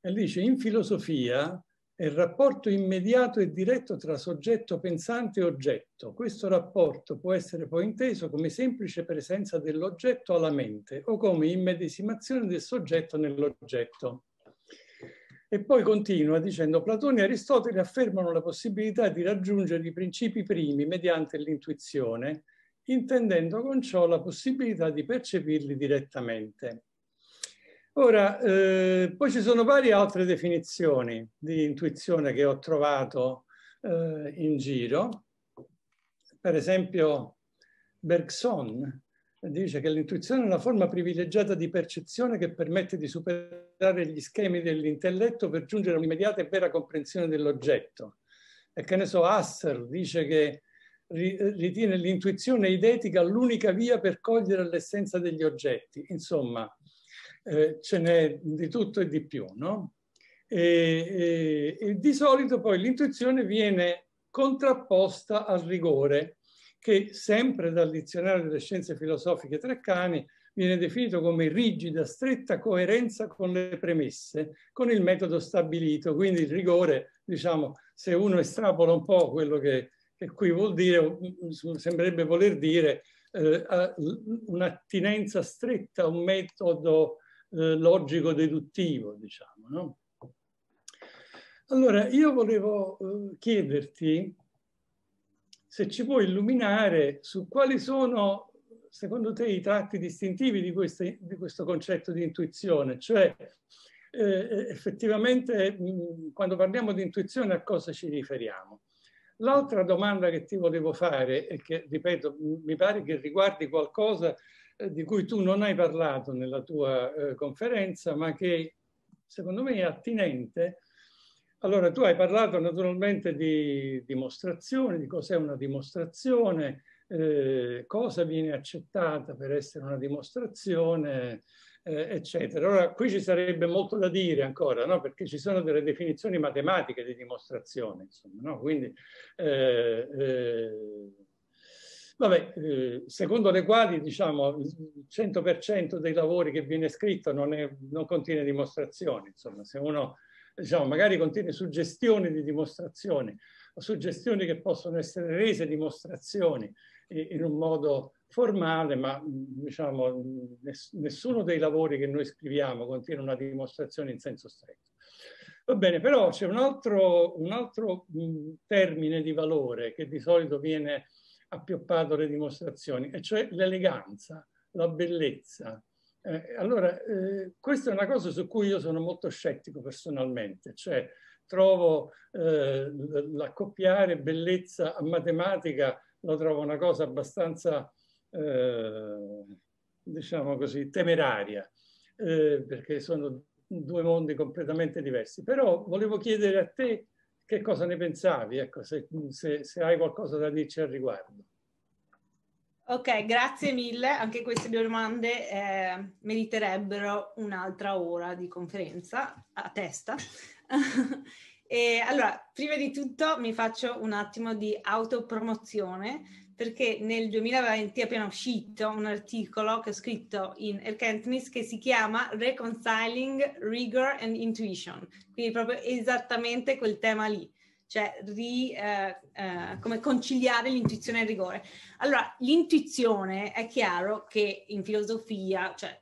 dice in filosofia è il rapporto immediato e diretto tra soggetto pensante e oggetto. Questo rapporto può essere poi inteso come semplice presenza dell'oggetto alla mente o come immedesimazione del soggetto nell'oggetto. E poi continua dicendo Platone e Aristotele affermano la possibilità di raggiungere i principi primi mediante l'intuizione intendendo con ciò la possibilità di percepirli direttamente. Ora, eh, poi ci sono varie altre definizioni di intuizione che ho trovato eh, in giro. Per esempio, Bergson dice che l'intuizione è una forma privilegiata di percezione che permette di superare gli schemi dell'intelletto per giungere a un'immediata e vera comprensione dell'oggetto. E che ne so, Husserl dice che eh, ritiene l'intuizione idetica l'unica via per cogliere l'essenza degli oggetti. Insomma, eh, ce n'è di tutto e di più, no? E, e, e di solito poi l'intuizione viene contrapposta al rigore, che sempre dal dizionario delle scienze filosofiche Treccani viene definito come rigida, stretta coerenza con le premesse, con il metodo stabilito. Quindi il rigore, diciamo, se uno estrapola un po' quello che per cui vuol dire, sembrerebbe voler dire eh, un'attinenza stretta a un metodo eh, logico-deduttivo, diciamo. No? Allora, io volevo eh, chiederti se ci puoi illuminare su quali sono, secondo te, i tratti distintivi di, queste, di questo concetto di intuizione, cioè eh, effettivamente mh, mm, quando parliamo di intuizione a cosa ci riferiamo. L'altra domanda che ti volevo fare e che, ripeto, mi pare che riguardi qualcosa eh, di cui tu non hai parlato nella tua eh, conferenza, ma che secondo me è attinente. Allora, tu hai parlato naturalmente di dimostrazione, di cos'è una dimostrazione, eh, cosa viene accettata per essere una dimostrazione, eh, eccetera. Ora qui ci sarebbe molto da dire ancora, no? perché ci sono delle definizioni matematiche di dimostrazione, insomma, no? Quindi, eh, eh, vabbè, eh, secondo le quali diciamo, il 100% dei lavori che viene scritto non, è, non contiene dimostrazioni, insomma, se uno diciamo, magari contiene suggestioni di dimostrazioni, o suggestioni che possono essere rese dimostrazioni, in un modo formale, ma mm, diciamo, mm, nessuno dei lavori che noi scriviamo contiene una dimostrazione in senso stretto. Va bene, però c'è un altro, un altro mm, termine di valore che di solito viene appioppato alle dimostrazioni, e cioè l'eleganza, la bellezza. Eh, allora, eh, questa è una cosa su cui io sono molto scettico personalmente, cioè trovo eh, l'accoppiare bellezza a matematica lo trovo una cosa abbastanza, eh, diciamo così, temeraria, eh, perché sono due mondi completamente diversi. Però volevo chiedere a te che cosa ne pensavi, ecco, se, se, se hai qualcosa da dirci al riguardo. Ok, grazie mille. Anche queste due domande eh, meriterebbero un'altra ora di conferenza a testa. E allora, prima di tutto mi faccio un attimo di autopromozione perché nel 2020 è appena uscito un articolo che ho scritto in Erkentnis che si chiama Reconciling Rigor and Intuition, quindi proprio esattamente quel tema lì, cioè ri, eh, eh, come conciliare l'intuizione e il rigore. Allora, l'intuizione è chiaro che in filosofia, cioè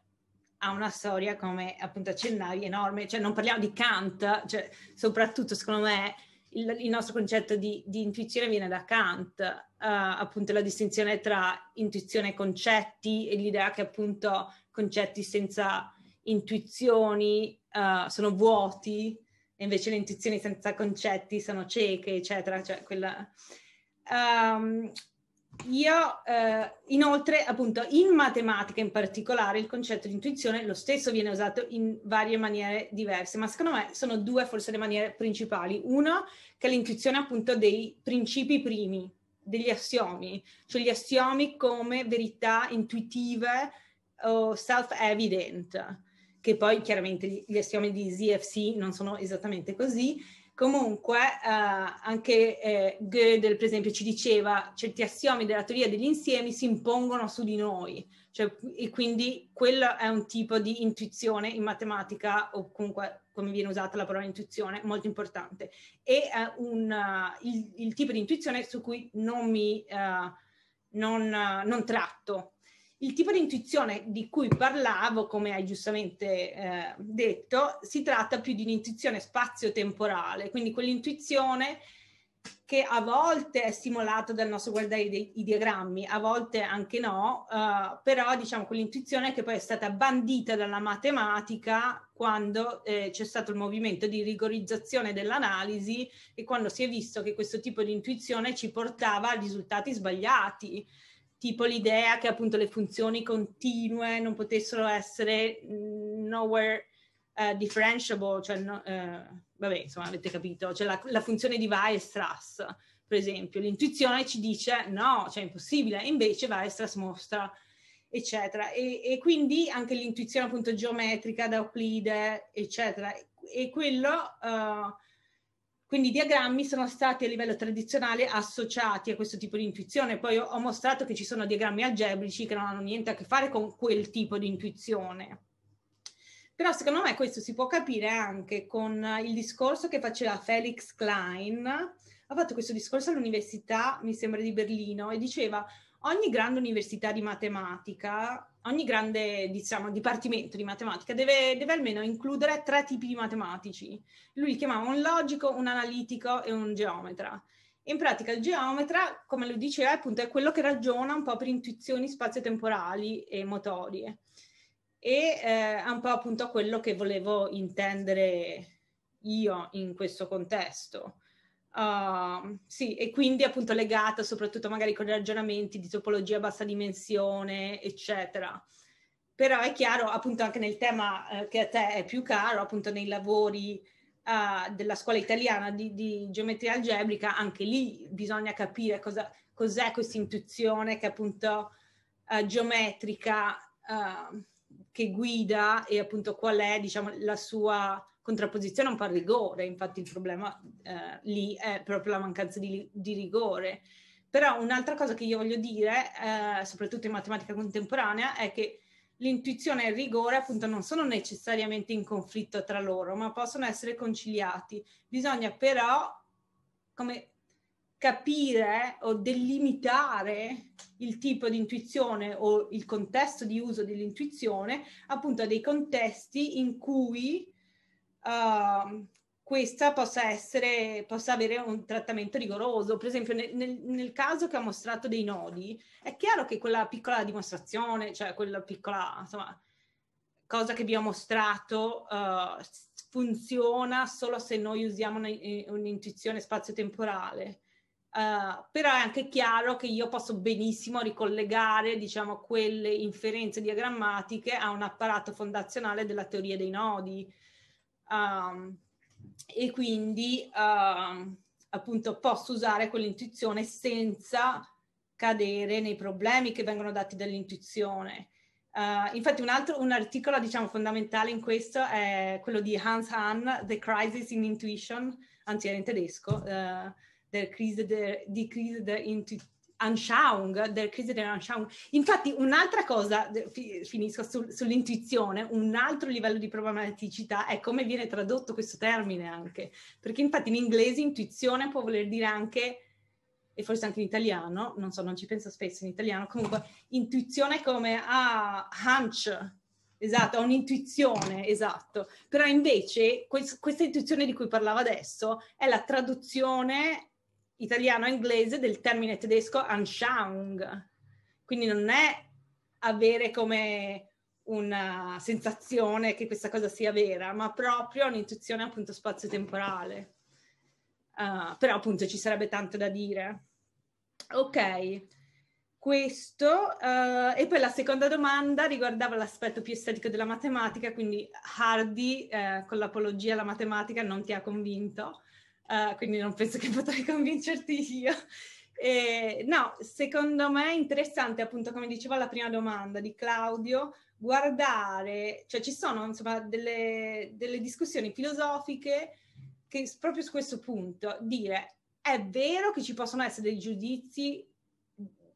ha una storia, come appunto accennavi, enorme, cioè non parliamo di Kant, cioè, soprattutto secondo me il, il nostro concetto di, di, intuizione viene da Kant, uh, appunto la distinzione tra intuizione e concetti e l'idea che appunto concetti senza intuizioni uh, sono vuoti e invece le intuizioni senza concetti sono cieche, eccetera, cioè quella... Um, io eh, inoltre appunto in matematica in particolare il concetto di intuizione lo stesso viene usato in varie maniere diverse ma secondo me sono due forse le maniere principali uno che è l'intuizione appunto dei principi primi degli assiomi cioè gli assiomi come verità intuitive o self evident che poi chiaramente gli assiomi di ZFC non sono esattamente così Comunque, eh, anche eh, Gödel, per esempio, ci diceva che certi assiomi della teoria degli insiemi si impongono su di noi, cioè, e quindi quello è un tipo di intuizione in matematica, o comunque come viene usata la parola intuizione, molto importante. E è eh, un, uh, il, il, tipo di intuizione su cui non mi... Uh, non, non, tratto, il tipo di intuizione di cui parlavo, come hai giustamente eh, detto, si tratta più di un'intuizione spazio-temporale, quindi quell'intuizione che a volte è stimolata dal nostro guardare i, diagrammi, a volte anche no, eh, però diciamo quell'intuizione che poi è stata bandita dalla matematica quando eh, c'è stato il movimento di rigorizzazione dell'analisi e quando si è visto che questo tipo di intuizione ci portava a risultati sbagliati tipo l'idea che appunto le funzioni continue non potessero essere mm, nowhere uh, differentiable, cioè no, uh, vabbè insomma avete capito, cioè la, la funzione di Weierstrass per esempio, l'intuizione ci dice no, cioè è impossibile, invece Weierstrass mostra eccetera e, e quindi anche l'intuizione appunto geometrica da Euclide eccetera e quello... Uh, quindi i diagrammi sono stati a livello tradizionale associati a questo tipo di intuizione. Poi ho mostrato che ci sono diagrammi algebrici che non hanno niente a che fare con quel tipo di intuizione. Però secondo me questo si può capire anche con il discorso che faceva Felix Klein. Ha fatto questo discorso all'università, mi sembra di Berlino, e diceva ogni grande università di matematica ogni grande diciamo, dipartimento di matematica deve, deve, almeno includere tre tipi di matematici. Lui li chiamava un logico, un analitico e un geometra. In pratica il geometra, come lo diceva, appunto, è quello che ragiona un po' per intuizioni spazio-temporali e motorie. E eh, è un po' appunto quello che volevo intendere io in questo contesto. Uh, sì, e quindi appunto legata soprattutto magari con ragionamenti di topologia a bassa dimensione, eccetera. Però è chiaro appunto anche nel tema eh, che a te è più caro, appunto nei lavori uh, della scuola italiana di, di, geometria algebrica, anche lì bisogna capire cosa, cos'è questa intuizione che appunto uh, geometrica ehm, che guida e appunto qual è diciamo la sua contrapposizione a un po' al rigore, infatti il problema eh, lì è proprio la mancanza di, di, rigore. Però un'altra cosa che io voglio dire, eh, soprattutto in matematica contemporanea, è che l'intuizione e il rigore appunto non sono necessariamente in conflitto tra loro, ma possono essere conciliati. Bisogna però come capire o delimitare il tipo di intuizione o il contesto di uso dell'intuizione appunto a dei contesti in cui uh, questa possa, essere, possa avere un trattamento rigoroso. Per esempio, nel, nel, caso che ha mostrato dei nodi, è chiaro che quella piccola dimostrazione, cioè quella piccola insomma, cosa che vi ho mostrato, uh, funziona solo se noi usiamo una, eh, un'intuizione spazio-temporale. Uh, però è anche chiaro che io posso benissimo ricollegare diciamo, quelle inferenze diagrammatiche a un apparato fondazionale della teoria dei nodi Um, e quindi uh, appunto posso usare quell'intuizione senza cadere nei problemi che vengono dati dall'intuizione. Uh, infatti un altro un articolo diciamo fondamentale in questo è quello di Hans Hahn, The Crisis in Intuition, anzi era in tedesco, uh, eh, der Krise der, der Intu- Anschaung, del crisi dell'Anschaung. Infatti un'altra cosa, fi, finisco su, sull'intuizione, un altro livello di problematicità è come viene tradotto questo termine anche, perché infatti in inglese intuizione può voler dire anche e forse anche in italiano, non so, non ci penso spesso in italiano, comunque intuizione è come ah, hunch, esatto, ho un'intuizione, esatto, però invece quest- questa intuizione di cui parlavo adesso è la traduzione italiano-inglese del termine tedesco Anschauung. Quindi non è avere come una sensazione che questa cosa sia vera, ma proprio un'intuizione appunto spazio-temporale. Uh, però appunto ci sarebbe tanto da dire. Ok, questo. Uh, e poi la seconda domanda riguardava l'aspetto più estetico della matematica, quindi Hardy uh, con l'apologia alla matematica non ti ha convinto uh, quindi non penso che potrei convincerti io. Eh, no, secondo me è interessante, appunto, come diceva la prima domanda di Claudio, guardare, cioè ci sono insomma delle, delle discussioni filosofiche che proprio su questo punto, dire è vero che ci possono essere dei giudizi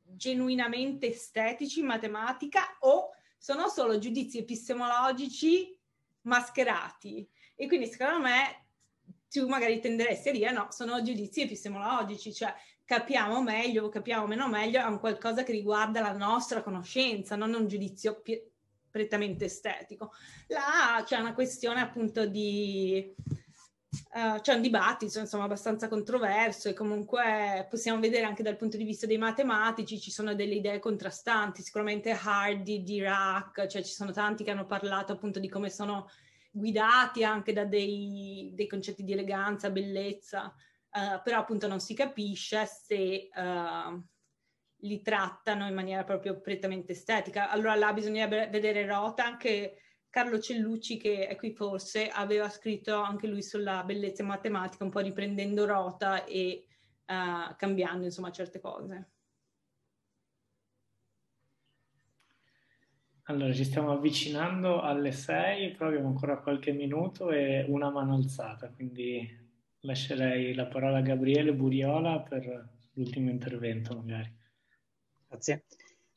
genuinamente estetici in matematica o sono solo giudizi epistemologici mascherati. E quindi secondo me tu magari tenderesti a dire no, sono giudizi epistemologici, cioè capiamo meglio o capiamo meno meglio è un qualcosa che riguarda la nostra conoscenza, non un giudizio pi- prettamente estetico. Là c'è una questione appunto di... Uh, c'è un dibattito insomma abbastanza controverso e comunque possiamo vedere anche dal punto di vista dei matematici ci sono delle idee contrastanti, sicuramente Hardy, Dirac, cioè ci sono tanti che hanno parlato appunto di come sono guidati anche da dei, dei concetti di eleganza, bellezza, uh, però appunto non si capisce se uh, li trattano in maniera proprio prettamente estetica. Allora là bisognerebbe vedere Rota, anche Carlo Cellucci che è qui forse, aveva scritto anche lui sulla bellezza matematica, un po' riprendendo Rota e uh, cambiando insomma certe cose. Allora, ci stiamo avvicinando alle 6, però abbiamo ancora qualche minuto e una mano alzata, quindi lascerei la parola a Gabriele Buriola per l'ultimo intervento magari. Grazie.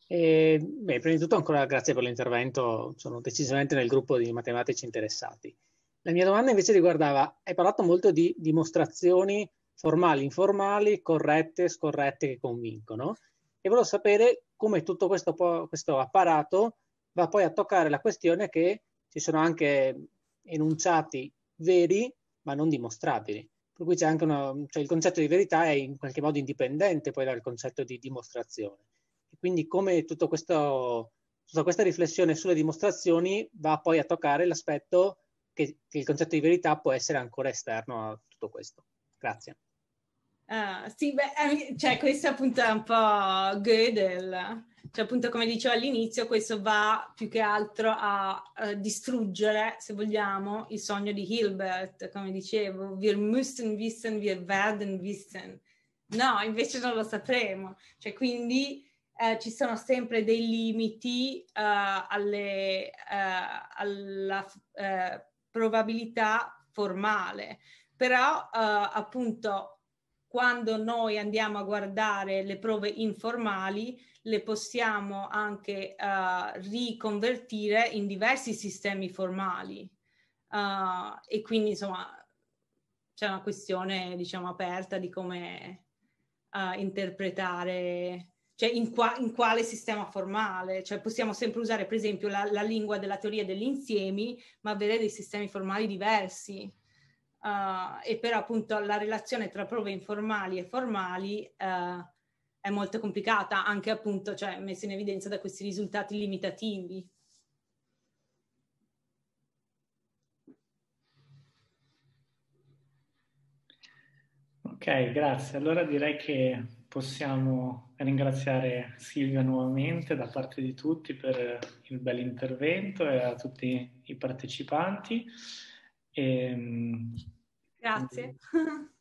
Eh, beh, prima di tutto ancora grazie per l'intervento, sono decisamente nel gruppo di matematici interessati. La mia domanda invece riguardava, hai parlato molto di dimostrazioni formali, informali, corrette, scorrette che convincono e volevo sapere come tutto questo, questo apparato va poi a toccare la questione che ci sono anche enunciati veri ma non dimostrabili. Per cui c'è anche una, cioè il concetto di verità è in qualche modo indipendente poi dal concetto di dimostrazione. E quindi come questo, tutta questa riflessione sulle dimostrazioni va poi a toccare l'aspetto che, che il concetto di verità può essere ancora esterno a tutto questo. Grazie. Ah, sì, beh, eh, cioè, questo appunto è un po' Gödel, cioè appunto come dicevo all'inizio, questo va più che altro a, a distruggere, se vogliamo, il sogno di Hilbert, come dicevo, wir müssen wissen, wir werden wissen. No, invece non lo sapremo, cioè quindi... Eh, ci sono sempre dei limiti uh, alle, uh, alla uh, probabilità formale, però appunto quando noi andiamo a guardare le prove informali, le possiamo anche uh, riconvertire in diversi sistemi formali. Uh, e quindi, insomma, c'è una questione, diciamo, aperta di come uh, interpretare, cioè in, qua, in, quale sistema formale. Cioè possiamo sempre usare, per esempio, la, la lingua della teoria degli insiemi, ma avere dei sistemi formali diversi uh, e però appunto la relazione tra prove informali e formali uh, è molto complicata, anche appunto cioè, messa in evidenza da questi risultati limitativi. Ok, grazie. Allora direi che possiamo ringraziare Silvia nuovamente da parte di tutti per il bel intervento e a tutti i partecipanti. Ehm, Grazie. Quindi...